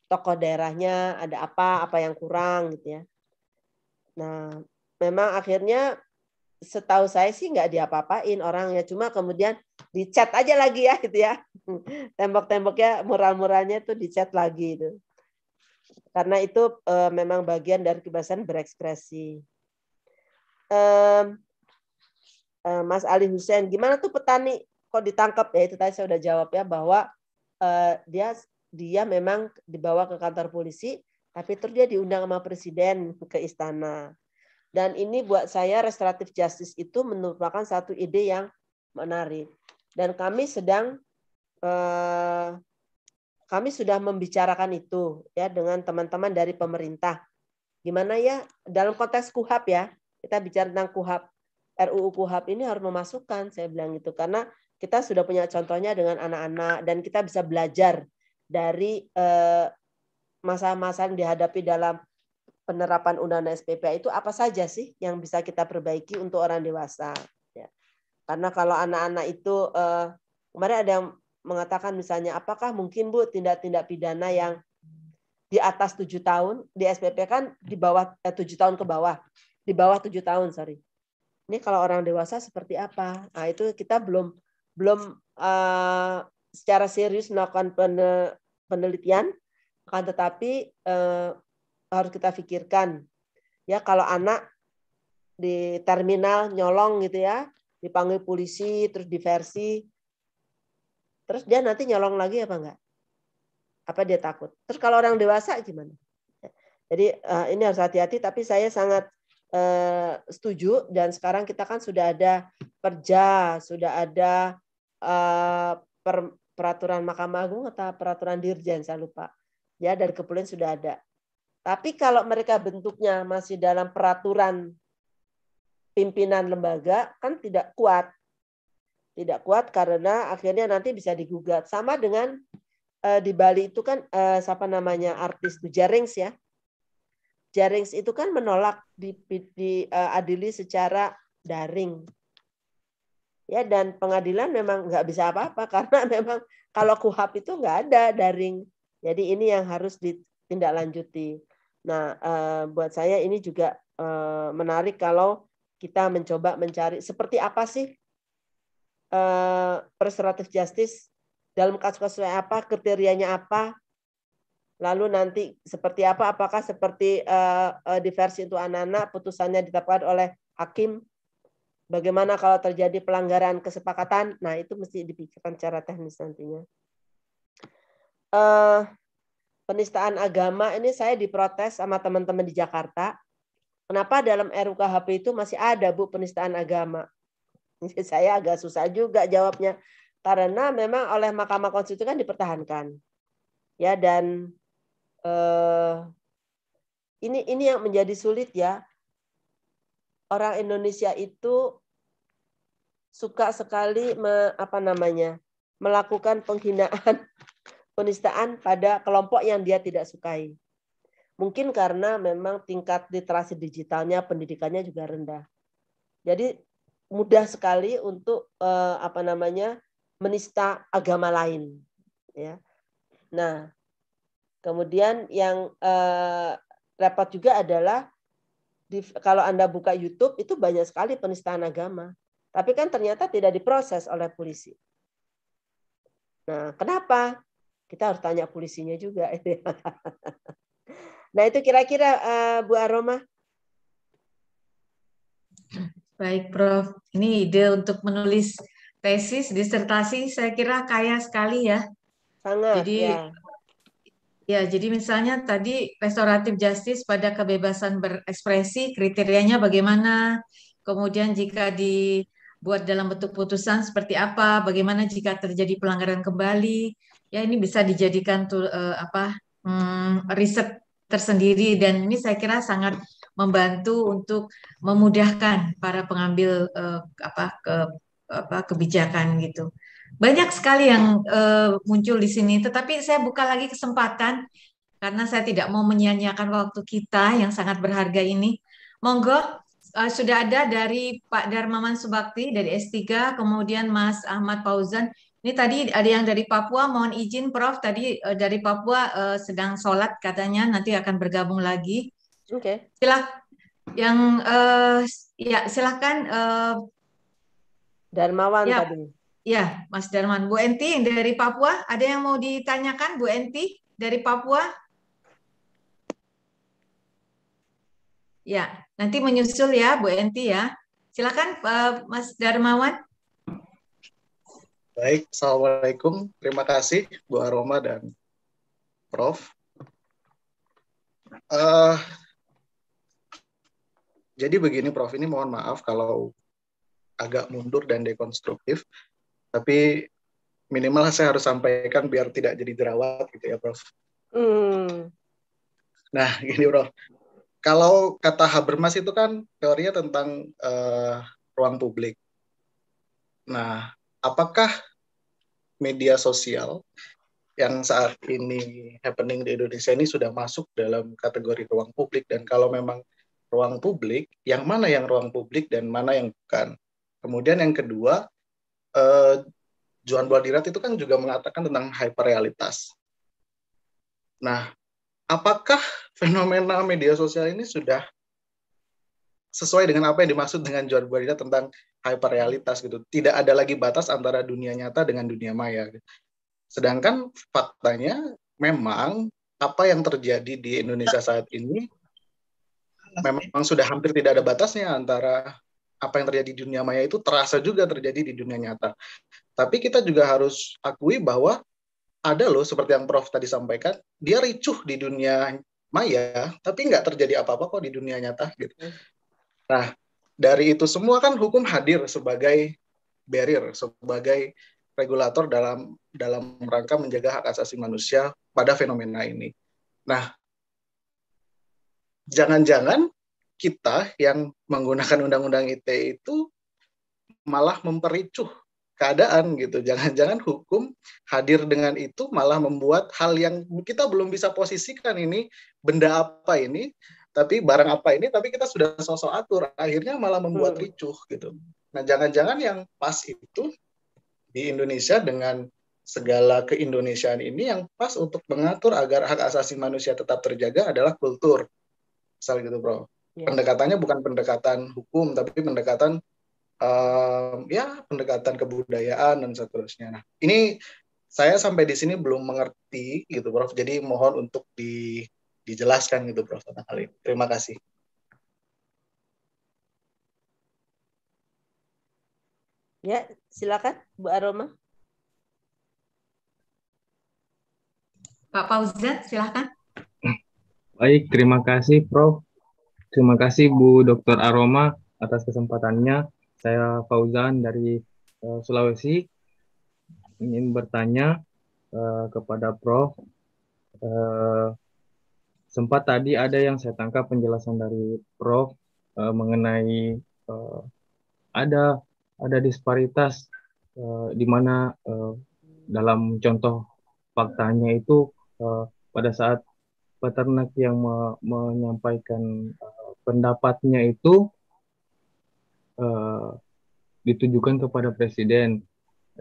Speaker 6: tokoh daerahnya ada apa apa yang kurang gitu ya nah memang akhirnya setahu saya sih nggak diapa-apain orangnya cuma kemudian dicat aja lagi ya gitu ya [LAUGHS] tembok-temboknya mural-muralnya itu dicat lagi itu karena itu e, memang bagian dari kebebasan berekspresi e, e, Mas Ali Hussein gimana tuh petani kok ditangkap ya itu tadi saya udah jawab ya bahwa e, dia dia memang dibawa ke kantor polisi tapi terus dia diundang sama presiden ke istana dan ini buat saya restoratif justice itu merupakan satu ide yang menarik. Dan kami sedang eh, kami sudah membicarakan itu ya dengan teman-teman dari pemerintah. Gimana ya dalam konteks kuhap ya kita bicara tentang kuhap RUU kuhap ini harus memasukkan saya bilang gitu karena kita sudah punya contohnya dengan anak-anak dan kita bisa belajar dari eh, masa-masa yang dihadapi dalam penerapan undang-undang SPPA itu apa saja sih yang bisa kita perbaiki untuk orang dewasa? Ya. Karena kalau anak-anak itu eh, kemarin ada yang mengatakan misalnya apakah mungkin bu tindak-tindak pidana yang di atas tujuh tahun di SPP kan di bawah eh, tujuh eh, tahun ke bawah di bawah tujuh tahun sorry ini kalau orang dewasa seperti apa nah itu kita belum belum uh, secara serius melakukan penelitian akan tetapi uh, harus kita pikirkan. Ya, kalau anak di terminal nyolong gitu ya, dipanggil polisi, terus diversi, terus dia nanti nyolong lagi apa enggak? Apa dia takut? Terus kalau orang dewasa gimana? Jadi eh, ini harus hati-hati, tapi saya sangat eh, setuju dan sekarang kita kan sudah ada perja, sudah ada eh, peraturan Mahkamah Agung atau peraturan Dirjen saya lupa. Ya dari kepolisian sudah ada. Tapi kalau mereka bentuknya masih dalam peraturan pimpinan lembaga, kan tidak kuat. Tidak kuat karena akhirnya nanti bisa digugat. Sama dengan eh, di Bali itu kan eh, siapa namanya artis itu Jarings ya. Jarings itu kan menolak diadili di, eh, secara daring. Ya dan pengadilan memang nggak bisa apa-apa [LAUGHS] karena memang kalau kuhap itu nggak ada daring. Jadi ini yang harus ditindaklanjuti. Nah, eh, buat saya ini juga eh, menarik kalau kita mencoba mencari seperti apa sih eh, restoratif justice dalam kasus-kasus apa kriterianya apa lalu nanti seperti apa apakah seperti diversi untuk anak-anak putusannya ditetapkan oleh hakim bagaimana kalau terjadi pelanggaran kesepakatan nah itu mesti dipikirkan secara teknis nantinya penistaan agama ini saya diprotes sama teman-teman di Jakarta. Kenapa dalam RUKHP itu masih ada Bu penistaan agama? [LAUGHS] Saya agak susah juga jawabnya karena memang oleh Mahkamah Konstitusi kan dipertahankan. Ya dan eh, ini ini yang menjadi sulit ya. Orang Indonesia itu suka sekali me, apa namanya? melakukan penghinaan [LAUGHS] penistaan pada kelompok yang dia tidak sukai. Mungkin karena memang tingkat literasi digitalnya pendidikannya juga rendah. Jadi mudah sekali untuk eh, apa namanya menista agama lain, ya. Nah, kemudian yang eh, repot juga adalah di, kalau Anda buka YouTube itu banyak sekali penistaan agama. Tapi kan ternyata tidak diproses oleh polisi. Nah, kenapa? Kita harus tanya polisinya juga. [LAUGHS] nah itu kira-kira uh, Bu Aroma.
Speaker 5: Baik Prof, ini ide untuk menulis tesis, disertasi saya kira kaya sekali ya. Sangat. Jadi ya. Ya, jadi misalnya tadi restoratif justice pada kebebasan berekspresi kriterianya bagaimana? Kemudian jika dibuat dalam bentuk putusan seperti apa? Bagaimana jika terjadi pelanggaran kembali? ya ini bisa dijadikan tuh eh, apa hmm, riset tersendiri dan ini saya kira sangat membantu untuk memudahkan para pengambil uh, apa ke apa kebijakan gitu. Banyak sekali yang uh, muncul di sini tetapi saya buka lagi kesempatan karena saya tidak mau menyia-nyiakan waktu kita yang sangat berharga ini. Monggo uh, sudah ada dari Pak darmaman Subakti dari S3, kemudian Mas Ahmad Pauzan ini tadi ada yang dari Papua, mohon izin Prof, tadi eh, dari Papua eh, sedang sholat katanya, nanti akan bergabung lagi. Oke. Okay. Silah, yang uh, ya silahkan. Uh, Darmawan ya, tadi. Ya, Mas Darman. Bu Enti dari Papua, ada yang mau ditanyakan Bu Enti dari Papua? Ya, nanti menyusul ya Bu Enti ya. Silakan Mas Darmawan.
Speaker 4: Baik,
Speaker 14: Assalamualaikum. Terima kasih Bu Aroma dan Prof. Uh, jadi begini Prof, ini mohon maaf kalau agak mundur dan dekonstruktif, tapi minimal saya harus sampaikan biar tidak jadi jerawat gitu ya Prof.
Speaker 4: Hmm.
Speaker 14: Nah, [LAUGHS] gini Prof, kalau kata Habermas itu kan teorinya tentang uh, ruang publik. Nah, apakah media sosial yang saat ini happening di Indonesia ini sudah masuk dalam kategori ruang publik dan kalau memang ruang publik, yang mana yang ruang publik dan mana yang bukan. Kemudian yang kedua, eh, Johan Baldirat itu kan juga mengatakan tentang hyperrealitas. Nah, apakah fenomena media sosial ini sudah sesuai dengan apa yang dimaksud dengan John tentang hyperrealitas gitu. Tidak ada lagi batas antara dunia nyata dengan dunia maya. Gitu. Sedangkan faktanya memang apa yang terjadi di Indonesia saat ini memang sudah hampir tidak ada batasnya antara apa yang terjadi di dunia maya itu terasa juga terjadi di dunia nyata. Tapi kita juga harus akui bahwa ada loh seperti yang Prof tadi sampaikan, dia ricuh di dunia maya, tapi nggak terjadi apa-apa kok di dunia nyata gitu. Nah, dari itu semua kan hukum hadir sebagai barrier, sebagai regulator dalam dalam rangka menjaga hak asasi manusia pada fenomena ini. Nah, jangan-jangan kita yang menggunakan undang-undang ITE itu malah mempericuh keadaan gitu. Jangan-jangan hukum hadir dengan itu malah membuat hal yang kita belum bisa posisikan ini benda apa ini tapi barang apa ini tapi kita sudah sosok atur akhirnya malah membuat hmm. ricuh gitu nah jangan-jangan yang pas itu di Indonesia dengan segala keindonesiaan ini yang pas untuk mengatur agar hak asasi manusia tetap terjaga adalah kultur misal gitu bro ya. pendekatannya bukan pendekatan hukum tapi pendekatan um, ya pendekatan kebudayaan dan seterusnya nah ini saya sampai di sini belum mengerti gitu prof jadi mohon untuk di dijelaskan gitu Prof tentang hal ini. Terima kasih.
Speaker 6: Ya, silakan Bu Aroma.
Speaker 5: Pak Fauzan, silakan.
Speaker 15: Baik, terima kasih Prof. Terima kasih Bu Dr. Aroma atas kesempatannya. Saya Fauzan dari eh, Sulawesi ingin bertanya uh, kepada Prof. Uh, sempat tadi ada yang saya tangkap penjelasan dari Prof uh, mengenai uh, ada ada disparitas uh, di mana uh, dalam contoh faktanya itu uh, pada saat peternak yang me menyampaikan uh, pendapatnya itu uh, ditujukan kepada presiden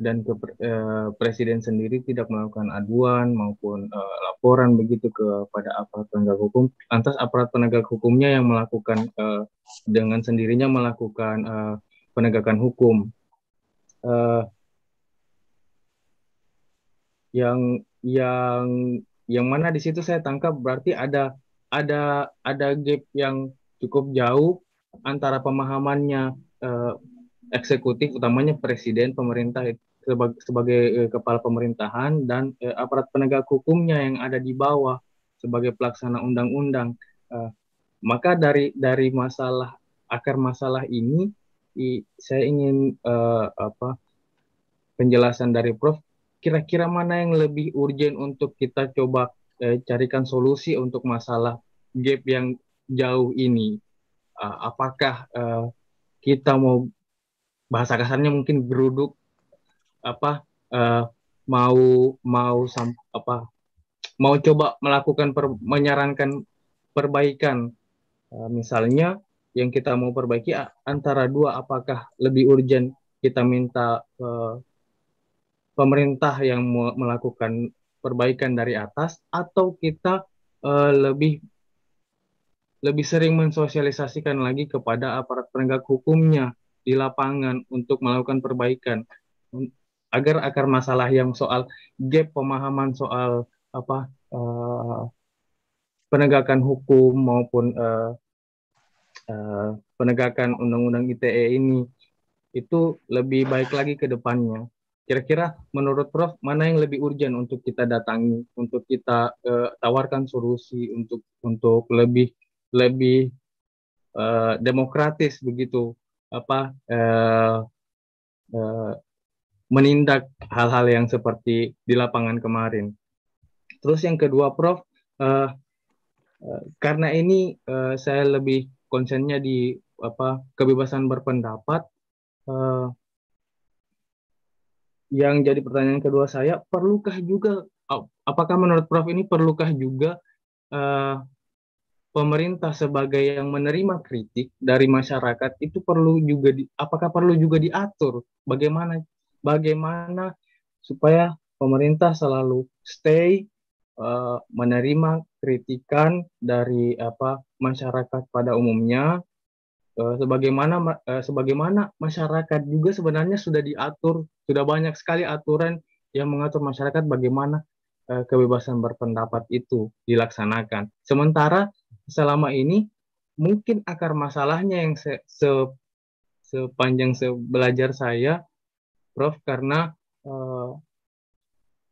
Speaker 15: dan ke eh, presiden sendiri tidak melakukan aduan maupun eh, laporan begitu kepada aparat penegak hukum lantas aparat penegak hukumnya yang melakukan eh, dengan sendirinya melakukan eh, penegakan hukum eh, yang yang yang mana di situ saya tangkap berarti ada ada ada gap yang cukup jauh antara pemahamannya eh, eksekutif utamanya presiden pemerintah itu sebagai, sebagai eh, kepala pemerintahan dan eh, aparat penegak hukumnya yang ada di bawah sebagai pelaksana undang-undang. Eh, maka dari dari masalah akar masalah ini, i, saya ingin eh, apa penjelasan dari Prof. Kira-kira mana yang lebih urgent untuk kita coba eh, carikan solusi untuk masalah gap yang jauh ini? Eh, apakah eh, kita mau bahasa kasarnya mungkin geruduk apa uh, mau mau sam, apa mau coba melakukan per, menyarankan perbaikan uh, misalnya yang kita mau perbaiki antara dua apakah lebih urgent kita minta uh, pemerintah yang melakukan perbaikan dari atas atau kita uh, lebih lebih sering mensosialisasikan lagi kepada aparat penegak hukumnya di lapangan untuk melakukan perbaikan agar akar masalah yang soal gap pemahaman soal apa uh, penegakan hukum maupun uh, uh, penegakan undang-undang ITE ini itu lebih baik lagi ke depannya. Kira-kira menurut Prof mana yang lebih urgent untuk kita datangi, untuk kita uh, tawarkan solusi untuk untuk lebih lebih uh, demokratis begitu apa uh, uh, menindak hal-hal yang seperti di lapangan kemarin. Terus yang kedua, Prof, uh, uh, karena ini uh, saya lebih konsennya di apa kebebasan berpendapat. Uh, yang jadi pertanyaan kedua saya, perlukah juga, apakah menurut Prof ini perlukah juga uh, pemerintah sebagai yang menerima kritik dari masyarakat itu perlu juga, di, apakah perlu juga diatur bagaimana bagaimana supaya pemerintah selalu stay uh, menerima kritikan dari apa masyarakat pada umumnya uh, sebagaimana uh, sebagaimana masyarakat juga sebenarnya sudah diatur sudah banyak sekali aturan yang mengatur masyarakat bagaimana uh, kebebasan berpendapat itu dilaksanakan sementara selama ini mungkin akar masalahnya yang se, se sepanjang sebelajar saya Prof karena uh,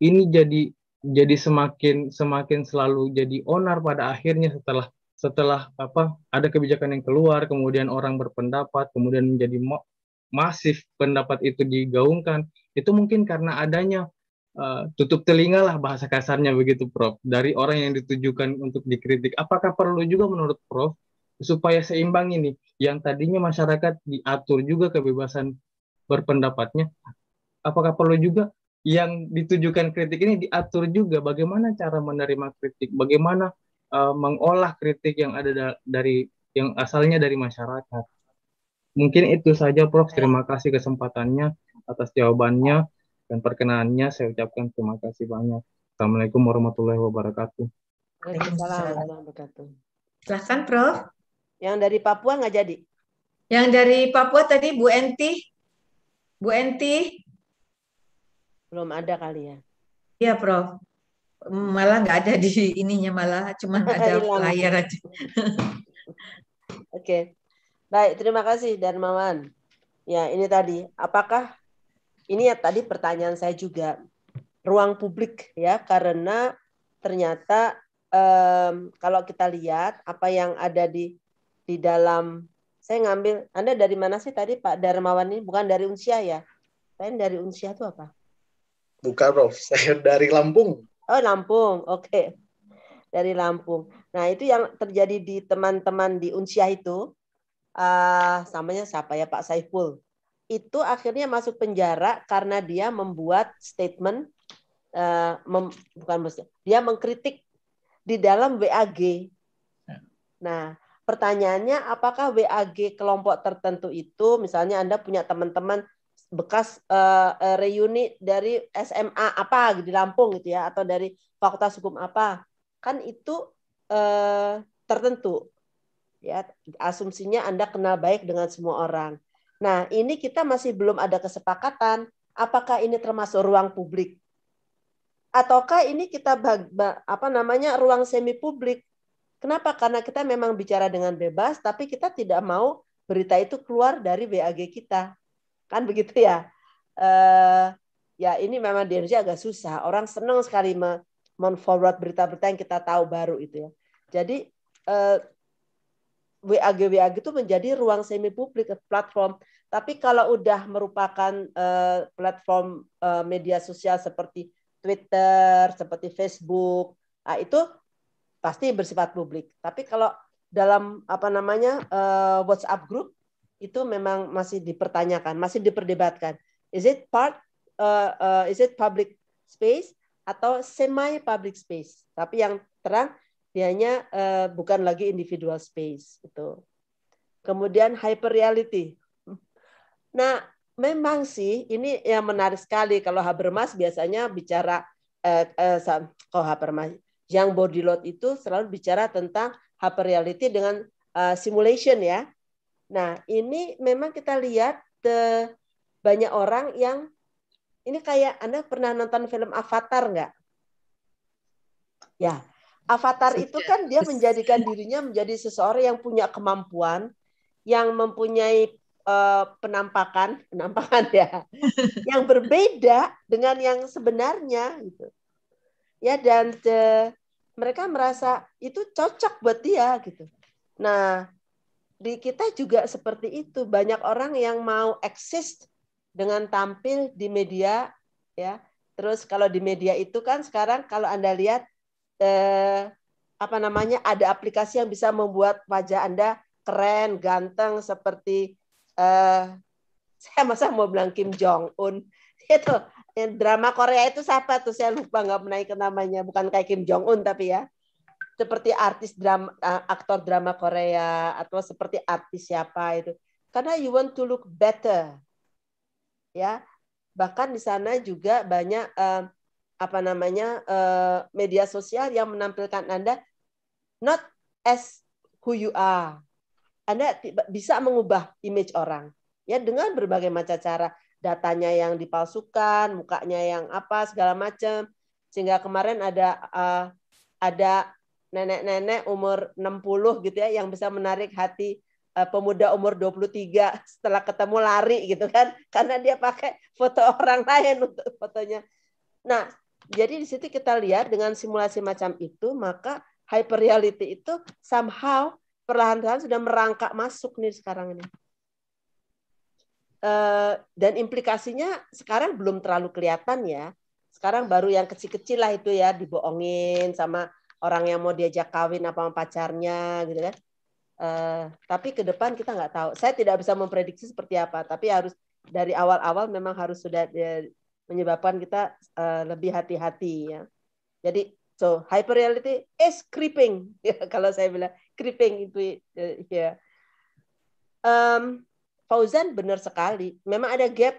Speaker 15: ini jadi jadi semakin semakin selalu jadi onar pada akhirnya setelah setelah apa ada kebijakan yang keluar kemudian orang berpendapat kemudian menjadi masif pendapat itu digaungkan itu mungkin karena adanya uh, tutup telinga lah bahasa kasarnya begitu Prof dari orang yang ditujukan untuk dikritik apakah perlu juga menurut Prof supaya seimbang ini yang tadinya masyarakat diatur juga kebebasan berpendapatnya apakah perlu juga yang ditujukan kritik ini diatur juga bagaimana cara menerima kritik, bagaimana uh, mengolah kritik yang ada da dari yang asalnya dari masyarakat. Mungkin itu saja Prof. Terima kasih kesempatannya atas jawabannya dan perkenaannya saya ucapkan terima kasih banyak. Assalamualaikum warahmatullahi wabarakatuh.
Speaker 6: Waalaikumsalam warahmatullahi wabarakatuh. Silahkan Prof. Yang dari Papua nggak jadi? Yang dari Papua tadi Bu Enti. Bu Enti, belum ada kali ya?
Speaker 5: Iya, Prof. Malah nggak ada di ininya, malah cuma
Speaker 6: [LAUGHS] ada layar aja. [LAUGHS] Oke. Baik, terima kasih Darmawan. Ya, ini tadi. Apakah ini ya tadi pertanyaan saya juga ruang publik ya karena ternyata um, kalau kita lihat apa yang ada di di dalam saya ngambil Anda dari mana sih tadi Pak Darmawan ini bukan dari Unsia ya? Saya dari Unsia itu apa?
Speaker 14: Bukan, Prof. [LAUGHS] Saya dari Lampung.
Speaker 6: Oh, Lampung. Oke. Okay. Dari Lampung. Nah, itu yang terjadi di teman-teman di Unsyah itu. Uh, eh, samanya siapa ya, Pak Saiful. Itu akhirnya masuk penjara karena dia membuat statement, uh, mem, bukan dia mengkritik di dalam WAG. Ya. Nah, pertanyaannya apakah WAG kelompok tertentu itu, misalnya Anda punya teman-teman bekas uh, reuni dari SMA apa gitu, di Lampung gitu ya atau dari fakultas hukum apa kan itu uh, tertentu ya asumsinya Anda kenal baik dengan semua orang. Nah, ini kita masih belum ada kesepakatan apakah ini termasuk ruang publik ataukah ini kita bag, apa namanya ruang semi publik. Kenapa? Karena kita memang bicara dengan bebas tapi kita tidak mau berita itu keluar dari BAG kita Kan begitu ya. Uh, ya ini memang di Indonesia agak susah. Orang senang sekali men-forward berita-berita yang kita tahu baru itu ya. Jadi uh, eh, WAG WAG itu menjadi ruang semi publik platform. Tapi kalau udah merupakan uh, platform uh, media sosial seperti Twitter, seperti Facebook, nah itu pasti bersifat publik. Tapi kalau dalam apa namanya uh, WhatsApp group itu memang masih dipertanyakan, masih diperdebatkan. Is it part, uh, uh, is it public space atau semi public space? Tapi yang terang dianya uh, bukan lagi individual space itu. Kemudian hyper reality. Nah, memang sih ini yang menarik sekali kalau Habermas biasanya bicara eh, uh, uh kalau Habermas yang body load itu selalu bicara tentang hyper reality dengan uh, simulation ya Nah, ini memang kita lihat the, eh, banyak orang yang ini kayak Anda pernah nonton film Avatar nggak? Ya, Avatar itu kan dia menjadikan dirinya menjadi seseorang yang punya kemampuan, yang mempunyai uh, penampakan, [LAUGHS] penampakan ya, yang berbeda dengan yang sebenarnya gitu. Ya dan eh, mereka merasa itu cocok buat dia gitu. Nah, di kita juga seperti itu. Banyak orang yang mau eksis dengan tampil di media ya. Terus kalau di media itu kan sekarang kalau Anda lihat eh, apa namanya ada aplikasi yang bisa membuat wajah Anda keren, ganteng seperti eh, [LAUGHS] saya masa mau bilang Kim Jong Un [LAUGHS] itu drama Korea itu siapa tuh saya lupa nggak menaikkan namanya bukan kayak Kim Jong Un tapi ya seperti artis drama aktor drama Korea atau seperti artis siapa itu karena you want to look better ya bahkan di sana juga banyak uh, apa namanya uh, media sosial yang menampilkan anda not as who you are anda bisa mengubah image orang ya dengan berbagai macam cara datanya yang dipalsukan mukanya yang apa segala macam sehingga kemarin ada uh, ada nenek-nenek umur 60 gitu ya yang bisa menarik hati eh, pemuda umur 23 setelah ketemu lari gitu kan [LAUGHS] karena dia pakai foto orang lain untuk fotonya. Nah, jadi di situ kita lihat dengan simulasi macam itu maka hyper reality itu somehow perlahan-lahan sudah merangkak masuk nih sekarang ini. Eh, dan implikasinya sekarang belum terlalu kelihatan ya. Sekarang baru yang kecil-kecil lah itu ya dibohongin sama orang yang mau diajak kawin apa pacarnya gitu kan uh, tapi ke depan kita nggak tahu saya tidak bisa memprediksi seperti apa tapi harus dari awal-awal memang harus sudah eh, menyebabkan kita uh, lebih hati-hati ya jadi so hyper reality is creeping ya, [LAUGHS] kalau saya bilang creeping itu ya um, Fauzan benar sekali memang ada gap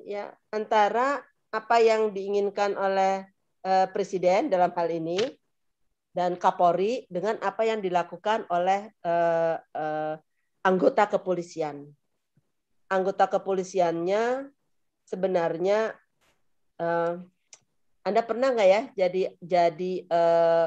Speaker 6: ya antara apa yang diinginkan oleh uh, presiden dalam hal ini dan Kapolri dengan apa yang dilakukan oleh eh, eh, anggota kepolisian. Anggota kepolisiannya sebenarnya eh, Anda pernah nggak ya jadi jadi eh,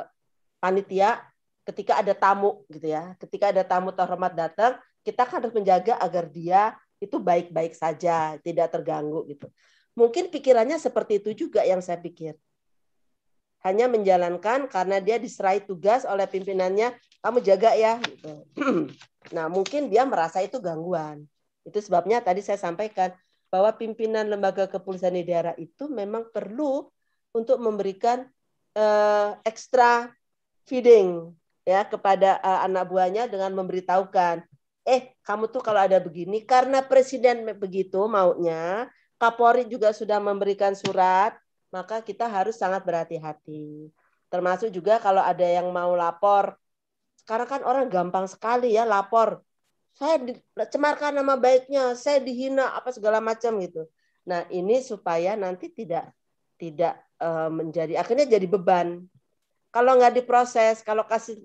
Speaker 6: panitia ketika ada tamu gitu ya, ketika ada tamu terhormat datang, kita kan harus menjaga agar dia itu baik-baik saja, tidak terganggu gitu. Mungkin pikirannya seperti itu juga yang saya pikir hanya menjalankan karena dia diserai tugas oleh pimpinannya, kamu jaga ya. Gitu. [CLEARS THROAT] nah, mungkin dia merasa itu gangguan. Itu sebabnya tadi saya sampaikan bahwa pimpinan lembaga kepolisian di daerah itu memang perlu untuk memberikan uh, eh, ekstra feeding ya kepada uh, anak buahnya dengan memberitahukan, eh kamu tuh kalau ada begini karena presiden begitu maunya, Kapolri juga sudah memberikan surat maka kita harus sangat berhati-hati. Termasuk juga kalau ada yang mau lapor, sekarang kan orang gampang sekali ya lapor. Saya dicemarkan nama baiknya, saya dihina apa segala macam gitu. Nah ini supaya nanti tidak tidak eh, menjadi akhirnya jadi beban. Kalau nggak diproses, kalau kasus,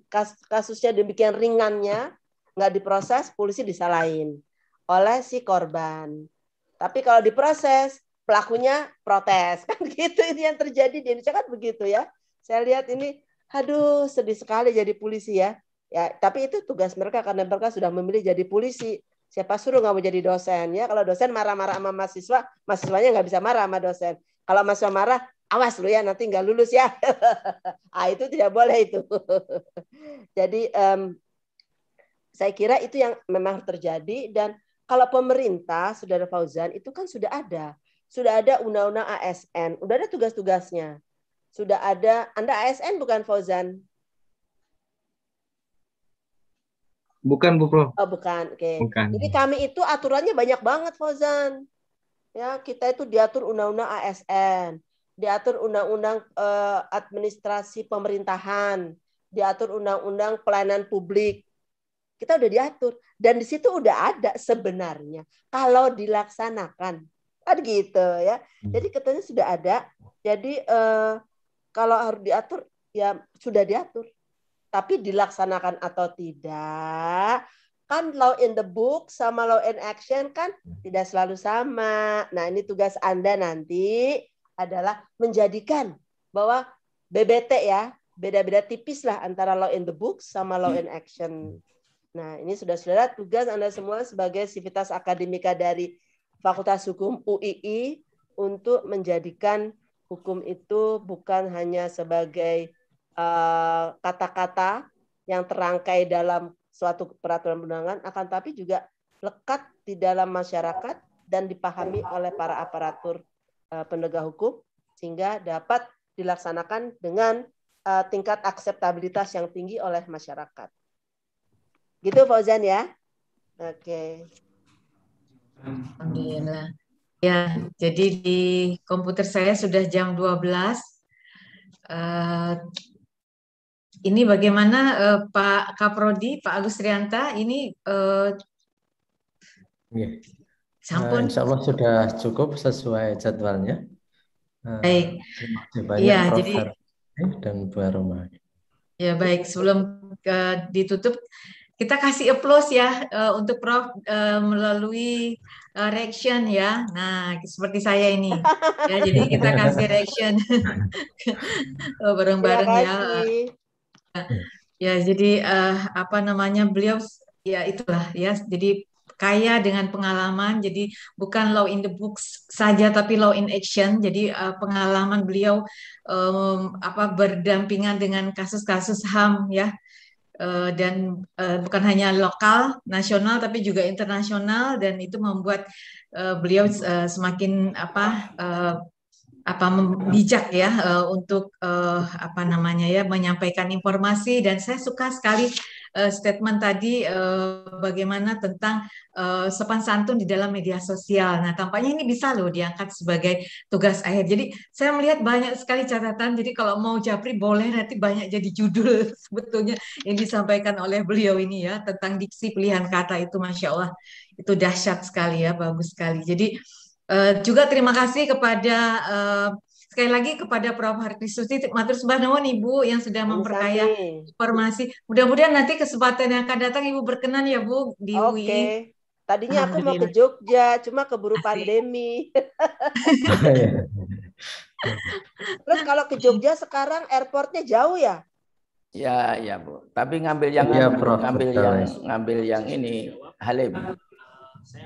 Speaker 6: kasusnya demikian ringannya nggak diproses, polisi disalahin oleh si korban. Tapi kalau diproses, pelakunya protes [LAUGHS] kan gitu ini yang terjadi di Indonesia kan begitu ya saya lihat ini aduh sedih sekali jadi polisi ya ya tapi itu tugas mereka karena mereka sudah memilih jadi polisi siapa suruh nggak mau jadi dosen ya kalau dosen marah-marah sama mahasiswa mahasiswanya nggak bisa marah sama dosen kalau mahasiswa marah awas lu ya nanti nggak lulus ya [LAUGHS] ah itu tidak boleh itu [LAUGHS] jadi um, saya kira itu yang memang terjadi dan kalau pemerintah saudara Fauzan itu kan sudah ada sudah ada undang-undang ASN, sudah ada tugas-tugasnya. Sudah ada, Anda ASN bukan Fauzan?
Speaker 15: Bukan, Bu Prof.
Speaker 6: Oh, bukan. Oke. Okay. Jadi kami itu aturannya banyak banget, Fauzan. Ya, kita itu diatur undang-undang ASN, diatur undang-undang eh, administrasi pemerintahan, diatur undang-undang pelayanan publik. Kita udah diatur dan di situ udah ada sebenarnya kalau dilaksanakan kan gitu ya hmm. jadi katanya sudah ada jadi eh, kalau harus diatur ya sudah diatur tapi dilaksanakan atau tidak kan law in the book sama law in action kan tidak selalu sama nah ini tugas anda nanti adalah menjadikan bahwa BBT ya beda-beda tipis lah antara law in the book sama law in action. Hmm. Nah, ini sudah saudara tugas Anda semua sebagai sivitas akademika dari Fakultas Hukum UII untuk menjadikan hukum itu bukan hanya sebagai eh, kata-kata uh, yang terangkai dalam suatu peraturan perundangan, akan tapi juga lekat di dalam masyarakat dan dipahami oleh para aparatur uh, penegak hukum sehingga dapat dilaksanakan dengan uh, tingkat akseptabilitas yang tinggi oleh masyarakat. Gitu Fauzan ya. Oke. Okay.
Speaker 5: Alhamdulillah. Ya, jadi di komputer saya sudah jam 12. Uh, eh, ini bagaimana uh, Pak Kaprodi, Pak Agus Rianta, ini uh, eh, yeah. sampun. insya
Speaker 3: Allah sudah cukup sesuai jadwalnya. Uh,
Speaker 5: baik.
Speaker 9: Iya, jadi dan Bu Aroma.
Speaker 5: Ya baik, sebelum uh, ditutup kita kasih applause ya uh, untuk Prof uh, melalui uh, reaction ya. Nah, seperti saya ini. Ya, jadi kita kasih reaction [LAUGHS] oh, bareng-bareng ya. Ya, jadi uh, apa namanya beliau ya itulah ya. Jadi kaya dengan pengalaman. Jadi bukan law in the books saja, tapi law in action. Jadi uh, pengalaman beliau um, apa berdampingan dengan kasus-kasus ham ya Eh, dan uh, bukan hanya lokal, nasional tapi juga internasional dan itu membuat uh, beliau uh, semakin apa uh, apa bijak ya uh, untuk uh, apa namanya ya menyampaikan informasi dan saya suka sekali uh, statement tadi uh, bagaimana tentang uh, sopan santun di dalam media sosial. Nah, tampaknya ini bisa loh diangkat sebagai tugas akhir. Jadi saya melihat banyak sekali catatan. Jadi kalau mau Japri boleh nanti banyak jadi judul [LAUGHS] sebetulnya yang disampaikan oleh beliau ini ya tentang diksi pilihan kata itu, masya Allah itu dahsyat sekali ya, bagus sekali. Jadi uh, juga terima kasih kepada uh, Sekali lagi kepada Prof. Susi matur nuwun Ibu yang sudah memperkaya informasi. Mudah-mudahan nanti kesempatan yang akan datang Ibu berkenan ya Bu di okay. Tadinya aku mau ke
Speaker 6: Jogja, cuma keburu pandemi. [LAUGHS] Terus kalau ke Jogja sekarang airportnya jauh ya?
Speaker 3: Ya, ya Bu. Tapi ngambil yang ya, Prof. ngambil Betul. yang ngambil yang ini Halim.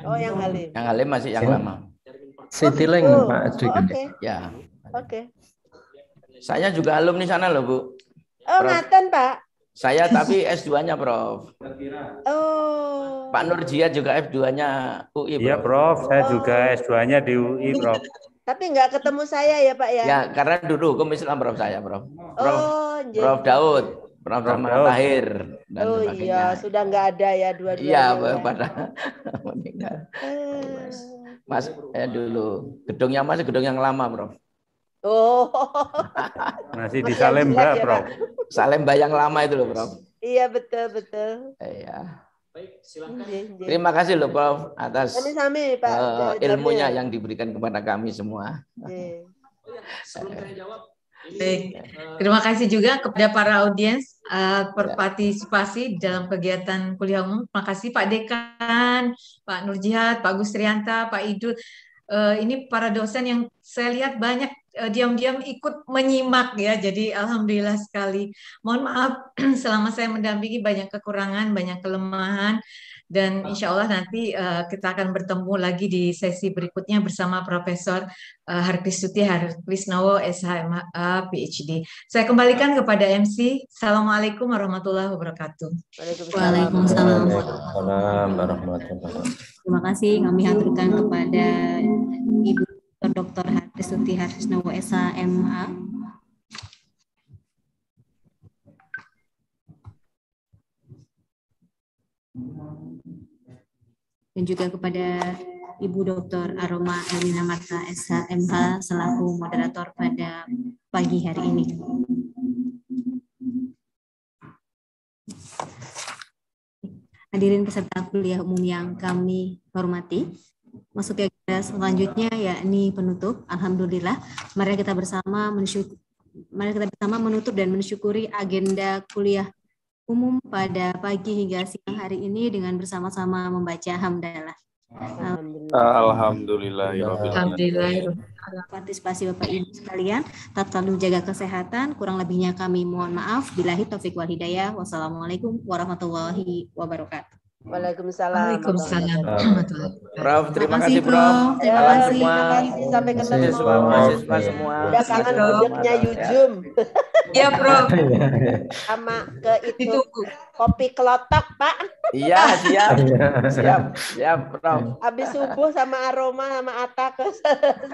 Speaker 6: Oh, yang Halim.
Speaker 3: Yang Halim masih yang lama. Citylink oh, Pak Adri. Oh, okay. Ya. Oke. Okay. Saya juga alumni sana loh, Bu.
Speaker 6: Oh, Prof. ngaten, Pak.
Speaker 3: Saya tapi S2-nya, [LAUGHS] Prof. Oh. Pak Nurjia juga F2-nya UI, Iya, Prof. Saya oh. juga S2-nya di UI, Prof. [LAUGHS]
Speaker 6: Tapi nggak ketemu saya ya Pak ya? Ya
Speaker 3: karena dulu hukum misalnya Prof saya Prof. Oh, Prof, oh, Prof Daud, Prof Rahman Tahir dan Oh iya
Speaker 6: sudah nggak ada ya dua-duanya. Iya ya.
Speaker 3: pada [LAUGHS] meninggal. Eh. Mas eh, dulu gedungnya masih gedung yang lama Prof. Oh. [LAUGHS] Masih di Salemba, ya, Bro. Salemba yang lama itu loh, Bro.
Speaker 6: Iya, betul, betul.
Speaker 3: Iya.
Speaker 6: Baik, iya, iya. Terima kasih loh,
Speaker 3: Prof, atas
Speaker 6: sami Pak. Uh, ilmunya
Speaker 3: yang diberikan kepada kami semua.
Speaker 6: Oh iya,
Speaker 5: sebelum saya jawab, Baik. Eh, Terima kasih juga kepada para audiens uh, berpartisipasi dalam kegiatan kuliah umum. Terima kasih Pak Dekan, Pak Nurjihad, Pak Gustrianta, Pak Idul. Uh, ini para dosen yang saya lihat banyak Eh, diam-diam ikut menyimak ya. Jadi alhamdulillah sekali. Mohon maaf [CLEARS THROAT] selama saya mendampingi banyak kekurangan, banyak kelemahan dan ah. insya Allah nanti uh, kita akan bertemu lagi di sesi berikutnya bersama Profesor uh, eh, Harkristuti Harkrisnowo SHMA PhD. Saya kembalikan ya. kepada MC. Assalamualaikum warahmatullahi wabarakatuh. Waalaikumsalam
Speaker 4: warahmatullahi wabarakatuh.
Speaker 5: Terima kasih
Speaker 2: kami haturkan kepada Ibu Dr. Harisuti Harisnowo SH
Speaker 4: MH. Dan juga kepada
Speaker 2: Ibu Dr. Aroma Elina Marta SHMH selaku moderator pada pagi hari ini. Hadirin peserta kuliah umum yang kami hormati, masuk ke agenda selanjutnya yakni penutup. Alhamdulillah, mari kita bersama mensyukuri mari kita bersama menutup dan mensyukuri agenda kuliah umum pada pagi hingga siang hari ini dengan bersama-sama membaca hamdalah.
Speaker 15: Alhamdulillah. Alhamdulillah. Ya
Speaker 2: Partisipasi Bapak Ibu sekalian, tetap selalu jaga kesehatan. Kurang lebihnya kami mohon maaf. Bilahi taufik wal hidayah. Wassalamualaikum warahmatullahi wabarakatuh. Waalaikumsalam. Waalaikumsalam.
Speaker 3: Prof, terima kasih Prof.
Speaker 6: Terima kasih Sampai ketemu. terima kasih semua. Udah kangen budeknya Yujum. [LAUGHS] Iya, Prof.
Speaker 3: [LAUGHS] Sama
Speaker 6: ke itu kopi kelotok, Pak.
Speaker 3: Iya, siap. [LAUGHS] Siap, siap, Prof.
Speaker 6: Habis subuh sama aroma sama atak